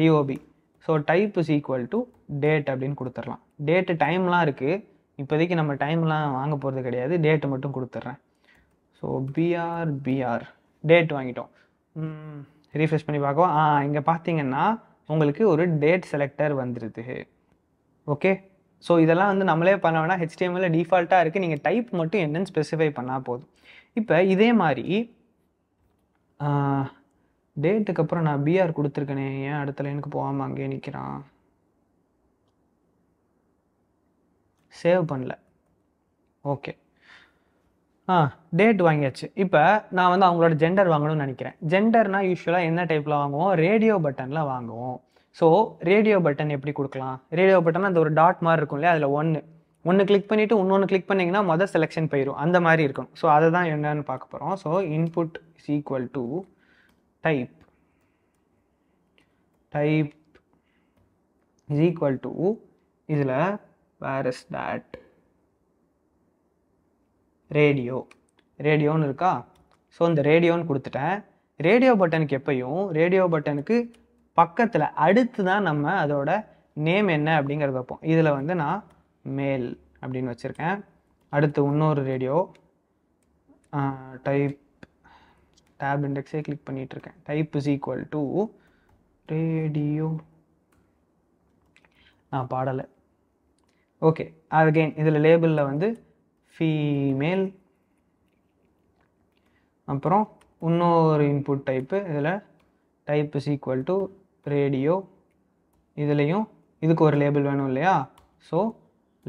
DOB so type is equal to date அப்படின்னு கொடுத்துடலாம் டேட்டு டைம்லாம் இருக்குது இப்போதைக்கு நம்ம டைம்லாம் வாங்க போகிறது கிடையாது டேட்டு மட்டும் கொடுத்துட்றேன் ஸோ பிஆர் பிஆர் டேட் வாங்கிட்டோம் ரீஃப்ரெஷ் பண்ணி பார்க்கவும் ஆ இங்கே பார்த்தீங்கன்னா உங்களுக்கு ஒரு டேட் செலக்டர் வந்துடுது ஓகே ஸோ இதெல்லாம் வந்து நம்மளே பண்ண வேணா ஹெச்டிஎம்எல்ல டிஃபால்ட்டாக இருக்குது நீங்கள் டைப் மட்டும் என்னென்னு ஸ்பெசிஃபை பண்ணால் போதும் இப்போ இதே மாதிரி டேட்டுக்கு அப்புறம் நான் பிஆர் கொடுத்துருக்கேனே ஏன் அடுத்த லைனுக்கு போகாமல் அங்கேயே நிற்கிறான் சேவ் பண்ணல ஓகே ஆ டேட் வாங்கியாச்சு இப்போ நான் வந்து அவங்களோட ஜெண்டர் வாங்கணும்னு நினைக்கிறேன் ஜெண்டர்னால் யூஸ்வலாக என்ன டைப்பில் வாங்குவோம் ரேடியோ பட்டனில் வாங்குவோம் ஸோ ரேடியோ பட்டன் எப்படி கொடுக்கலாம் ரேடியோ பட்டன் அந்த ஒரு டாட் மாதிரி இருக்கும் இல்லையா அதில் ஒன்று ஒன்று கிளிக் பண்ணிவிட்டு இன்னொன்று கிளிக் பண்ணிங்கன்னா மொதல் செலெக்ஷன் போயிடும் அந்த மாதிரி இருக்கும் ஸோ அதை தான் என்னன்னு பார்க்க போகிறோம் so input is equal to type type is equal to இதில் வேர் இஸ் தேட் ரேடியோ ரேடியோன்னு இருக்கா ஸோ இந்த ரேடியோன்னு கொடுத்துட்டேன் ரேடியோ பட்டனுக்கு எப்பையும் ரேடியோ பட்டனுக்கு பக்கத்தில் அடுத்து தான் நம்ம அதோட நேம் என்ன அப்படிங்கிறத வைப்போம் இதில் வந்து நான் மேல் அப்படின்னு வச்சுருக்கேன் அடுத்து இன்னொரு ரேடியோ டைப் டேப் இண்டெக்ஸே கிளிக் பண்ணிகிட்ருக்கேன் type is equal to radio நான் பாடலை ஓகே அகெயின் இதில் லேபிளில் வந்து ஃபீமேல் அப்புறம் இன்னொரு இன்புட் டைப்பு இதில் type is equal to radio இதுலேயும் இதுக்கு ஒரு லேபிள் வேணும் இல்லையா ஸோ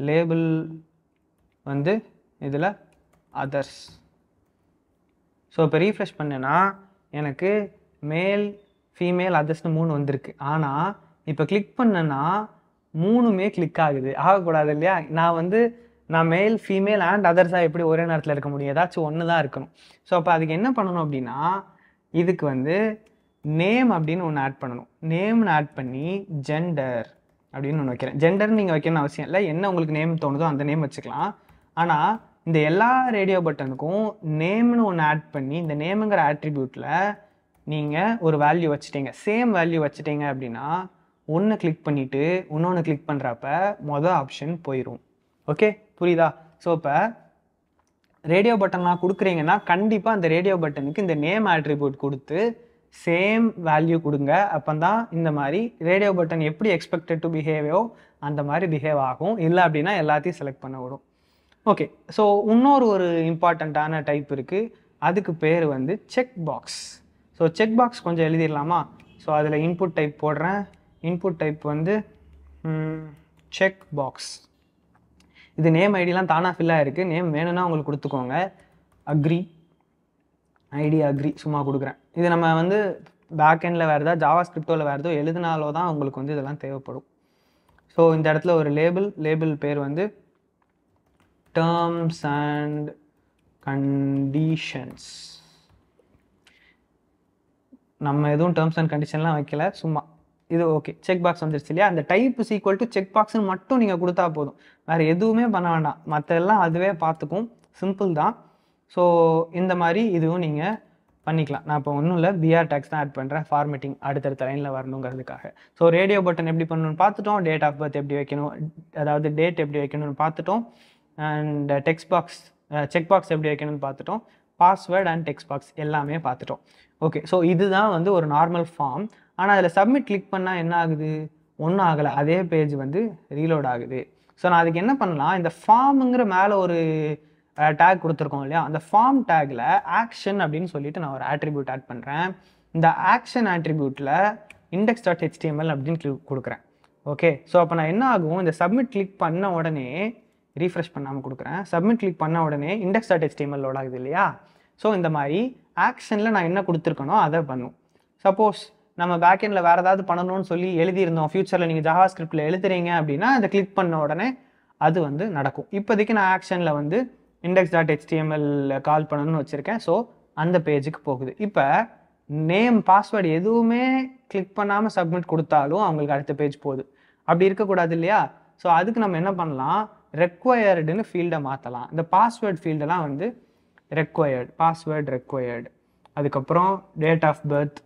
லேபிள் வந்து இதில் அதர்ஸ் ஸோ இப்போ ரீஃப்ரெஷ் பண்ணேன்னா எனக்கு மேல் ஃபீமேல் அதர்ஸ்னு மூணு வந்திருக்கு ஆனால் இப்போ கிளிக் பண்ணேன்னா மூணுமே கிளிக் ஆகுது ஆகக்கூடாது இல்லையா நான் வந்து நான் மேல் ஃபீமேல் அண்ட் அதர்ஸாக எப்படி ஒரே நேரத்தில் இருக்க முடியும் ஏதாச்சும் ஒன்று தான் இருக்கணும் ஸோ அப்போ அதுக்கு என்ன பண்ணணும் அப்படின்னா இதுக்கு வந்து நேம் அப்படின்னு ஒன்று ஆட் பண்ணணும் நேம்னு ஆட் பண்ணி ஜெண்டர் அப்படின்னு ஒன்று வைக்கிறேன் ஜெண்டர்னு நீங்கள் வைக்கணும்னு அவசியம் இல்லை என்ன உங்களுக்கு நேம் தோணுதோ அந்த நேம் வச்சுக்கலாம் ஆனால் இந்த எல்லா ரேடியோ பட்டனுக்கும் நேம்னு ஒன்று ஆட் பண்ணி இந்த நேமுங்கிற ஆட்ரிபியூட்டில் நீங்கள் ஒரு வேல்யூ வச்சுட்டீங்க சேம் வேல்யூ வச்சுட்டீங்க அப்படின்னா ஒன்று கிளிக் பண்ணிவிட்டு இன்னொன்று கிளிக் பண்ணுறப்ப மொதல் ஆப்ஷன் போயிடும் ஓகே புரியுதா ஸோ இப்போ ரேடியோ பட்டன்லாம் கொடுக்குறீங்கன்னா கண்டிப்பாக அந்த ரேடியோ பட்டனுக்கு இந்த நேம் ஆட்ரிபியூட் கொடுத்து சேம் வேல்யூ கொடுங்க அப்போ தான் இந்த மாதிரி ரேடியோ பட்டன் எப்படி எக்ஸ்பெக்டட் டு பிஹேவியோ அந்த மாதிரி பிஹேவ் ஆகும் இல்லை அப்படின்னா எல்லாத்தையும் செலக்ட் பண்ண விடும் ஓகே ஸோ இன்னொரு ஒரு இம்பார்ட்டண்ட்டான டைப் இருக்குது அதுக்கு பேர் வந்து check box so check box கொஞ்சம் எழுதிடலாமா ஸோ அதில் இன்புட் டைப் போடுறேன் இன்புட் டைப் வந்து செக் பாக்ஸ் இது நேம் ஐடிலாம் தானாக ஃபில்லாக இருக்குது நேம் வேணும்னா உங்களுக்கு கொடுத்துக்கோங்க அக்ரி ஐடி அக்ரி சும்மா கொடுக்குறேன் இது நம்ம வந்து பேக் எண்டில் வேறு ஏதாவது ஜாவா ஸ்கிரிப்டோவில் வேறு ஏதோ எழுதினாலோ தான் உங்களுக்கு வந்து இதெல்லாம் தேவைப்படும் ஸோ இந்த இடத்துல ஒரு லேபிள் லேபிள் பேர் வந்து டேர்ம்ஸ் அண்ட் கண்டிஷன்ஸ் நம்ம எதுவும் டேர்ம்ஸ் அண்ட் கண்டிஷன்லாம் வைக்கல சும்மா இது ஓகே செக் பாக்ஸ் வந்துருச்சு இல்லையா அந்த டைப் சீக்வல் டு செக் பாக்ஸ்னு மட்டும் நீங்கள் கொடுத்தா போதும் வேறு எதுவுமே பண்ண வேண்டாம் மற்ற எல்லாம் அதுவே பார்த்துக்கும் சிம்பிள் தான் ஸோ இந்த மாதிரி இதுவும் நீங்கள் பண்ணிக்கலாம் நான் இப்போ ஒன்றும் இல்லை பிஆர் டேக்ஸ் தான் ஆட் பண்ணுறேன் ஃபார்மேட்டிங் அடுத்தடுத்த லைனில் வரணுங்கிறதுக்காக ஸோ ரேடியோ பட்டன் எப்படி பண்ணணும்னு பார்த்துட்டோம் டேட் ஆஃப் பர்த் எப்படி வைக்கணும் அதாவது டேட் எப்படி வைக்கணும்னு பார்த்துட்டோம் and text box check box எப்படி வைக்கணும்னு பார்த்துட்டோம் பாஸ்வேர்ட் அண்ட் டெக்ஸ்ட் பாக்ஸ் எல்லாமே பார்த்துட்டோம் ஓகே ஸோ இதுதான் வந்து ஒரு நார்மல் ஃபார்ம் ஆனால் அதில் சப்மிட் கிளிக் பண்ணால் என்ன ஆகுது ஒன்றும் ஆகலை அதே பேஜ் வந்து ரீலோட் ஆகுது ஸோ நான் அதுக்கு என்ன பண்ணலாம் இந்த ஃபார்முங்கிற மேலே ஒரு டேக் கொடுத்துருக்கோம் இல்லையா அந்த ஃபார்ம் டேக்கில் ஆக்ஷன் அப்படின்னு சொல்லிட்டு நான் ஒரு ஆட்ரிபியூட் ஆட் பண்ணுறேன் இந்த ஆக்ஷன் ஆட்ரிபியூட்டில் இண்டெக்ஸ் டாட் ஹெச்டிஎம்எல் அப்படின்னு கிளிக் கொடுக்குறேன் ஓகே ஸோ அப்போ நான் என்ன ஆகும் இந்த சப்மிட் கிளிக் பண்ண உடனே ரீஃப்ரெஷ் பண்ணாமல் கொடுக்குறேன் சப்மிட் கிளிக் பண்ண உடனே இண்டெக்ஸ் டாட் ஹெச்டிஎம்எல் லோட் ஆகுது இல்லையா ஸோ இந்த மாதிரி ஆக்ஷனில் நான் என்ன கொடுத்துருக்கனோ அதை பண்ணும் சப்போஸ் நம்ம பேக்கெண்டில் வேறு ஏதாவது பண்ணணும்னு சொல்லி எழுதியிருந்தோம் ஃப்யூச்சரில் நீங்கள் ஜஹா ஸ்கிரிப்டில் எழுதுறீங்க அப்படின்னா அதை கிளிக் பண்ண உடனே அது வந்து நடக்கும் இப்போதைக்கு நான் ஆக்ஷனில் வந்து இண்டெக்ஸ் டாட் ஹெச்டிஎம்எல் கால் பண்ணணும்னு வச்சுருக்கேன் ஸோ அந்த பேஜுக்கு போகுது இப்போ நேம் பாஸ்வேர்டு எதுவுமே கிளிக் பண்ணாமல் சப்மிட் கொடுத்தாலும் அவங்களுக்கு அடுத்த பேஜ் போகுது அப்படி இருக்கக்கூடாது இல்லையா ஸோ அதுக்கு நம்ம என்ன பண்ணலாம் ரெக்வயர்டுன்னு ஃபீல்டை மாற்றலாம் இந்த பாஸ்வேர்டு ஃபீல்டெல்லாம் வந்து ரெக்வயர்டு பாஸ்வேர்டு ரெக்வயர்டு அதுக்கப்புறம் date of birth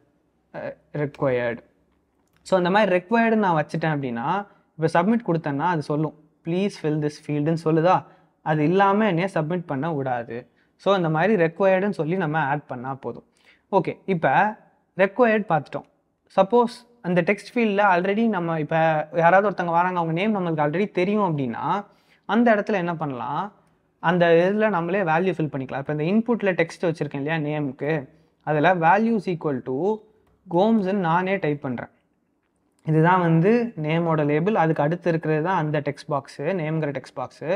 required so அந்த மாதிரி ரெக்வயர்டு நான் வச்சுட்டேன் அப்படின்னா இப்போ சப்மிட் கொடுத்தேன்னா அது சொல்லும் ப்ளீஸ் ஃபில் திஸ் ஃபீல்டுன்னு சொல்லுதா அது இல்லாமல் என்னைய சப்மிட் பண்ண விடாது ஸோ அந்த மாதிரி ரெக்வயர்டுன்னு சொல்லி நம்ம ஆட் பண்ணால் போதும் ஓகே இப்போ ரெக்வயர்ட் பார்த்துட்டோம் சப்போஸ் அந்த டெக்ஸ்ட் ஃபீல்டில் ஆல்ரெடி நம்ம இப்போ யாராவது ஒருத்தங்க வராங்க அவங்க நேம் நம்மளுக்கு ஆல்ரெடி தெரியும் அப்படின்னா அந்த இடத்துல என்ன பண்ணலாம் அந்த இதில் நம்மளே வேல்யூ ஃபில் பண்ணிக்கலாம் இப்போ இந்த இன்புட்டில் டெக்ஸ்ட் வச்சுருக்கேன் இல்லையா நேமுக்கு அதில் வேல்யூஸ் ஈக்குவல் டு கோம்ஸ்ன்னு நானே டைப் பண்ணுறேன் இதுதான் வந்து நேமோட லேபிள் அதுக்கு அடுத்து இருக்கிறது தான் அந்த டெக்ஸ்ட் பாக்ஸு நேம்ங்கிற டெக்ஸ்ட் பாக்ஸு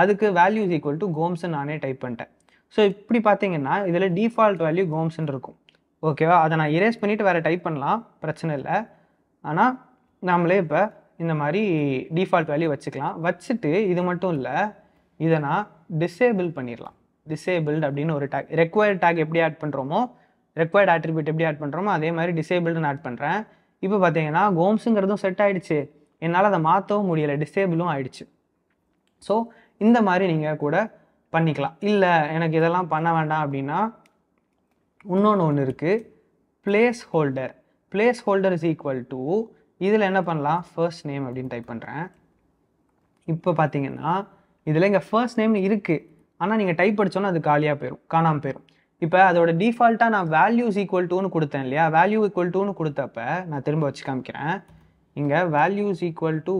அதுக்கு வேல்யூஸ் ஈக்குவல் டு கோம்ஸ்ன்னு நானே டைப் பண்ணிட்டேன் ஸோ இப்படி பார்த்தீங்கன்னா இதில் டிஃபால்ட் வேல்யூ கோம்ஸ்ன்னு இருக்கும் ஓகேவா அதை நான் இரேஸ் பண்ணிவிட்டு வேறு டைப் பண்ணலாம் பிரச்சனை இல்லை ஆனால் நாமளே இப்போ இந்த மாதிரி டிஃபால்ட் வேல்யூ வச்சுக்கலாம் வச்சுட்டு இது மட்டும் இல்லை இதை நான் டிசேபிள் பண்ணிடலாம் டிசேபிள்டு அப்படின்னு ஒரு டேக் ரெக்வயர்ட் டேக் எப்படி ஆட் பண்ணுறோமோ ரெக்வயர்ட் ஆட்ரிபியூட் எப்படி ஆட் பண்ணுறோமோ அதே மாதிரி டிசேபிள்னு ஆட் பண்ணுறேன் இப்போ பார்த்தீங்கன்னா கோம்ஸுங்கிறதும் செட் ஆகிடுச்சு என்னால் அதை மாற்றவும் முடியலை டிசேபிளும் ஆகிடுச்சு ஸோ இந்த மாதிரி நீங்கள் கூட பண்ணிக்கலாம் இல்லை எனக்கு இதெல்லாம் பண்ண வேண்டாம் அப்படின்னா இன்னொன்று ஒன்று இருக்குது placeholder placeholder is equal to இதில் என்ன பண்ணலாம் ஃபர்ஸ்ட் நேம் அப்படின்னு டைப் பண்ணுறேன் இப்போ பார்த்தீங்கன்னா இதில் இங்கே ஃபர்ஸ்ட் நேம் இருக்குது ஆனால் நீங்கள் டைப் படித்தோன்னா அது காலியாக போயிடும் காணாமல் போயிடும் இப்போ அதோட டிஃபால்ட்டாக நான் வேல்யூஸ் ஈக்குவல் டூன்னு கொடுத்தேன் இல்லையா வேல்யூ ஈக்குவல் டூன்னு கொடுத்தப்ப நான் திரும்ப வச்சு காமிக்கிறேன் இங்கே வேல்யூஸ் ஈக்குவல் டு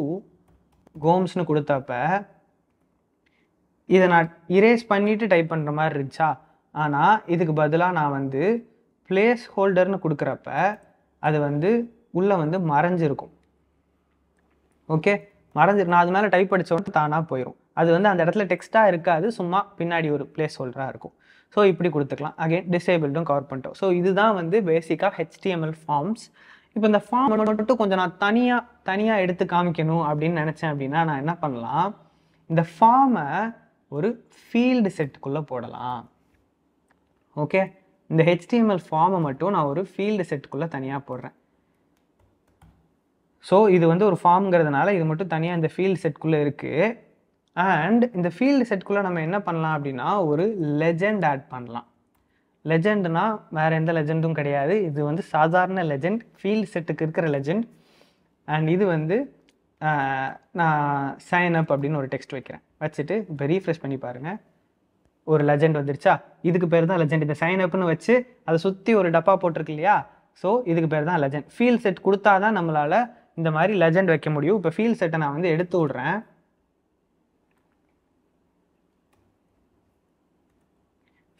கோம்ஸ்னு கொடுத்தப்ப இதை நான் இரேஸ் பண்ணிவிட்டு டைப் பண்ணுற மாதிரி இருந்துச்சா ஆனால் இதுக்கு பதிலாக நான் வந்து பிளேஸ் ஹோல்டர்னு கொடுக்குறப்ப அது வந்து உள்ளே வந்து மறைஞ்சிருக்கும் ஓகே மறைஞ்சிரு நான் அது மேலே டைப் அடித்தோன்னு தானாக போயிடும் அது வந்து அந்த இடத்துல டெக்ஸ்ட்டாக இருக்காது சும்மா பின்னாடி ஒரு பிளேஸ் ஹோல்டராக இருக்கும் ஸோ இப்படி கொடுத்துக்கலாம் அகைன் டிசேபிள்டும் கவர் பண்ணிட்டோம் ஸோ இதுதான் வந்து பேசிக்காக ஹெச்டிஎம்எல் ஃபார்ம்ஸ் இப்போ இந்த ஃபார்ம் மட்டும் கொஞ்சம் நான் தனியாக தனியாக எடுத்து காமிக்கணும் அப்படின்னு நினச்சேன் அப்படின்னா நான் என்ன பண்ணலாம் இந்த ஃபார்மை ஒரு ஃபீல்டு செட்டுக்குள்ளே போடலாம் ஓகே இந்த ஹெச்டிஎம்எல் ஃபார்மை மட்டும் நான் ஒரு ஃபீல்டு செட்டுக்குள்ளே தனியாக போடுறேன் ஸோ இது வந்து ஒரு ஃபார்ம்ங்கிறதுனால இது மட்டும் தனியாக இந்த ஃபீல்டு செட்குள்ளே இருக்குது அண்ட் இந்த ஃபீல்டு செட்குள்ளே நம்ம என்ன பண்ணலாம் அப்படின்னா ஒரு லெஜெண்ட் ஆட் பண்ணலாம் லெஜெண்ட்னா வேறு எந்த லெஜெண்டும் கிடையாது இது வந்து சாதாரண லெஜெண்ட் ஃபீல்டு செட்டுக்கு இருக்கிற லெஜெண்ட் அண்ட் இது வந்து நான் சைன் அப் அப்படின்னு ஒரு டெக்ஸ்ட் வைக்கிறேன் வச்சுட்டு இப்போ ரீஃப்ரெஷ் பண்ணி பாருங்கள் ஒரு லெஜெண்ட் வந்துருச்சா இதுக்கு பேர் தான் லெஜெண்ட் இந்த சைன் அப்னு வச்சு அதை சுற்றி ஒரு டப்பா போட்டிருக்கு இல்லையா ஸோ இதுக்கு பேர் தான் லெஜெண்ட் ஃபீல் செட் கொடுத்தா தான் நம்மளால் இந்த மாதிரி லெஜெண்ட் வைக்க முடியும் இப்போ ஃபீல் செட்டை நான் வந்து எடுத்து விட்றேன்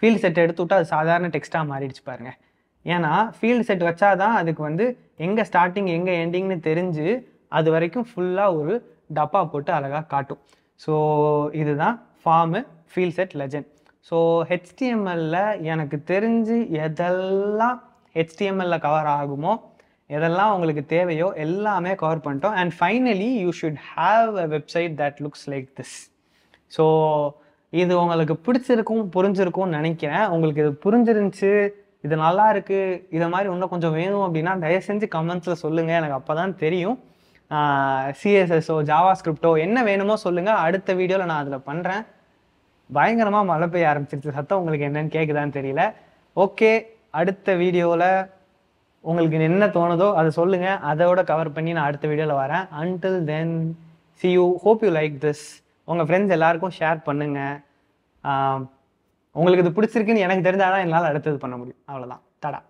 ஃபீல்டு செட் எடுத்து விட்டு அது சாதாரண டெக்ஸ்ட்டாக மாறிடுச்சு பாருங்கள் ஏன்னா ஃபீல்டு செட் வச்சா தான் அதுக்கு வந்து எங்கே ஸ்டார்டிங் எங்கே எண்டிங்னு தெரிஞ்சு அது வரைக்கும் ஃபுல்லாக ஒரு டப்பா போட்டு அழகாக காட்டும் ஸோ இதுதான் form field set legend so ஹெச்டிஎம்எல்ல எனக்கு தெரிஞ்சு எதெல்லாம் ஹெச்டிஎம்எல்ல கவர் ஆகுமோ எதெல்லாம் உங்களுக்கு தேவையோ எல்லாமே கவர் பண்ணிட்டோம் and finally you should have a website that looks like this so இது உங்களுக்கு பிடிச்சிருக்கும் புரிஞ்சிருக்கும்னு நினைக்கிறேன் உங்களுக்கு இது புரிஞ்சிருந்துச்சு இது நல்லா இருக்குது இதை மாதிரி இன்னும் கொஞ்சம் வேணும் அப்படின்னா தயவு செஞ்சு கமெண்ட்ஸில் சொல்லுங்கள் எனக்கு அப்போ தான் தெரியும் சிஎஸ்எஸ்ஓ ஜாவா ஸ்கிரிப்டோ என்ன வேணுமோ சொல்லுங்கள் அடுத்த வீடியோவில் நான் அதில் பண்ணுறேன் பயங்கரமாக மழை பெய்ய ஆரம்பிச்சிருச்சு சத்தம் உங்களுக்கு என்னன்னு கேட்குதான்னு தெரியல ஓகே அடுத்த வீடியோவில் உங்களுக்கு என்ன தோணுதோ அதை சொல்லுங்கள் அதோட கவர் பண்ணி நான் அடுத்த வீடியோவில் வரேன் until then see you hope you like this உங்கள் ஃப்ரெண்ட்ஸ் எல்லாருக்கும் ஷேர் பண்ணுங்கள் உங்களுக்கு இது பிடிச்சிருக்குன்னு எனக்கு தெரிஞ்சால் தான் என்னால் அடுத்தது பண்ண முடியும் அவ்வளோதான் தடா